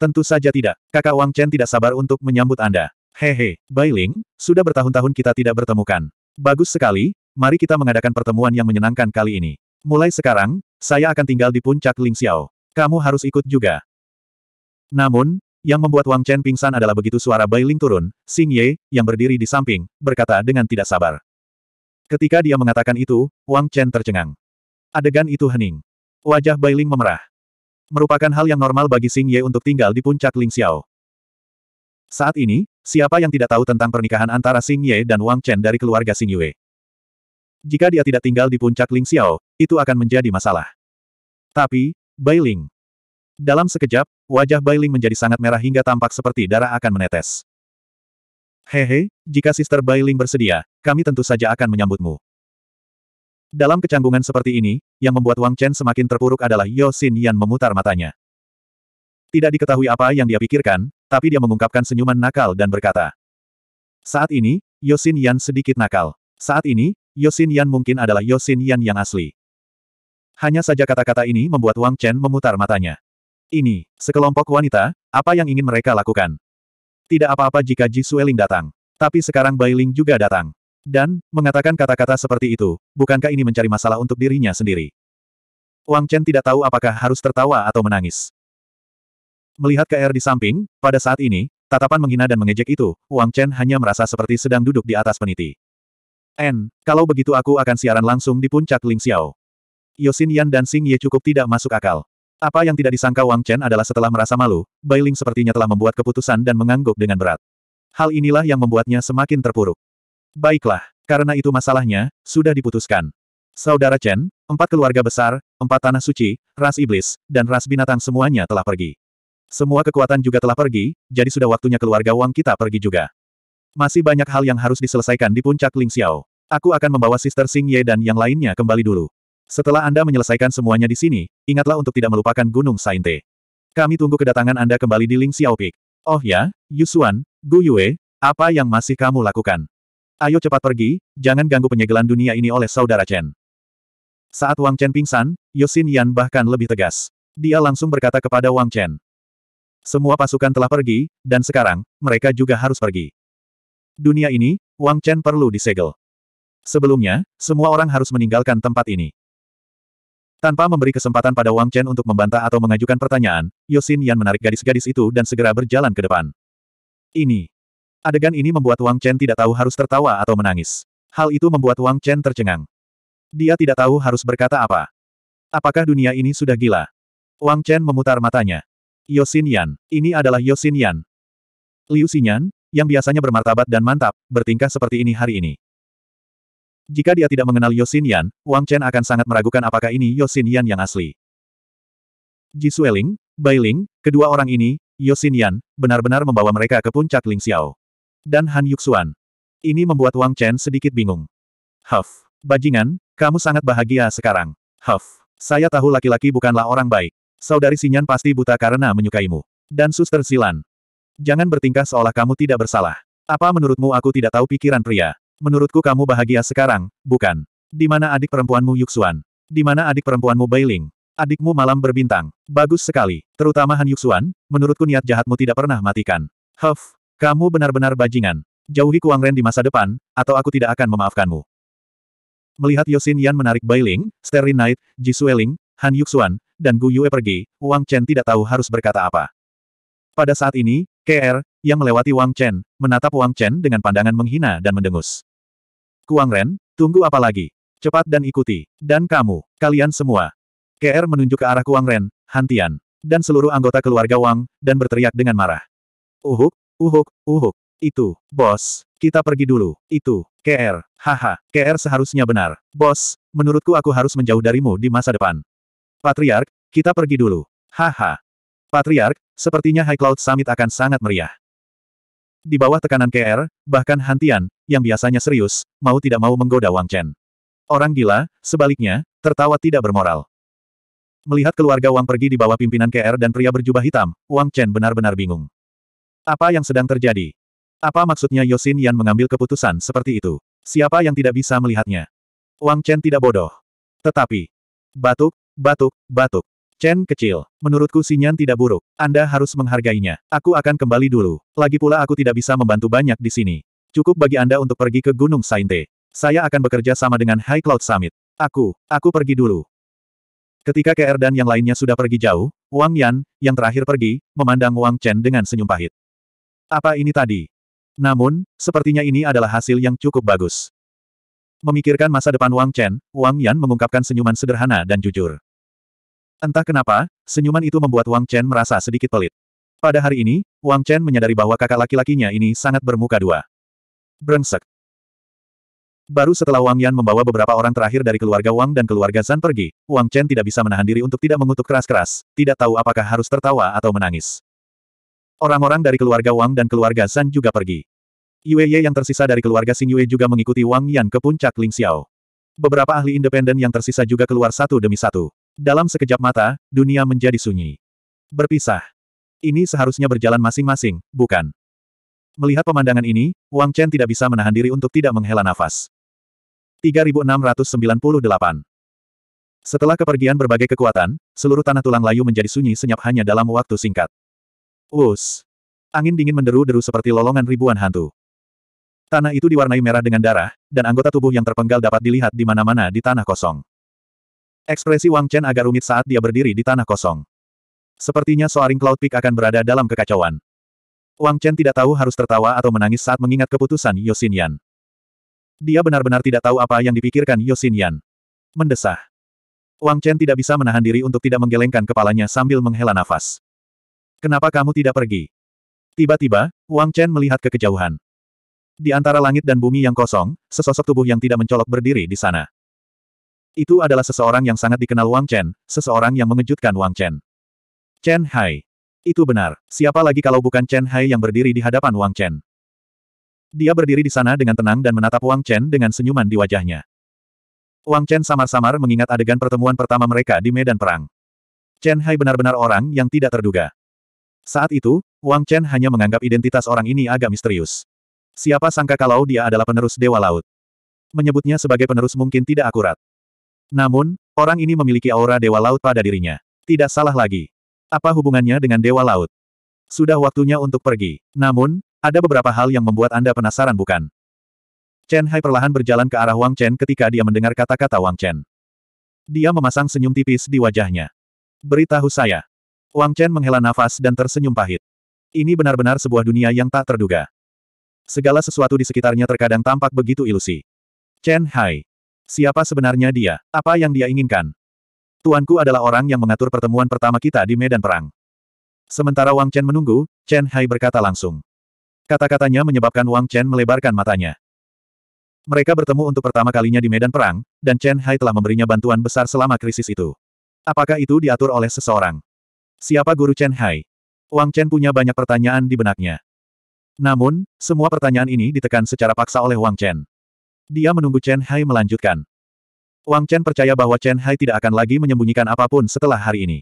Tentu saja tidak, kakak Wang Chen tidak sabar untuk menyambut Anda. Hehe, Bai Ling, sudah bertahun-tahun kita tidak bertemukan. Bagus sekali, mari kita mengadakan pertemuan yang menyenangkan kali ini. Mulai sekarang, saya akan tinggal di puncak Ling Xiao. Kamu harus ikut juga. Namun, yang membuat Wang Chen pingsan adalah begitu suara Bai Ling turun, Xing Ye, yang berdiri di samping, berkata dengan tidak sabar. Ketika dia mengatakan itu, Wang Chen tercengang. Adegan itu hening. Wajah Bailing memerah. Merupakan hal yang normal bagi Xing Ye untuk tinggal di puncak Ling Xiao. Saat ini, siapa yang tidak tahu tentang pernikahan antara Xing Ye dan Wang Chen dari keluarga Xing Yue? Jika dia tidak tinggal di puncak Ling Xiao, itu akan menjadi masalah. Tapi, Bailing. Dalam sekejap, wajah Bailing menjadi sangat merah hingga tampak seperti darah akan menetes. Hehe, jika Sister Bailing bersedia, kami tentu saja akan menyambutmu. Dalam kecanggungan seperti ini, yang membuat Wang Chen semakin terpuruk adalah Yo Xin Yan memutar matanya. Tidak diketahui apa yang dia pikirkan, tapi dia mengungkapkan senyuman nakal dan berkata. Saat ini, Yo Xin Yan sedikit nakal. Saat ini, Yo Xin Yan mungkin adalah Yo Xin Yan yang asli. Hanya saja kata-kata ini membuat Wang Chen memutar matanya. Ini, sekelompok wanita, apa yang ingin mereka lakukan? Tidak apa-apa jika Ji Sueling datang. Tapi sekarang Bai Ling juga datang. Dan, mengatakan kata-kata seperti itu, bukankah ini mencari masalah untuk dirinya sendiri? Wang Chen tidak tahu apakah harus tertawa atau menangis. Melihat KR di samping, pada saat ini, tatapan menghina dan mengejek itu, Wang Chen hanya merasa seperti sedang duduk di atas peniti. N, kalau begitu aku akan siaran langsung di puncak Ling Xiao. Yosin Yan dan Sing Ye cukup tidak masuk akal. Apa yang tidak disangka Wang Chen adalah setelah merasa malu, Bailing sepertinya telah membuat keputusan dan mengangguk dengan berat. Hal inilah yang membuatnya semakin terpuruk. Baiklah, karena itu masalahnya, sudah diputuskan. Saudara Chen, empat keluarga besar, empat tanah suci, ras iblis, dan ras binatang semuanya telah pergi. Semua kekuatan juga telah pergi, jadi sudah waktunya keluarga Wang kita pergi juga. Masih banyak hal yang harus diselesaikan di puncak Ling Xiao. Aku akan membawa Sister Xing Ye dan yang lainnya kembali dulu. Setelah Anda menyelesaikan semuanya di sini, ingatlah untuk tidak melupakan Gunung Sainte. Kami tunggu kedatangan Anda kembali di Ling Xiao Oh ya, Yusuan, Gu Yue, apa yang masih kamu lakukan? Ayo cepat pergi, jangan ganggu penyegelan dunia ini oleh saudara Chen. Saat Wang Chen pingsan, Yosin Yan bahkan lebih tegas. Dia langsung berkata kepada Wang Chen. Semua pasukan telah pergi, dan sekarang, mereka juga harus pergi. Dunia ini, Wang Chen perlu disegel. Sebelumnya, semua orang harus meninggalkan tempat ini. Tanpa memberi kesempatan pada Wang Chen untuk membantah atau mengajukan pertanyaan, Yosin Yan menarik gadis-gadis itu dan segera berjalan ke depan. Ini. Adegan ini membuat Wang Chen tidak tahu harus tertawa atau menangis. Hal itu membuat Wang Chen tercengang. Dia tidak tahu harus berkata apa. Apakah dunia ini sudah gila? Wang Chen memutar matanya. Yosin Yan. Ini adalah Yosin Yan. Liu Xinyan, yang biasanya bermartabat dan mantap, bertingkah seperti ini hari ini. Jika dia tidak mengenal Yosin Yan, Wang Chen akan sangat meragukan apakah ini Yosin Yan yang asli. Ji Sueling, Bai Ling, kedua orang ini, Yosin Yan, benar-benar membawa mereka ke puncak Ling Xiao. Dan Han Yuxuan. Ini membuat Wang Chen sedikit bingung. Huff, bajingan, kamu sangat bahagia sekarang. Huff, saya tahu laki-laki bukanlah orang baik. Saudari Sinyan pasti buta karena menyukaimu. Dan suster Silan. Jangan bertingkah seolah kamu tidak bersalah. Apa menurutmu aku tidak tahu pikiran pria? Menurutku kamu bahagia sekarang, bukan? Di mana adik perempuanmu Yuxuan? Di mana adik perempuanmu Bailing? Adikmu malam berbintang. Bagus sekali. Terutama Han Yuxuan, menurutku niat jahatmu tidak pernah matikan. Huff, kamu benar-benar bajingan. Jauhi Kuang Ren di masa depan, atau aku tidak akan memaafkanmu. Melihat Yosin Yan menarik Bailing, Sterling Knight, Ji Sueling, Han Yuxuan, dan Gu Yue pergi, Wang Chen tidak tahu harus berkata apa. Pada saat ini, KR, yang melewati Wang Chen, menatap Wang Chen dengan pandangan menghina dan mendengus. Kuang Ren, tunggu apa lagi? Cepat dan ikuti. Dan kamu, kalian semua. KR menunjuk ke arah Kuang Ren, Hantian, dan seluruh anggota keluarga Wang, dan berteriak dengan marah. Uhuk, uhuk, uhuk. Itu, bos, kita pergi dulu. Itu, KR, haha, KR seharusnya benar. Bos, menurutku aku harus menjauh darimu di masa depan. Patriark, kita pergi dulu. Haha. Patriark, sepertinya High Cloud Summit akan sangat meriah. Di bawah tekanan KR, bahkan Hantian, yang biasanya serius, mau tidak mau menggoda Wang Chen. Orang gila, sebaliknya, tertawa tidak bermoral. Melihat keluarga Wang pergi di bawah pimpinan KR dan pria berjubah hitam, Wang Chen benar-benar bingung. Apa yang sedang terjadi? Apa maksudnya Yosin Yan mengambil keputusan seperti itu? Siapa yang tidak bisa melihatnya? Wang Chen tidak bodoh. Tetapi, batuk, batuk, batuk. Chen kecil. Menurutku Sinyan tidak buruk. Anda harus menghargainya. Aku akan kembali dulu. Lagi pula aku tidak bisa membantu banyak di sini. Cukup bagi Anda untuk pergi ke Gunung Sainte. Saya akan bekerja sama dengan High Cloud Summit. Aku, aku pergi dulu. Ketika KR er dan yang lainnya sudah pergi jauh, Wang Yan, yang terakhir pergi, memandang Wang Chen dengan senyum pahit. Apa ini tadi? Namun, sepertinya ini adalah hasil yang cukup bagus. Memikirkan masa depan Wang Chen, Wang Yan mengungkapkan senyuman sederhana dan jujur. Entah kenapa, senyuman itu membuat Wang Chen merasa sedikit pelit. Pada hari ini, Wang Chen menyadari bahwa kakak laki-lakinya ini sangat bermuka dua. Brengsek. Baru setelah Wang Yan membawa beberapa orang terakhir dari keluarga Wang dan keluarga Zan pergi, Wang Chen tidak bisa menahan diri untuk tidak mengutuk keras-keras, tidak tahu apakah harus tertawa atau menangis. Orang-orang dari keluarga Wang dan keluarga Zan juga pergi. Yue Ye yang tersisa dari keluarga Xing Yue juga mengikuti Wang Yan ke puncak Ling Xiao. Beberapa ahli independen yang tersisa juga keluar satu demi satu. Dalam sekejap mata, dunia menjadi sunyi. Berpisah. Ini seharusnya berjalan masing-masing, bukan? Melihat pemandangan ini, Wang Chen tidak bisa menahan diri untuk tidak menghela nafas. 3698 Setelah kepergian berbagai kekuatan, seluruh tanah tulang layu menjadi sunyi senyap hanya dalam waktu singkat. Us. Angin dingin menderu-deru seperti lolongan ribuan hantu. Tanah itu diwarnai merah dengan darah, dan anggota tubuh yang terpenggal dapat dilihat di mana-mana di tanah kosong. Ekspresi Wang Chen agak rumit saat dia berdiri di tanah kosong. Sepertinya Soaring Cloud Peak akan berada dalam kekacauan. Wang Chen tidak tahu harus tertawa atau menangis saat mengingat keputusan Yosinian. Dia benar-benar tidak tahu apa yang dipikirkan Yosinian. Mendesah. Wang Chen tidak bisa menahan diri untuk tidak menggelengkan kepalanya sambil menghela nafas. Kenapa kamu tidak pergi? Tiba-tiba, Wang Chen melihat ke kejauhan. Di antara langit dan bumi yang kosong, sesosok tubuh yang tidak mencolok berdiri di sana. Itu adalah seseorang yang sangat dikenal Wang Chen, seseorang yang mengejutkan Wang Chen. Chen Hai. Itu benar, siapa lagi kalau bukan Chen Hai yang berdiri di hadapan Wang Chen. Dia berdiri di sana dengan tenang dan menatap Wang Chen dengan senyuman di wajahnya. Wang Chen samar-samar mengingat adegan pertemuan pertama mereka di medan perang. Chen Hai benar-benar orang yang tidak terduga. Saat itu, Wang Chen hanya menganggap identitas orang ini agak misterius. Siapa sangka kalau dia adalah penerus Dewa Laut. Menyebutnya sebagai penerus mungkin tidak akurat. Namun, orang ini memiliki aura Dewa Laut pada dirinya. Tidak salah lagi. Apa hubungannya dengan Dewa Laut? Sudah waktunya untuk pergi. Namun, ada beberapa hal yang membuat Anda penasaran bukan? Chen Hai perlahan berjalan ke arah Wang Chen ketika dia mendengar kata-kata Wang Chen. Dia memasang senyum tipis di wajahnya. Beritahu saya. Wang Chen menghela nafas dan tersenyum pahit. Ini benar-benar sebuah dunia yang tak terduga. Segala sesuatu di sekitarnya terkadang tampak begitu ilusi. Chen Hai, Siapa sebenarnya dia? Apa yang dia inginkan? Tuanku adalah orang yang mengatur pertemuan pertama kita di medan perang. Sementara Wang Chen menunggu, Chen Hai berkata langsung. Kata-katanya menyebabkan Wang Chen melebarkan matanya. Mereka bertemu untuk pertama kalinya di medan perang, dan Chen Hai telah memberinya bantuan besar selama krisis itu. Apakah itu diatur oleh seseorang? Siapa guru Chen Hai? Wang Chen punya banyak pertanyaan di benaknya. Namun, semua pertanyaan ini ditekan secara paksa oleh Wang Chen. Dia menunggu Chen Hai melanjutkan. Wang Chen percaya bahwa Chen Hai tidak akan lagi menyembunyikan apapun setelah hari ini.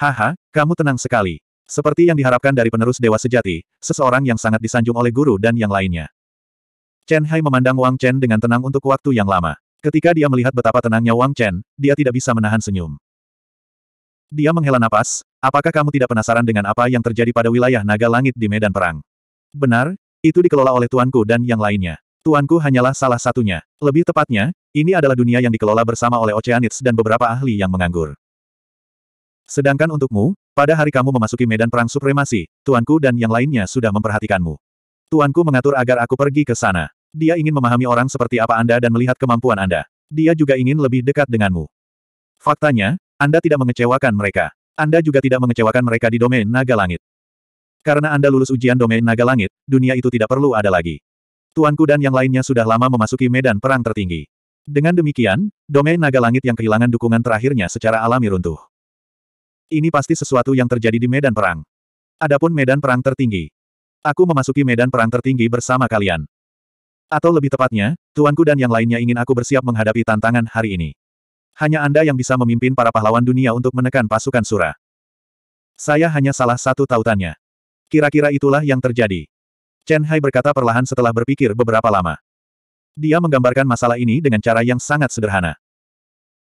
Haha, kamu tenang sekali. Seperti yang diharapkan dari penerus Dewa Sejati, seseorang yang sangat disanjung oleh guru dan yang lainnya. Chen Hai memandang Wang Chen dengan tenang untuk waktu yang lama. Ketika dia melihat betapa tenangnya Wang Chen, dia tidak bisa menahan senyum. Dia menghela napas, apakah kamu tidak penasaran dengan apa yang terjadi pada wilayah naga langit di medan perang? Benar, itu dikelola oleh tuanku dan yang lainnya. Tuanku hanyalah salah satunya. Lebih tepatnya, ini adalah dunia yang dikelola bersama oleh Oceanids dan beberapa ahli yang menganggur. Sedangkan untukmu, pada hari kamu memasuki medan perang supremasi, tuanku dan yang lainnya sudah memperhatikanmu. Tuanku mengatur agar aku pergi ke sana. Dia ingin memahami orang seperti apa Anda dan melihat kemampuan Anda. Dia juga ingin lebih dekat denganmu. Faktanya, Anda tidak mengecewakan mereka. Anda juga tidak mengecewakan mereka di domain naga langit. Karena Anda lulus ujian domain naga langit, dunia itu tidak perlu ada lagi. Tuanku dan yang lainnya sudah lama memasuki medan perang tertinggi. Dengan demikian, domain naga langit yang kehilangan dukungan terakhirnya secara alami runtuh. Ini pasti sesuatu yang terjadi di medan perang. Adapun medan perang tertinggi. Aku memasuki medan perang tertinggi bersama kalian. Atau lebih tepatnya, tuanku dan yang lainnya ingin aku bersiap menghadapi tantangan hari ini. Hanya Anda yang bisa memimpin para pahlawan dunia untuk menekan pasukan Sura. Saya hanya salah satu tautannya. Kira-kira itulah yang terjadi. Chen Hai berkata perlahan setelah berpikir beberapa lama. Dia menggambarkan masalah ini dengan cara yang sangat sederhana.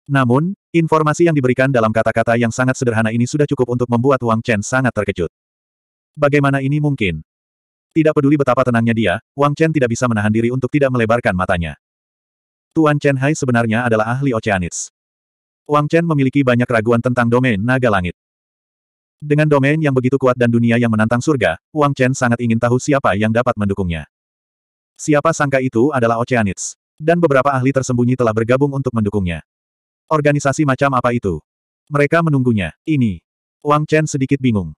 Namun, informasi yang diberikan dalam kata-kata yang sangat sederhana ini sudah cukup untuk membuat Wang Chen sangat terkejut. Bagaimana ini mungkin? Tidak peduli betapa tenangnya dia, Wang Chen tidak bisa menahan diri untuk tidak melebarkan matanya. Tuan Chen Hai sebenarnya adalah ahli Oceanids. Wang Chen memiliki banyak raguan tentang domain naga langit. Dengan domain yang begitu kuat dan dunia yang menantang surga, Wang Chen sangat ingin tahu siapa yang dapat mendukungnya. Siapa sangka itu adalah Oceanids. Dan beberapa ahli tersembunyi telah bergabung untuk mendukungnya. Organisasi macam apa itu? Mereka menunggunya. Ini. Wang Chen sedikit bingung.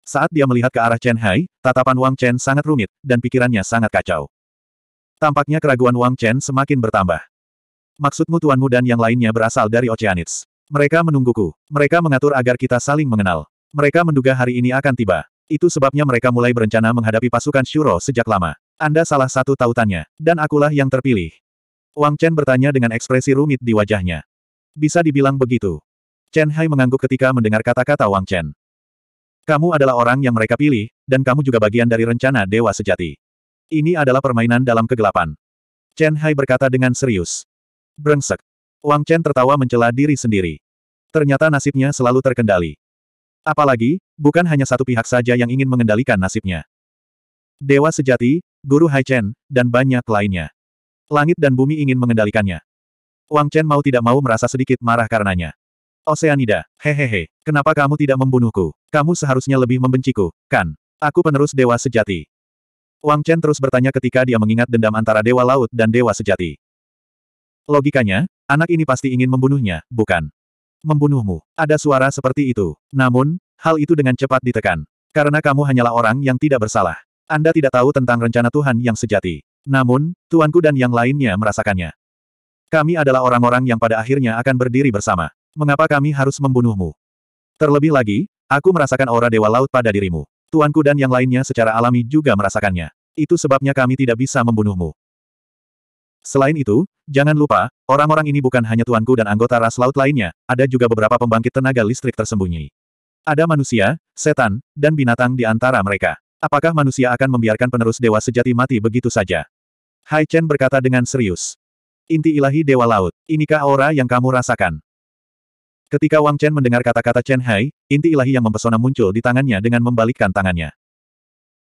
Saat dia melihat ke arah Chen Hai, tatapan Wang Chen sangat rumit, dan pikirannya sangat kacau. Tampaknya keraguan Wang Chen semakin bertambah. Maksudmu tuanmu dan yang lainnya berasal dari Oceanids. Mereka menungguku. Mereka mengatur agar kita saling mengenal. Mereka menduga hari ini akan tiba. Itu sebabnya mereka mulai berencana menghadapi pasukan Shuro sejak lama. Anda salah satu tautannya, dan akulah yang terpilih. Wang Chen bertanya dengan ekspresi rumit di wajahnya. Bisa dibilang begitu. Chen Hai mengangguk ketika mendengar kata-kata Wang Chen. Kamu adalah orang yang mereka pilih, dan kamu juga bagian dari rencana Dewa Sejati. Ini adalah permainan dalam kegelapan. Chen Hai berkata dengan serius. Brengsek. Wang Chen tertawa mencela diri sendiri. Ternyata nasibnya selalu terkendali. Apalagi, bukan hanya satu pihak saja yang ingin mengendalikan nasibnya. Dewa sejati, Guru Hai Chen, dan banyak lainnya. Langit dan bumi ingin mengendalikannya. Wang Chen mau tidak mau merasa sedikit marah karenanya. Oseanida, hehehe, kenapa kamu tidak membunuhku? Kamu seharusnya lebih membenciku, kan? Aku penerus Dewa Sejati. Wang Chen terus bertanya ketika dia mengingat dendam antara Dewa Laut dan Dewa Sejati. Logikanya, anak ini pasti ingin membunuhnya, bukan? Membunuhmu. Ada suara seperti itu. Namun, hal itu dengan cepat ditekan. Karena kamu hanyalah orang yang tidak bersalah. Anda tidak tahu tentang rencana Tuhan yang sejati. Namun, tuanku dan yang lainnya merasakannya. Kami adalah orang-orang yang pada akhirnya akan berdiri bersama. Mengapa kami harus membunuhmu? Terlebih lagi, aku merasakan aura Dewa Laut pada dirimu. Tuanku dan yang lainnya secara alami juga merasakannya. Itu sebabnya kami tidak bisa membunuhmu. Selain itu, jangan lupa, orang-orang ini bukan hanya tuanku dan anggota ras laut lainnya, ada juga beberapa pembangkit tenaga listrik tersembunyi. Ada manusia, setan, dan binatang di antara mereka. Apakah manusia akan membiarkan penerus dewa sejati mati begitu saja? Hai Chen berkata dengan serius. Inti ilahi dewa laut, inikah aura yang kamu rasakan? Ketika Wang Chen mendengar kata-kata Chen Hai, inti ilahi yang mempesona muncul di tangannya dengan membalikkan tangannya.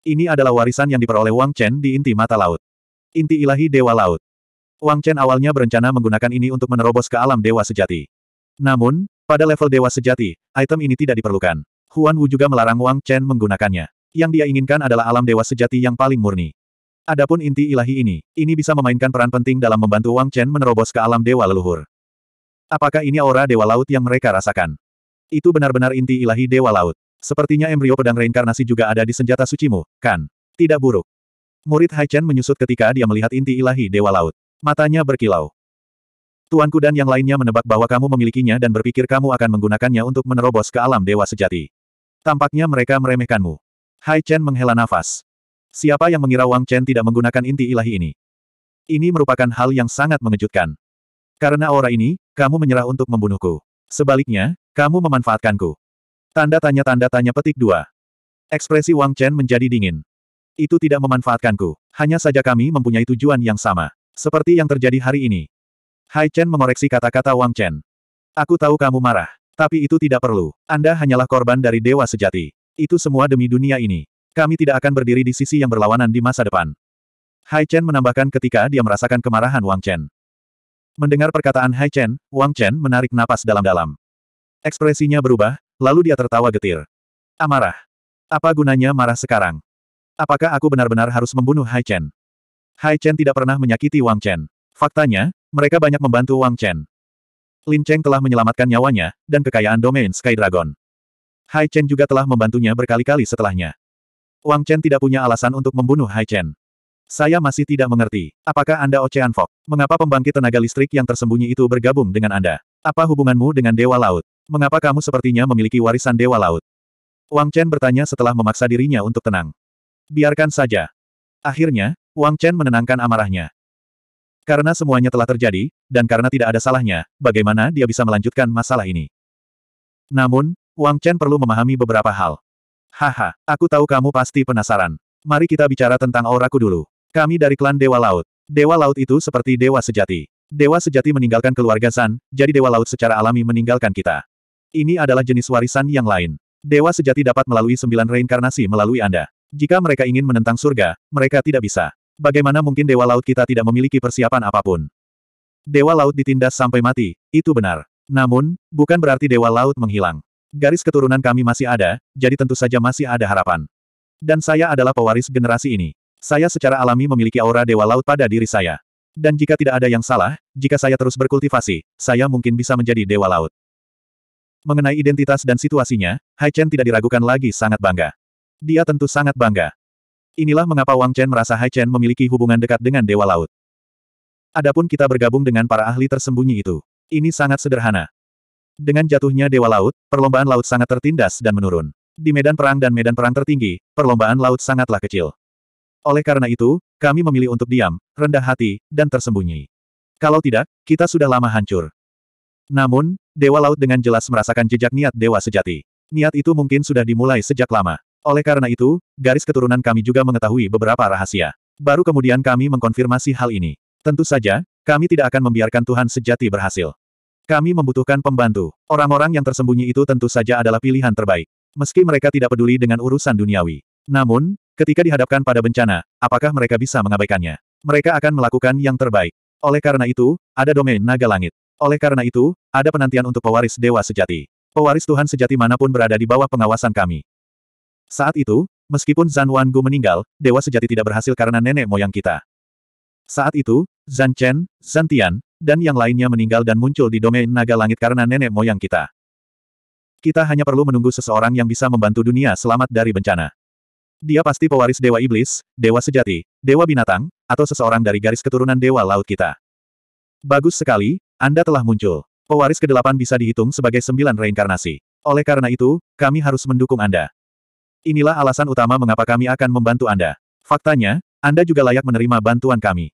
Ini adalah warisan yang diperoleh Wang Chen di inti mata laut. Inti ilahi dewa laut. Wang Chen awalnya berencana menggunakan ini untuk menerobos ke alam dewa sejati. Namun, pada level dewa sejati, item ini tidak diperlukan. Huan Wu juga melarang Wang Chen menggunakannya. Yang dia inginkan adalah alam dewa sejati yang paling murni. Adapun inti ilahi ini, ini bisa memainkan peran penting dalam membantu Wang Chen menerobos ke alam dewa leluhur. Apakah ini aura dewa laut yang mereka rasakan? Itu benar-benar inti ilahi dewa laut. Sepertinya embrio pedang reinkarnasi juga ada di senjata sucimu, kan? Tidak buruk. Murid Hai Chen menyusut ketika dia melihat inti ilahi Dewa Laut. Matanya berkilau. Tuanku dan yang lainnya menebak bahwa kamu memilikinya dan berpikir kamu akan menggunakannya untuk menerobos ke alam dewa sejati. Tampaknya mereka meremehkanmu. Hai Chen menghela nafas. Siapa yang mengira Wang Chen tidak menggunakan inti ilahi ini? Ini merupakan hal yang sangat mengejutkan. Karena aura ini, kamu menyerah untuk membunuhku. Sebaliknya, kamu memanfaatkanku. Tanda tanya tanda tanya petik dua. Ekspresi Wang Chen menjadi dingin. Itu tidak memanfaatkanku. Hanya saja kami mempunyai tujuan yang sama. Seperti yang terjadi hari ini. Hai Chen mengoreksi kata-kata Wang Chen. Aku tahu kamu marah. Tapi itu tidak perlu. Anda hanyalah korban dari dewa sejati. Itu semua demi dunia ini. Kami tidak akan berdiri di sisi yang berlawanan di masa depan. Hai Chen menambahkan ketika dia merasakan kemarahan Wang Chen. Mendengar perkataan Hai Chen, Wang Chen menarik napas dalam-dalam. Ekspresinya berubah, lalu dia tertawa getir. Amarah. Apa gunanya marah sekarang? Apakah aku benar-benar harus membunuh Hai Chen? Hai Chen tidak pernah menyakiti Wang Chen. Faktanya, mereka banyak membantu Wang Chen. Lin Cheng telah menyelamatkan nyawanya, dan kekayaan domain Sky Dragon. Hai Chen juga telah membantunya berkali-kali setelahnya. Wang Chen tidak punya alasan untuk membunuh Hai Chen. Saya masih tidak mengerti. Apakah Anda Ocean Fog? Mengapa pembangkit tenaga listrik yang tersembunyi itu bergabung dengan Anda? Apa hubunganmu dengan Dewa Laut? Mengapa kamu sepertinya memiliki warisan Dewa Laut? Wang Chen bertanya setelah memaksa dirinya untuk tenang. Biarkan saja. Akhirnya, Wang Chen menenangkan amarahnya. Karena semuanya telah terjadi, dan karena tidak ada salahnya, bagaimana dia bisa melanjutkan masalah ini? Namun, Wang Chen perlu memahami beberapa hal. Haha, aku tahu kamu pasti penasaran. Mari kita bicara tentang auraku dulu. Kami dari klan Dewa Laut. Dewa Laut itu seperti Dewa Sejati. Dewa Sejati meninggalkan keluarga San, jadi Dewa Laut secara alami meninggalkan kita. Ini adalah jenis warisan yang lain. Dewa Sejati dapat melalui sembilan reinkarnasi melalui Anda. Jika mereka ingin menentang surga, mereka tidak bisa. Bagaimana mungkin Dewa Laut kita tidak memiliki persiapan apapun? Dewa Laut ditindas sampai mati, itu benar. Namun, bukan berarti Dewa Laut menghilang. Garis keturunan kami masih ada, jadi tentu saja masih ada harapan. Dan saya adalah pewaris generasi ini. Saya secara alami memiliki aura Dewa Laut pada diri saya. Dan jika tidak ada yang salah, jika saya terus berkultivasi, saya mungkin bisa menjadi Dewa Laut. Mengenai identitas dan situasinya, Hai Chen tidak diragukan lagi sangat bangga. Dia tentu sangat bangga. Inilah mengapa Wang Chen merasa Hai Chen memiliki hubungan dekat dengan Dewa Laut. Adapun kita bergabung dengan para ahli tersembunyi itu. Ini sangat sederhana. Dengan jatuhnya Dewa Laut, perlombaan laut sangat tertindas dan menurun. Di medan perang dan medan perang tertinggi, perlombaan laut sangatlah kecil. Oleh karena itu, kami memilih untuk diam, rendah hati, dan tersembunyi. Kalau tidak, kita sudah lama hancur. Namun, Dewa Laut dengan jelas merasakan jejak niat Dewa Sejati. Niat itu mungkin sudah dimulai sejak lama. Oleh karena itu, garis keturunan kami juga mengetahui beberapa rahasia. Baru kemudian kami mengkonfirmasi hal ini. Tentu saja, kami tidak akan membiarkan Tuhan sejati berhasil. Kami membutuhkan pembantu. Orang-orang yang tersembunyi itu tentu saja adalah pilihan terbaik. Meski mereka tidak peduli dengan urusan duniawi. Namun, ketika dihadapkan pada bencana, apakah mereka bisa mengabaikannya? Mereka akan melakukan yang terbaik. Oleh karena itu, ada domain naga langit. Oleh karena itu, ada penantian untuk pewaris dewa sejati. Pewaris Tuhan sejati manapun berada di bawah pengawasan kami. Saat itu, meskipun Zan Wangu meninggal, dewa sejati tidak berhasil karena nenek moyang kita. Saat itu, Zan Chen, Zan Tian, dan yang lainnya meninggal dan muncul di domain naga langit karena nenek moyang kita. Kita hanya perlu menunggu seseorang yang bisa membantu dunia selamat dari bencana. Dia pasti pewaris dewa iblis, dewa sejati, dewa binatang, atau seseorang dari garis keturunan dewa laut kita. Bagus sekali, Anda telah muncul. Pewaris ke-8 bisa dihitung sebagai sembilan reinkarnasi. Oleh karena itu, kami harus mendukung Anda. Inilah alasan utama mengapa kami akan membantu Anda. Faktanya, Anda juga layak menerima bantuan kami.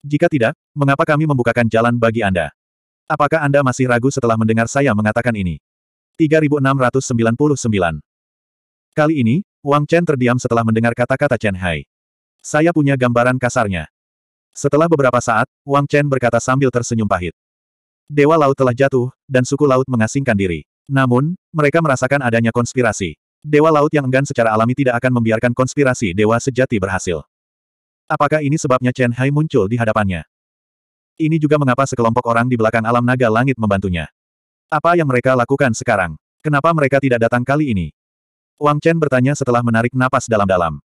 Jika tidak, mengapa kami membukakan jalan bagi Anda? Apakah Anda masih ragu setelah mendengar saya mengatakan ini? 3699 Kali ini, Wang Chen terdiam setelah mendengar kata-kata Chen Hai. Saya punya gambaran kasarnya. Setelah beberapa saat, Wang Chen berkata sambil tersenyum pahit. Dewa laut telah jatuh, dan suku laut mengasingkan diri. Namun, mereka merasakan adanya konspirasi. Dewa Laut yang enggan secara alami tidak akan membiarkan konspirasi Dewa Sejati berhasil. Apakah ini sebabnya Chen Hai muncul di hadapannya? Ini juga mengapa sekelompok orang di belakang alam naga langit membantunya. Apa yang mereka lakukan sekarang? Kenapa mereka tidak datang kali ini? Wang Chen bertanya setelah menarik napas dalam-dalam.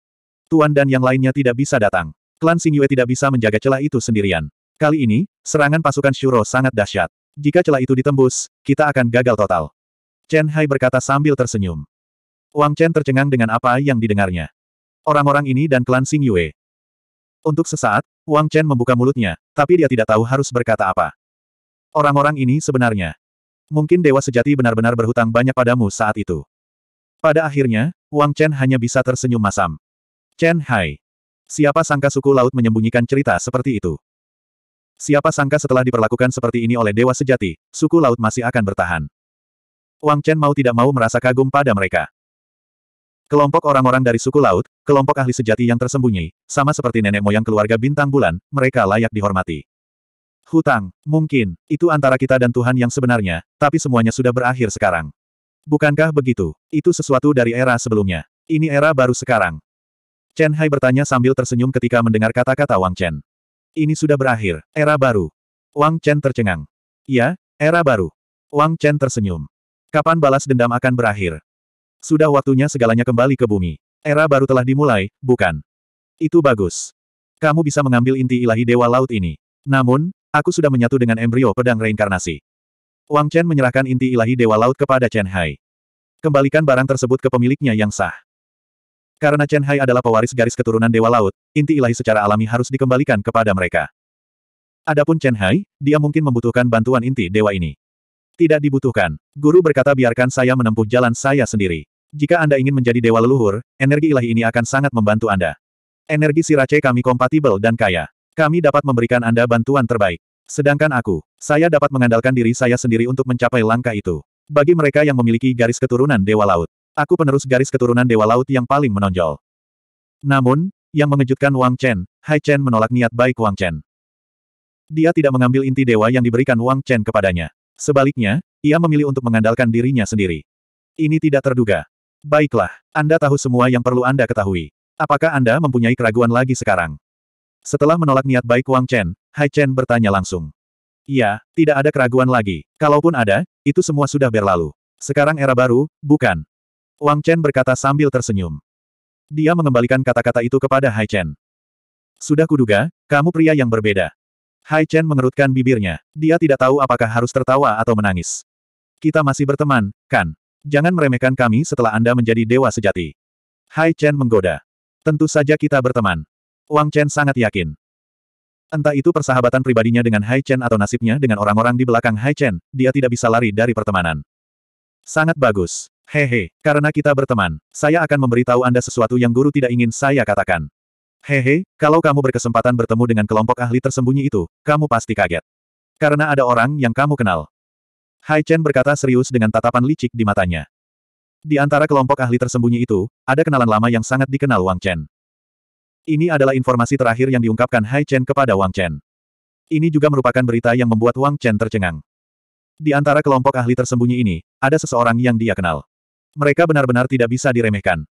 Tuan dan yang lainnya tidak bisa datang. Klan Xing Yue tidak bisa menjaga celah itu sendirian. Kali ini, serangan pasukan Shuro sangat dahsyat. Jika celah itu ditembus, kita akan gagal total. Chen Hai berkata sambil tersenyum. Wang Chen tercengang dengan apa yang didengarnya. Orang-orang ini dan klan Xing Yue. Untuk sesaat, Wang Chen membuka mulutnya, tapi dia tidak tahu harus berkata apa. Orang-orang ini sebenarnya. Mungkin dewa sejati benar-benar berhutang banyak padamu saat itu. Pada akhirnya, Wang Chen hanya bisa tersenyum masam. Chen Hai. Siapa sangka suku laut menyembunyikan cerita seperti itu? Siapa sangka setelah diperlakukan seperti ini oleh dewa sejati, suku laut masih akan bertahan. Wang Chen mau tidak mau merasa kagum pada mereka. Kelompok orang-orang dari suku laut, kelompok ahli sejati yang tersembunyi, sama seperti nenek moyang keluarga bintang bulan, mereka layak dihormati. Hutang, mungkin, itu antara kita dan Tuhan yang sebenarnya, tapi semuanya sudah berakhir sekarang. Bukankah begitu? Itu sesuatu dari era sebelumnya. Ini era baru sekarang. Chen Hai bertanya sambil tersenyum ketika mendengar kata-kata Wang Chen. Ini sudah berakhir, era baru. Wang Chen tercengang. Ya, era baru. Wang Chen tersenyum. Kapan balas dendam akan berakhir? Sudah waktunya segalanya kembali ke bumi. Era baru telah dimulai, bukan? Itu bagus. Kamu bisa mengambil inti ilahi Dewa Laut ini. Namun, aku sudah menyatu dengan embrio pedang reinkarnasi. Wang Chen menyerahkan inti ilahi Dewa Laut kepada Chen Hai. Kembalikan barang tersebut ke pemiliknya yang sah. Karena Chen Hai adalah pewaris garis keturunan Dewa Laut, inti ilahi secara alami harus dikembalikan kepada mereka. Adapun Chen Hai, dia mungkin membutuhkan bantuan inti dewa ini. Tidak dibutuhkan. Guru berkata biarkan saya menempuh jalan saya sendiri. Jika Anda ingin menjadi dewa leluhur, energi ilahi ini akan sangat membantu Anda. Energi sirace kami kompatibel dan kaya. Kami dapat memberikan Anda bantuan terbaik. Sedangkan aku, saya dapat mengandalkan diri saya sendiri untuk mencapai langkah itu. Bagi mereka yang memiliki garis keturunan Dewa Laut, aku penerus garis keturunan Dewa Laut yang paling menonjol. Namun, yang mengejutkan Wang Chen, Hai Chen menolak niat baik Wang Chen. Dia tidak mengambil inti dewa yang diberikan Wang Chen kepadanya. Sebaliknya, ia memilih untuk mengandalkan dirinya sendiri. Ini tidak terduga. Baiklah, Anda tahu semua yang perlu Anda ketahui. Apakah Anda mempunyai keraguan lagi sekarang? Setelah menolak niat baik Wang Chen, Hai Chen bertanya langsung. Ya, tidak ada keraguan lagi. Kalaupun ada, itu semua sudah berlalu. Sekarang era baru, bukan? Wang Chen berkata sambil tersenyum. Dia mengembalikan kata-kata itu kepada Hai Chen. Sudah kuduga, kamu pria yang berbeda. Hai Chen mengerutkan bibirnya. Dia tidak tahu apakah harus tertawa atau menangis. Kita masih berteman, kan? Jangan meremehkan kami setelah Anda menjadi dewa sejati. Hai Chen menggoda. Tentu saja kita berteman. Wang Chen sangat yakin. Entah itu persahabatan pribadinya dengan Hai Chen atau nasibnya dengan orang-orang di belakang Hai Chen, dia tidak bisa lari dari pertemanan. Sangat bagus. Hehe, karena kita berteman, saya akan memberitahu Anda sesuatu yang guru tidak ingin saya katakan. Hehe, kalau kamu berkesempatan bertemu dengan kelompok ahli tersembunyi itu, kamu pasti kaget. Karena ada orang yang kamu kenal. Hai Chen berkata serius dengan tatapan licik di matanya. Di antara kelompok ahli tersembunyi itu, ada kenalan lama yang sangat dikenal Wang Chen. Ini adalah informasi terakhir yang diungkapkan Hai Chen kepada Wang Chen. Ini juga merupakan berita yang membuat Wang Chen tercengang. Di antara kelompok ahli tersembunyi ini, ada seseorang yang dia kenal. Mereka benar-benar tidak bisa diremehkan.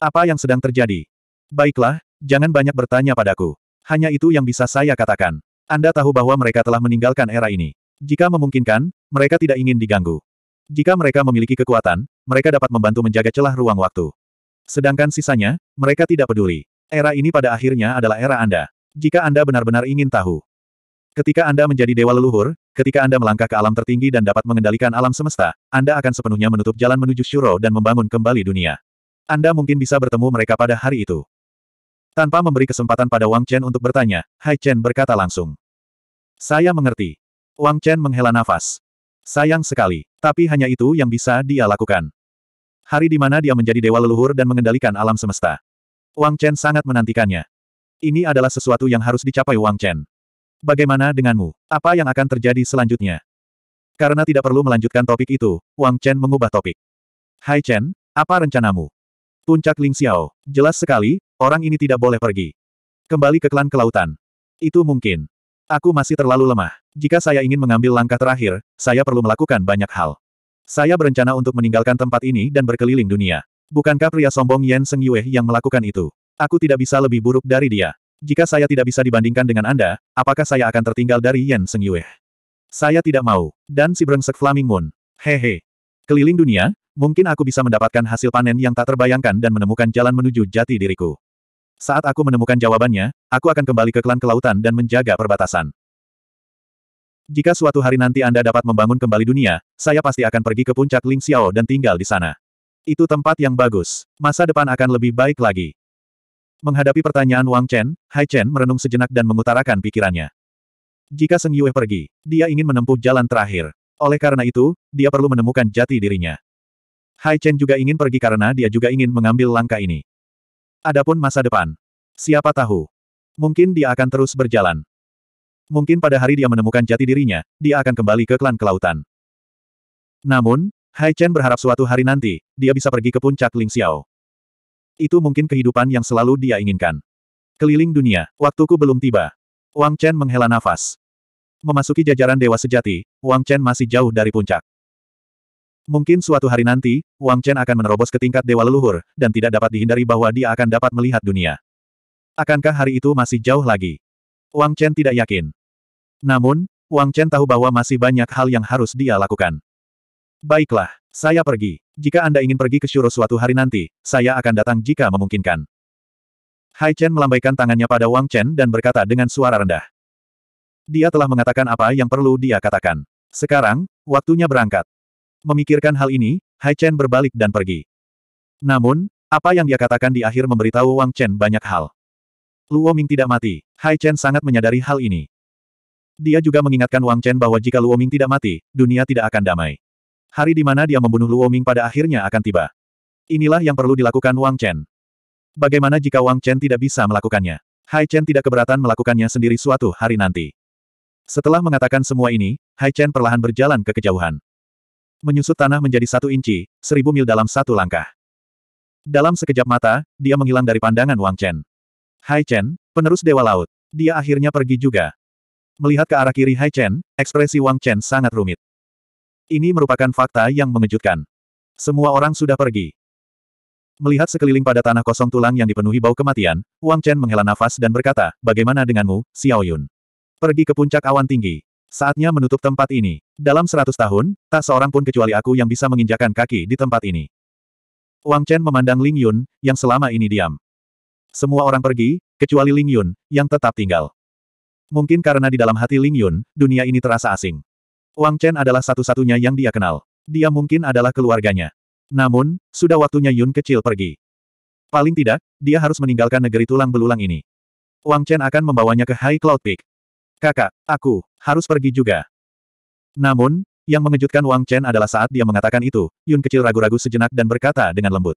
Apa yang sedang terjadi? Baiklah, Jangan banyak bertanya padaku. Hanya itu yang bisa saya katakan. Anda tahu bahwa mereka telah meninggalkan era ini. Jika memungkinkan, mereka tidak ingin diganggu. Jika mereka memiliki kekuatan, mereka dapat membantu menjaga celah ruang waktu. Sedangkan sisanya, mereka tidak peduli. Era ini pada akhirnya adalah era Anda. Jika Anda benar-benar ingin tahu. Ketika Anda menjadi dewa leluhur, ketika Anda melangkah ke alam tertinggi dan dapat mengendalikan alam semesta, Anda akan sepenuhnya menutup jalan menuju Shuro dan membangun kembali dunia. Anda mungkin bisa bertemu mereka pada hari itu. Tanpa memberi kesempatan pada Wang Chen untuk bertanya, Hai Chen berkata langsung. Saya mengerti. Wang Chen menghela nafas. Sayang sekali, tapi hanya itu yang bisa dia lakukan. Hari di mana dia menjadi dewa leluhur dan mengendalikan alam semesta. Wang Chen sangat menantikannya. Ini adalah sesuatu yang harus dicapai Wang Chen. Bagaimana denganmu? Apa yang akan terjadi selanjutnya? Karena tidak perlu melanjutkan topik itu, Wang Chen mengubah topik. Hai Chen, apa rencanamu? Puncak Ling Xiao. Jelas sekali, orang ini tidak boleh pergi. Kembali ke klan kelautan. Itu mungkin. Aku masih terlalu lemah. Jika saya ingin mengambil langkah terakhir, saya perlu melakukan banyak hal. Saya berencana untuk meninggalkan tempat ini dan berkeliling dunia. Bukankah pria sombong Yan Seng Yue yang melakukan itu? Aku tidak bisa lebih buruk dari dia. Jika saya tidak bisa dibandingkan dengan Anda, apakah saya akan tertinggal dari Yan Seng Yue? Saya tidak mau. Dan si brengsek Flaming Moon. Hehe. Keliling dunia, Mungkin aku bisa mendapatkan hasil panen yang tak terbayangkan dan menemukan jalan menuju jati diriku. Saat aku menemukan jawabannya, aku akan kembali ke klan kelautan dan menjaga perbatasan. Jika suatu hari nanti Anda dapat membangun kembali dunia, saya pasti akan pergi ke puncak Ling Xiao dan tinggal di sana. Itu tempat yang bagus. Masa depan akan lebih baik lagi. Menghadapi pertanyaan Wang Chen, Hai Chen merenung sejenak dan mengutarakan pikirannya. Jika Seng Yue pergi, dia ingin menempuh jalan terakhir. Oleh karena itu, dia perlu menemukan jati dirinya. Hai Chen juga ingin pergi karena dia juga ingin mengambil langkah ini. Adapun masa depan. Siapa tahu. Mungkin dia akan terus berjalan. Mungkin pada hari dia menemukan jati dirinya, dia akan kembali ke klan kelautan. Namun, Hai Chen berharap suatu hari nanti, dia bisa pergi ke puncak Ling Xiao. Itu mungkin kehidupan yang selalu dia inginkan. Keliling dunia, waktuku belum tiba. Wang Chen menghela nafas. Memasuki jajaran dewa sejati, Wang Chen masih jauh dari puncak. Mungkin suatu hari nanti, Wang Chen akan menerobos ke tingkat dewa leluhur, dan tidak dapat dihindari bahwa dia akan dapat melihat dunia. Akankah hari itu masih jauh lagi? Wang Chen tidak yakin. Namun, Wang Chen tahu bahwa masih banyak hal yang harus dia lakukan. Baiklah, saya pergi. Jika Anda ingin pergi ke Shuro suatu hari nanti, saya akan datang jika memungkinkan. Hai Chen melambaikan tangannya pada Wang Chen dan berkata dengan suara rendah. Dia telah mengatakan apa yang perlu dia katakan. Sekarang, waktunya berangkat. Memikirkan hal ini, Hai Chen berbalik dan pergi. Namun, apa yang dia katakan di akhir memberitahu Wang Chen banyak hal. Luo Ming tidak mati, Hai Chen sangat menyadari hal ini. Dia juga mengingatkan Wang Chen bahwa jika Luo Ming tidak mati, dunia tidak akan damai. Hari di mana dia membunuh Luo Ming pada akhirnya akan tiba. Inilah yang perlu dilakukan Wang Chen. Bagaimana jika Wang Chen tidak bisa melakukannya? Hai Chen tidak keberatan melakukannya sendiri suatu hari nanti. Setelah mengatakan semua ini, Hai Chen perlahan berjalan ke kejauhan menyusut tanah menjadi satu inci, seribu mil dalam satu langkah. Dalam sekejap mata, dia menghilang dari pandangan Wang Chen. Hai Chen, penerus Dewa Laut. Dia akhirnya pergi juga. Melihat ke arah kiri Hai Chen, ekspresi Wang Chen sangat rumit. Ini merupakan fakta yang mengejutkan. Semua orang sudah pergi. Melihat sekeliling pada tanah kosong tulang yang dipenuhi bau kematian, Wang Chen menghela nafas dan berkata, bagaimana denganmu, Xiao Yun? Pergi ke puncak awan tinggi. Saatnya menutup tempat ini. Dalam seratus tahun, tak seorang pun kecuali aku yang bisa menginjakan kaki di tempat ini. Wang Chen memandang Ling Yun, yang selama ini diam. Semua orang pergi, kecuali Ling Yun, yang tetap tinggal. Mungkin karena di dalam hati Ling Yun, dunia ini terasa asing. Wang Chen adalah satu-satunya yang dia kenal. Dia mungkin adalah keluarganya. Namun, sudah waktunya Yun kecil pergi. Paling tidak, dia harus meninggalkan negeri tulang belulang ini. Wang Chen akan membawanya ke High Cloud Peak. Kakak, aku, harus pergi juga. Namun, yang mengejutkan Wang Chen adalah saat dia mengatakan itu, Yun kecil ragu-ragu sejenak dan berkata dengan lembut.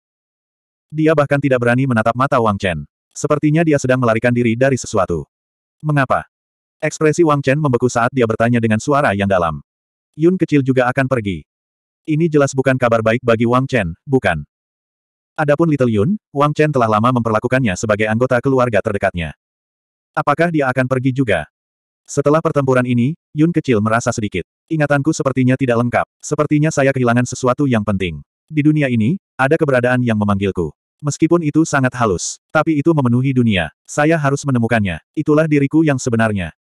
Dia bahkan tidak berani menatap mata Wang Chen. Sepertinya dia sedang melarikan diri dari sesuatu. Mengapa? Ekspresi Wang Chen membeku saat dia bertanya dengan suara yang dalam. Yun kecil juga akan pergi. Ini jelas bukan kabar baik bagi Wang Chen, bukan? Adapun Little Yun, Wang Chen telah lama memperlakukannya sebagai anggota keluarga terdekatnya. Apakah dia akan pergi juga? Setelah pertempuran ini, Yun kecil merasa sedikit. Ingatanku sepertinya tidak lengkap, sepertinya saya kehilangan sesuatu yang penting. Di dunia ini, ada keberadaan yang memanggilku. Meskipun itu sangat halus, tapi itu memenuhi dunia. Saya harus menemukannya. Itulah diriku yang sebenarnya.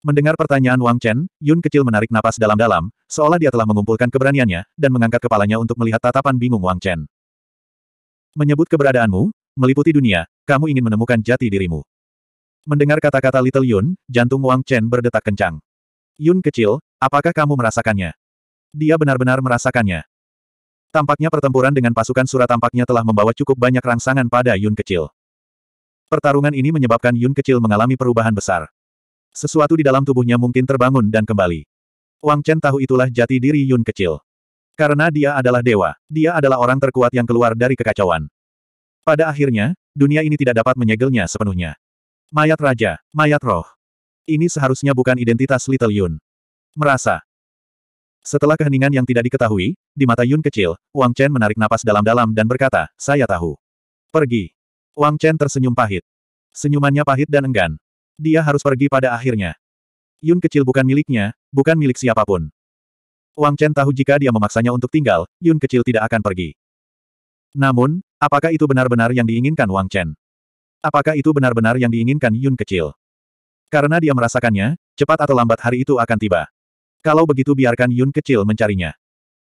Mendengar pertanyaan Wang Chen, Yun kecil menarik napas dalam-dalam, seolah dia telah mengumpulkan keberaniannya, dan mengangkat kepalanya untuk melihat tatapan bingung Wang Chen. Menyebut keberadaanmu, meliputi dunia, kamu ingin menemukan jati dirimu. Mendengar kata-kata Little Yun, jantung Wang Chen berdetak kencang. Yun kecil, apakah kamu merasakannya? Dia benar-benar merasakannya. Tampaknya pertempuran dengan pasukan surat tampaknya telah membawa cukup banyak rangsangan pada Yun kecil. Pertarungan ini menyebabkan Yun kecil mengalami perubahan besar. Sesuatu di dalam tubuhnya mungkin terbangun dan kembali. Wang Chen tahu itulah jati diri Yun kecil. Karena dia adalah dewa, dia adalah orang terkuat yang keluar dari kekacauan. Pada akhirnya, dunia ini tidak dapat menyegelnya sepenuhnya. Mayat raja, mayat roh. Ini seharusnya bukan identitas Little Yun. Merasa. Setelah keheningan yang tidak diketahui, di mata Yun kecil, Wang Chen menarik napas dalam-dalam dan berkata, saya tahu. Pergi. Wang Chen tersenyum pahit. Senyumannya pahit dan enggan. Dia harus pergi pada akhirnya. Yun kecil bukan miliknya, bukan milik siapapun. Wang Chen tahu jika dia memaksanya untuk tinggal, Yun kecil tidak akan pergi. Namun, apakah itu benar-benar yang diinginkan Wang Chen? Apakah itu benar-benar yang diinginkan Yun kecil? Karena dia merasakannya, cepat atau lambat hari itu akan tiba. Kalau begitu biarkan Yun kecil mencarinya.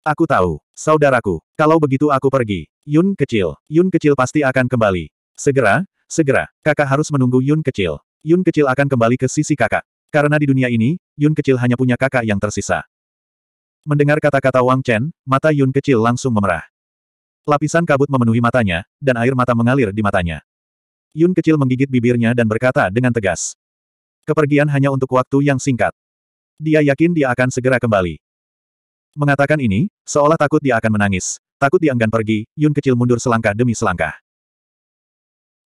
Aku tahu, saudaraku, kalau begitu aku pergi. Yun kecil, Yun kecil pasti akan kembali. Segera, segera, kakak harus menunggu Yun kecil. Yun kecil akan kembali ke sisi kakak. Karena di dunia ini, Yun kecil hanya punya kakak yang tersisa. Mendengar kata-kata Wang Chen, mata Yun kecil langsung memerah. Lapisan kabut memenuhi matanya, dan air mata mengalir di matanya. Yun kecil menggigit bibirnya dan berkata dengan tegas. Kepergian hanya untuk waktu yang singkat. Dia yakin dia akan segera kembali. Mengatakan ini, seolah takut dia akan menangis. Takut dia enggan pergi, Yun kecil mundur selangkah demi selangkah.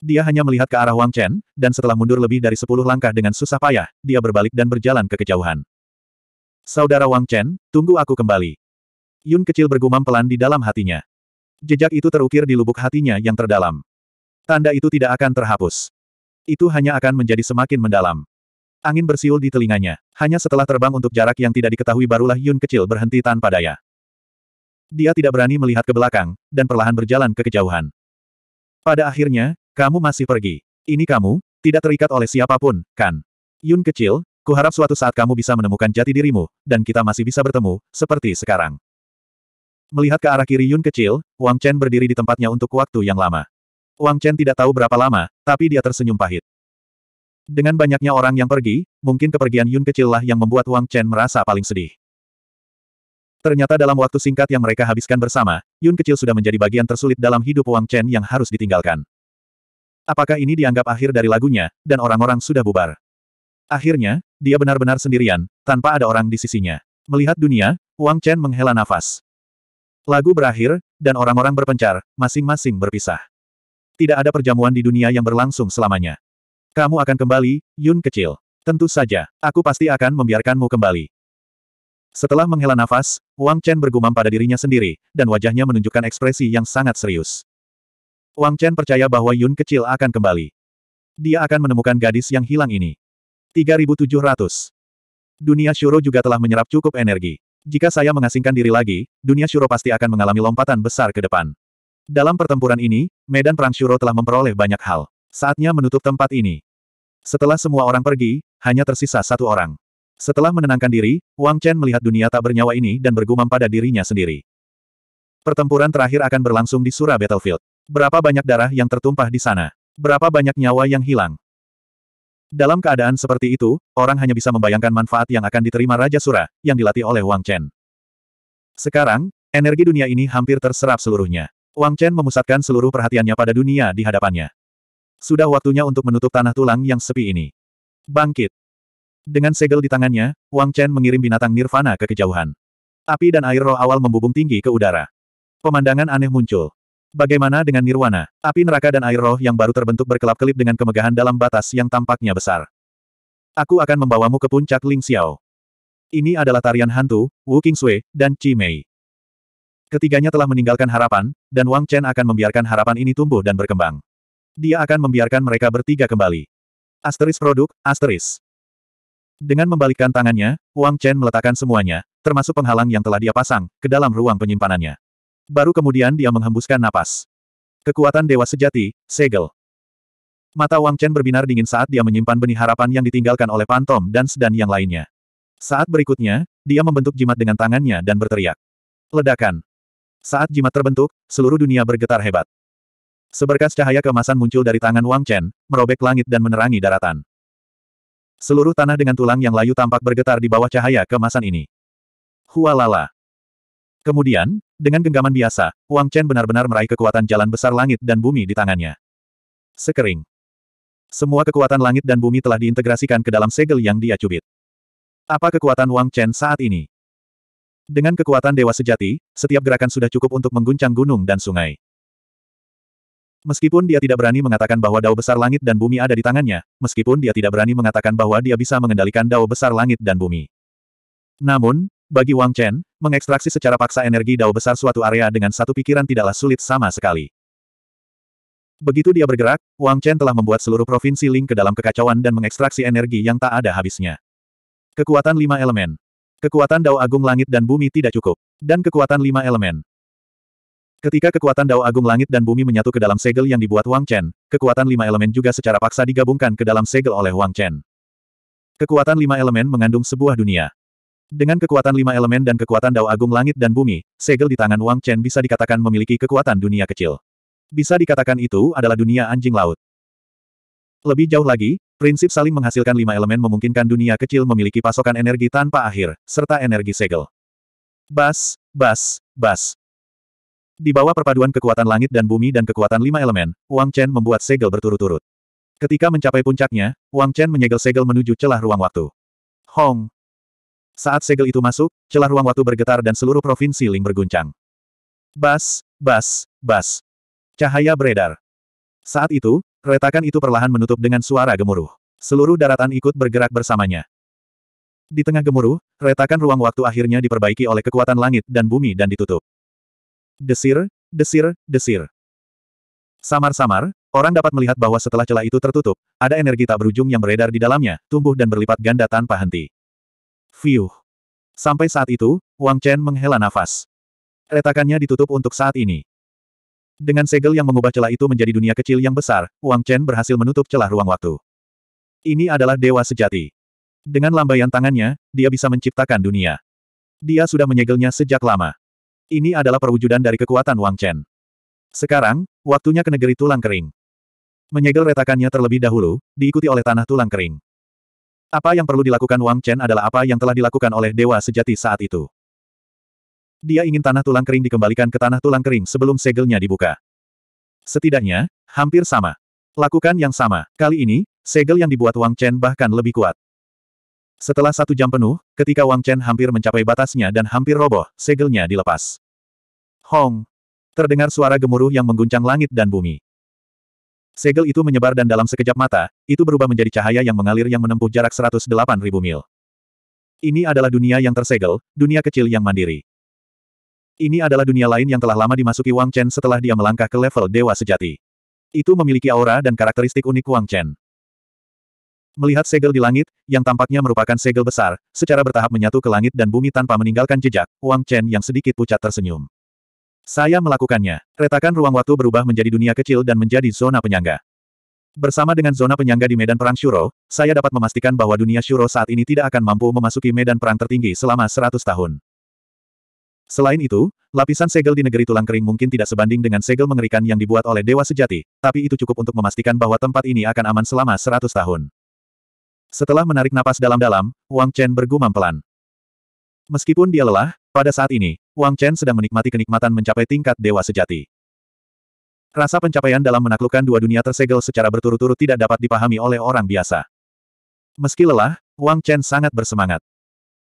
Dia hanya melihat ke arah Wang Chen, dan setelah mundur lebih dari sepuluh langkah dengan susah payah, dia berbalik dan berjalan ke kejauhan. Saudara Wang Chen, tunggu aku kembali. Yun kecil bergumam pelan di dalam hatinya. Jejak itu terukir di lubuk hatinya yang terdalam. Tanda itu tidak akan terhapus. Itu hanya akan menjadi semakin mendalam. Angin bersiul di telinganya. Hanya setelah terbang untuk jarak yang tidak diketahui barulah Yun kecil berhenti tanpa daya. Dia tidak berani melihat ke belakang, dan perlahan berjalan ke kejauhan. Pada akhirnya, kamu masih pergi. Ini kamu, tidak terikat oleh siapapun, kan? Yun kecil, kuharap suatu saat kamu bisa menemukan jati dirimu, dan kita masih bisa bertemu, seperti sekarang. Melihat ke arah kiri Yun kecil, Wang Chen berdiri di tempatnya untuk waktu yang lama. Wang Chen tidak tahu berapa lama, tapi dia tersenyum pahit. Dengan banyaknya orang yang pergi, mungkin kepergian Yun kecillah yang membuat Wang Chen merasa paling sedih. Ternyata dalam waktu singkat yang mereka habiskan bersama, Yun kecil sudah menjadi bagian tersulit dalam hidup Wang Chen yang harus ditinggalkan. Apakah ini dianggap akhir dari lagunya, dan orang-orang sudah bubar? Akhirnya, dia benar-benar sendirian, tanpa ada orang di sisinya. Melihat dunia, Wang Chen menghela nafas. Lagu berakhir, dan orang-orang berpencar, masing-masing berpisah. Tidak ada perjamuan di dunia yang berlangsung selamanya. Kamu akan kembali, Yun kecil. Tentu saja, aku pasti akan membiarkanmu kembali. Setelah menghela nafas, Wang Chen bergumam pada dirinya sendiri, dan wajahnya menunjukkan ekspresi yang sangat serius. Wang Chen percaya bahwa Yun kecil akan kembali. Dia akan menemukan gadis yang hilang ini. 3700. Dunia Shuro juga telah menyerap cukup energi. Jika saya mengasingkan diri lagi, dunia Shuro pasti akan mengalami lompatan besar ke depan. Dalam pertempuran ini, Medan Perang Shuro telah memperoleh banyak hal. Saatnya menutup tempat ini. Setelah semua orang pergi, hanya tersisa satu orang. Setelah menenangkan diri, Wang Chen melihat dunia tak bernyawa ini dan bergumam pada dirinya sendiri. Pertempuran terakhir akan berlangsung di Sura Battlefield. Berapa banyak darah yang tertumpah di sana? Berapa banyak nyawa yang hilang? Dalam keadaan seperti itu, orang hanya bisa membayangkan manfaat yang akan diterima Raja Sura, yang dilatih oleh Wang Chen. Sekarang, energi dunia ini hampir terserap seluruhnya. Wang Chen memusatkan seluruh perhatiannya pada dunia di hadapannya. Sudah waktunya untuk menutup tanah tulang yang sepi ini. Bangkit! Dengan segel di tangannya, Wang Chen mengirim binatang nirvana ke kejauhan. Api dan air roh awal membubung tinggi ke udara. Pemandangan aneh muncul. Bagaimana dengan nirwana? Api neraka dan air roh yang baru terbentuk berkelap-kelip dengan kemegahan dalam batas yang tampaknya besar. Aku akan membawamu ke puncak Ling Xiao. Ini adalah tarian hantu, Wu Qingsui, dan Chi Mei. Ketiganya telah meninggalkan harapan, dan Wang Chen akan membiarkan harapan ini tumbuh dan berkembang. Dia akan membiarkan mereka bertiga kembali. Asteris produk, asteris. Dengan membalikkan tangannya, Wang Chen meletakkan semuanya, termasuk penghalang yang telah dia pasang, ke dalam ruang penyimpanannya. Baru kemudian dia menghembuskan napas. Kekuatan Dewa Sejati, Segel. Mata Wang Chen berbinar dingin saat dia menyimpan benih harapan yang ditinggalkan oleh Pantom dan Sedan yang lainnya. Saat berikutnya, dia membentuk jimat dengan tangannya dan berteriak. Ledakan. Saat jimat terbentuk, seluruh dunia bergetar hebat. Seberkas cahaya kemasan muncul dari tangan Wang Chen, merobek langit dan menerangi daratan. Seluruh tanah dengan tulang yang layu tampak bergetar di bawah cahaya kemasan ini. Hualala. Kemudian, dengan genggaman biasa, Wang Chen benar-benar meraih kekuatan jalan besar langit dan bumi di tangannya. Sekering. Semua kekuatan langit dan bumi telah diintegrasikan ke dalam segel yang dia cubit. Apa kekuatan Wang Chen saat ini? Dengan kekuatan dewa sejati, setiap gerakan sudah cukup untuk mengguncang gunung dan sungai. Meskipun dia tidak berani mengatakan bahwa dao besar langit dan bumi ada di tangannya, meskipun dia tidak berani mengatakan bahwa dia bisa mengendalikan dao besar langit dan bumi. Namun, bagi Wang Chen, mengekstraksi secara paksa energi dao besar suatu area dengan satu pikiran tidaklah sulit sama sekali. Begitu dia bergerak, Wang Chen telah membuat seluruh provinsi Ling ke dalam kekacauan dan mengekstraksi energi yang tak ada habisnya. Kekuatan lima elemen, Kekuatan Dao Agung Langit dan Bumi tidak cukup. Dan kekuatan lima elemen. Ketika kekuatan Dao Agung Langit dan Bumi menyatu ke dalam segel yang dibuat Wang Chen, kekuatan lima elemen juga secara paksa digabungkan ke dalam segel oleh Wang Chen. Kekuatan lima elemen mengandung sebuah dunia. Dengan kekuatan lima elemen dan kekuatan Dao Agung Langit dan Bumi, segel di tangan Wang Chen bisa dikatakan memiliki kekuatan dunia kecil. Bisa dikatakan itu adalah dunia anjing laut. Lebih jauh lagi, Prinsip saling menghasilkan lima elemen memungkinkan dunia kecil memiliki pasokan energi tanpa akhir, serta energi segel. Bas, bas, bas. Di bawah perpaduan kekuatan langit dan bumi dan kekuatan lima elemen, Wang Chen membuat segel berturut-turut. Ketika mencapai puncaknya, Wang Chen menyegel segel menuju celah ruang waktu. Hong! Saat segel itu masuk, celah ruang waktu bergetar dan seluruh provinsi Ling berguncang. Bas, bas, bas. Cahaya beredar. Saat itu, Retakan itu perlahan menutup dengan suara gemuruh. Seluruh daratan ikut bergerak bersamanya. Di tengah gemuruh, retakan ruang waktu akhirnya diperbaiki oleh kekuatan langit dan bumi dan ditutup. Desir, desir, desir. Samar-samar, orang dapat melihat bahwa setelah celah itu tertutup, ada energi tak berujung yang beredar di dalamnya, tumbuh dan berlipat ganda tanpa henti. Fiuh. Sampai saat itu, Wang Chen menghela nafas. Retakannya ditutup untuk saat ini. Dengan segel yang mengubah celah itu menjadi dunia kecil yang besar, Wang Chen berhasil menutup celah ruang waktu. Ini adalah dewa sejati. Dengan lambaian tangannya, dia bisa menciptakan dunia. Dia sudah menyegelnya sejak lama. Ini adalah perwujudan dari kekuatan Wang Chen. Sekarang, waktunya ke negeri tulang kering. Menyegel retakannya terlebih dahulu, diikuti oleh tanah tulang kering. Apa yang perlu dilakukan Wang Chen adalah apa yang telah dilakukan oleh dewa sejati saat itu. Dia ingin tanah tulang kering dikembalikan ke tanah tulang kering sebelum segelnya dibuka. Setidaknya, hampir sama. Lakukan yang sama. Kali ini, segel yang dibuat Wang Chen bahkan lebih kuat. Setelah satu jam penuh, ketika Wang Chen hampir mencapai batasnya dan hampir roboh, segelnya dilepas. Hong! Terdengar suara gemuruh yang mengguncang langit dan bumi. Segel itu menyebar dan dalam sekejap mata, itu berubah menjadi cahaya yang mengalir yang menempuh jarak 108.000 mil. Ini adalah dunia yang tersegel, dunia kecil yang mandiri. Ini adalah dunia lain yang telah lama dimasuki Wang Chen setelah dia melangkah ke level dewa sejati. Itu memiliki aura dan karakteristik unik Wang Chen. Melihat segel di langit, yang tampaknya merupakan segel besar, secara bertahap menyatu ke langit dan bumi tanpa meninggalkan jejak, Wang Chen yang sedikit pucat tersenyum. Saya melakukannya. Retakan ruang waktu berubah menjadi dunia kecil dan menjadi zona penyangga. Bersama dengan zona penyangga di medan perang Shuro, saya dapat memastikan bahwa dunia Shuro saat ini tidak akan mampu memasuki medan perang tertinggi selama 100 tahun. Selain itu, lapisan segel di negeri tulang kering mungkin tidak sebanding dengan segel mengerikan yang dibuat oleh Dewa Sejati, tapi itu cukup untuk memastikan bahwa tempat ini akan aman selama 100 tahun. Setelah menarik napas dalam-dalam, Wang Chen bergumam pelan. Meskipun dia lelah, pada saat ini, Wang Chen sedang menikmati kenikmatan mencapai tingkat Dewa Sejati. Rasa pencapaian dalam menaklukkan dua dunia tersegel secara berturut-turut tidak dapat dipahami oleh orang biasa. Meski lelah, Wang Chen sangat bersemangat.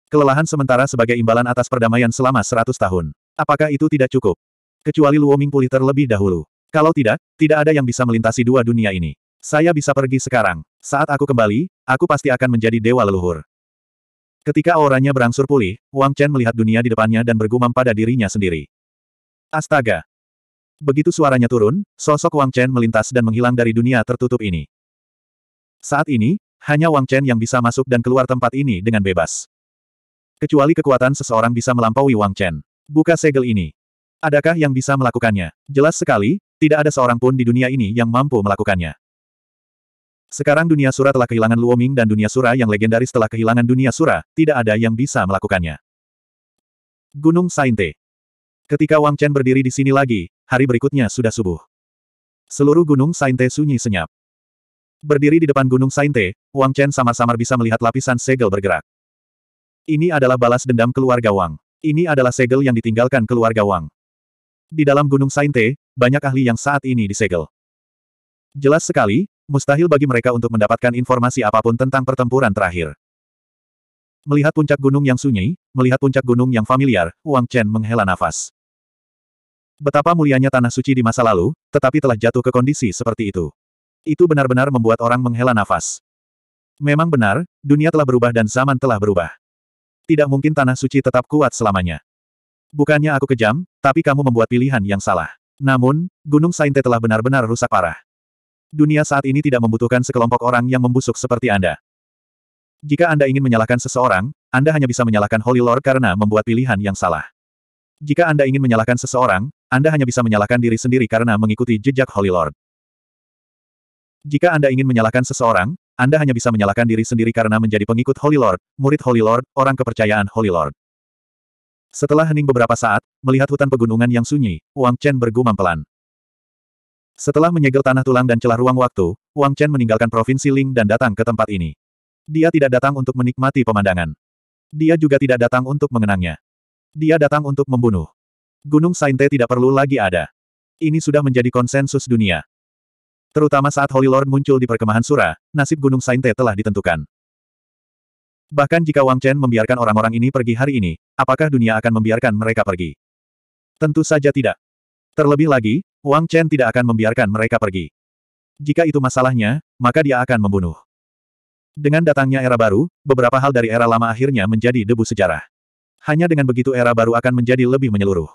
Kelelahan sementara sebagai imbalan atas perdamaian selama seratus tahun. Apakah itu tidak cukup? Kecuali Luoming pulih terlebih dahulu. Kalau tidak, tidak ada yang bisa melintasi dua dunia ini. Saya bisa pergi sekarang. Saat aku kembali, aku pasti akan menjadi dewa leluhur. Ketika auranya berangsur pulih, Wang Chen melihat dunia di depannya dan bergumam pada dirinya sendiri. Astaga! Begitu suaranya turun, sosok Wang Chen melintas dan menghilang dari dunia tertutup ini. Saat ini, hanya Wang Chen yang bisa masuk dan keluar tempat ini dengan bebas. Kecuali kekuatan seseorang bisa melampaui Wang Chen. Buka segel ini. Adakah yang bisa melakukannya? Jelas sekali, tidak ada seorang pun di dunia ini yang mampu melakukannya. Sekarang dunia Sura telah kehilangan Luoming dan dunia Sura yang legendaris telah kehilangan dunia Sura, tidak ada yang bisa melakukannya. Gunung Sainte Ketika Wang Chen berdiri di sini lagi, hari berikutnya sudah subuh. Seluruh Gunung Sainte sunyi senyap. Berdiri di depan Gunung Sainte, Wang Chen samar-samar bisa melihat lapisan segel bergerak. Ini adalah balas dendam keluarga Wang. Ini adalah segel yang ditinggalkan keluarga Wang. Di dalam Gunung Sainte, banyak ahli yang saat ini disegel. Jelas sekali, mustahil bagi mereka untuk mendapatkan informasi apapun tentang pertempuran terakhir. Melihat puncak gunung yang sunyi, melihat puncak gunung yang familiar, Wang Chen menghela nafas. Betapa mulianya tanah suci di masa lalu, tetapi telah jatuh ke kondisi seperti itu. Itu benar-benar membuat orang menghela nafas. Memang benar, dunia telah berubah dan zaman telah berubah. Tidak mungkin Tanah Suci tetap kuat selamanya. Bukannya aku kejam, tapi kamu membuat pilihan yang salah. Namun, Gunung Sainte telah benar-benar rusak parah. Dunia saat ini tidak membutuhkan sekelompok orang yang membusuk seperti Anda. Jika Anda ingin menyalahkan seseorang, Anda hanya bisa menyalahkan Holy Lord karena membuat pilihan yang salah. Jika Anda ingin menyalahkan seseorang, Anda hanya bisa menyalahkan diri sendiri karena mengikuti jejak Holy Lord. Jika Anda ingin menyalahkan seseorang, anda hanya bisa menyalahkan diri sendiri karena menjadi pengikut Holy Lord, murid Holy Lord, orang kepercayaan Holy Lord. Setelah hening beberapa saat, melihat hutan pegunungan yang sunyi, Wang Chen bergumam pelan. Setelah menyegel tanah tulang dan celah ruang waktu, Wang Chen meninggalkan provinsi Ling dan datang ke tempat ini. Dia tidak datang untuk menikmati pemandangan. Dia juga tidak datang untuk mengenangnya. Dia datang untuk membunuh. Gunung Sainte tidak perlu lagi ada. Ini sudah menjadi konsensus dunia. Terutama saat Holy Lord muncul di perkemahan Sura, nasib Gunung Sainte telah ditentukan. Bahkan jika Wang Chen membiarkan orang-orang ini pergi hari ini, apakah dunia akan membiarkan mereka pergi? Tentu saja tidak. Terlebih lagi, Wang Chen tidak akan membiarkan mereka pergi. Jika itu masalahnya, maka dia akan membunuh. Dengan datangnya era baru, beberapa hal dari era lama akhirnya menjadi debu sejarah. Hanya dengan begitu era baru akan menjadi lebih menyeluruh.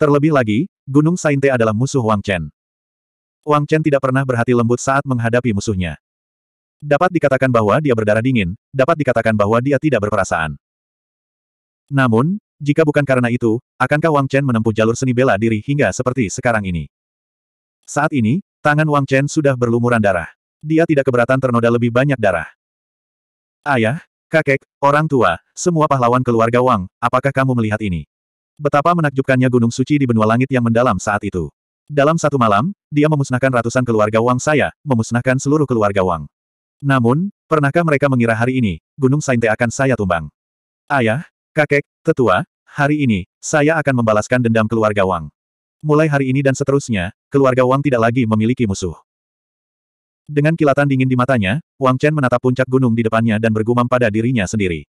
Terlebih lagi, Gunung Sainte adalah musuh Wang Chen. Wang Chen tidak pernah berhati lembut saat menghadapi musuhnya. Dapat dikatakan bahwa dia berdarah dingin, dapat dikatakan bahwa dia tidak berperasaan. Namun, jika bukan karena itu, akankah Wang Chen menempuh jalur seni bela diri hingga seperti sekarang ini? Saat ini, tangan Wang Chen sudah berlumuran darah. Dia tidak keberatan ternoda lebih banyak darah. Ayah, kakek, orang tua, semua pahlawan keluarga Wang, apakah kamu melihat ini? Betapa menakjubkannya Gunung Suci di benua langit yang mendalam saat itu. Dalam satu malam, dia memusnahkan ratusan keluarga Wang saya, memusnahkan seluruh keluarga Wang. Namun, pernahkah mereka mengira hari ini, Gunung Sainte akan saya tumbang? Ayah, kakek, tetua, hari ini, saya akan membalaskan dendam keluarga Wang. Mulai hari ini dan seterusnya, keluarga Wang tidak lagi memiliki musuh. Dengan kilatan dingin di matanya, Wang Chen menatap puncak gunung di depannya dan bergumam pada dirinya sendiri.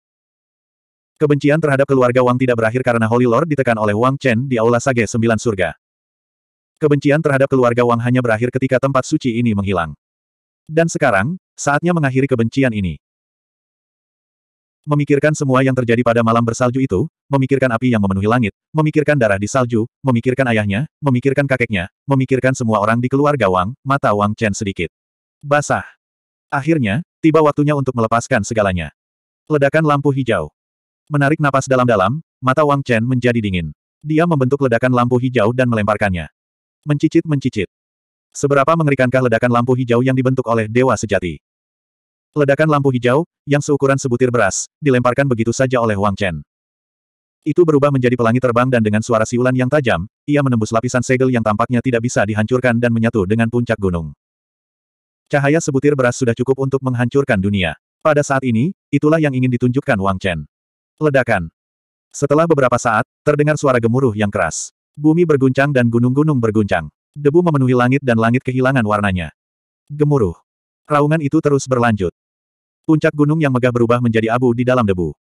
Kebencian terhadap keluarga Wang tidak berakhir karena Holy Lord ditekan oleh Wang Chen di Aula Sage Sembilan Surga. Kebencian terhadap keluarga Wang hanya berakhir ketika tempat suci ini menghilang. Dan sekarang, saatnya mengakhiri kebencian ini. Memikirkan semua yang terjadi pada malam bersalju itu, memikirkan api yang memenuhi langit, memikirkan darah di salju, memikirkan ayahnya, memikirkan kakeknya, memikirkan semua orang di keluarga Wang, mata Wang Chen sedikit. Basah. Akhirnya, tiba waktunya untuk melepaskan segalanya. Ledakan lampu hijau. Menarik napas dalam-dalam, mata Wang Chen menjadi dingin. Dia membentuk ledakan lampu hijau dan melemparkannya. Mencicit-mencicit. Seberapa mengerikankah ledakan lampu hijau yang dibentuk oleh dewa sejati? Ledakan lampu hijau, yang seukuran sebutir beras, dilemparkan begitu saja oleh Wang Chen. Itu berubah menjadi pelangi terbang dan dengan suara siulan yang tajam, ia menembus lapisan segel yang tampaknya tidak bisa dihancurkan dan menyatu dengan puncak gunung. Cahaya sebutir beras sudah cukup untuk menghancurkan dunia. Pada saat ini, itulah yang ingin ditunjukkan Wang Chen. Ledakan. Setelah beberapa saat, terdengar suara gemuruh yang keras. Bumi berguncang dan gunung-gunung berguncang. Debu memenuhi langit dan langit kehilangan warnanya. Gemuruh. Raungan itu terus berlanjut. Puncak gunung yang megah berubah menjadi abu di dalam debu.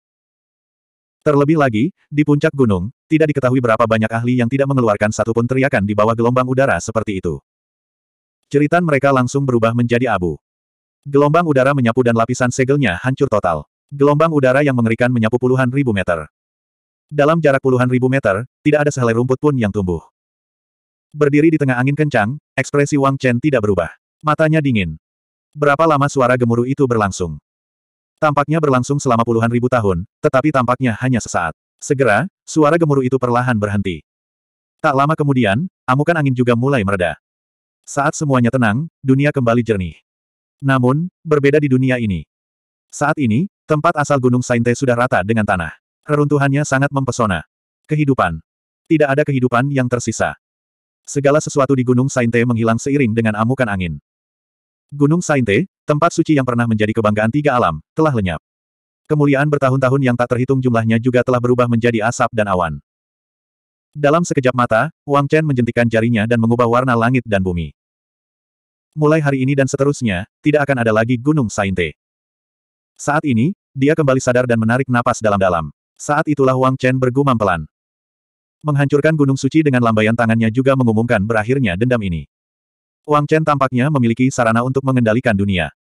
Terlebih lagi, di puncak gunung, tidak diketahui berapa banyak ahli yang tidak mengeluarkan satupun teriakan di bawah gelombang udara seperti itu. Ceritan mereka langsung berubah menjadi abu. Gelombang udara menyapu dan lapisan segelnya hancur total. Gelombang udara yang mengerikan menyapu puluhan ribu meter. Dalam jarak puluhan ribu meter, tidak ada sehelai rumput pun yang tumbuh. Berdiri di tengah angin kencang, ekspresi Wang Chen tidak berubah. Matanya dingin. Berapa lama suara gemuruh itu berlangsung? Tampaknya berlangsung selama puluhan ribu tahun, tetapi tampaknya hanya sesaat. Segera, suara gemuruh itu perlahan berhenti. Tak lama kemudian, amukan angin juga mulai mereda. Saat semuanya tenang, dunia kembali jernih. Namun, berbeda di dunia ini. Saat ini, tempat asal Gunung Sainte sudah rata dengan tanah. Reruntuhannya sangat mempesona. Kehidupan. Tidak ada kehidupan yang tersisa. Segala sesuatu di Gunung Sainte menghilang seiring dengan amukan angin. Gunung Sainte, tempat suci yang pernah menjadi kebanggaan tiga alam, telah lenyap. Kemuliaan bertahun-tahun yang tak terhitung jumlahnya juga telah berubah menjadi asap dan awan. Dalam sekejap mata, Wang Chen menjentikan jarinya dan mengubah warna langit dan bumi. Mulai hari ini dan seterusnya, tidak akan ada lagi Gunung Sainte. Saat ini, dia kembali sadar dan menarik napas dalam-dalam. Saat itulah Wang Chen bergumam pelan. Menghancurkan gunung suci dengan lambaian tangannya juga mengumumkan berakhirnya dendam ini. Wang Chen tampaknya memiliki sarana untuk mengendalikan dunia.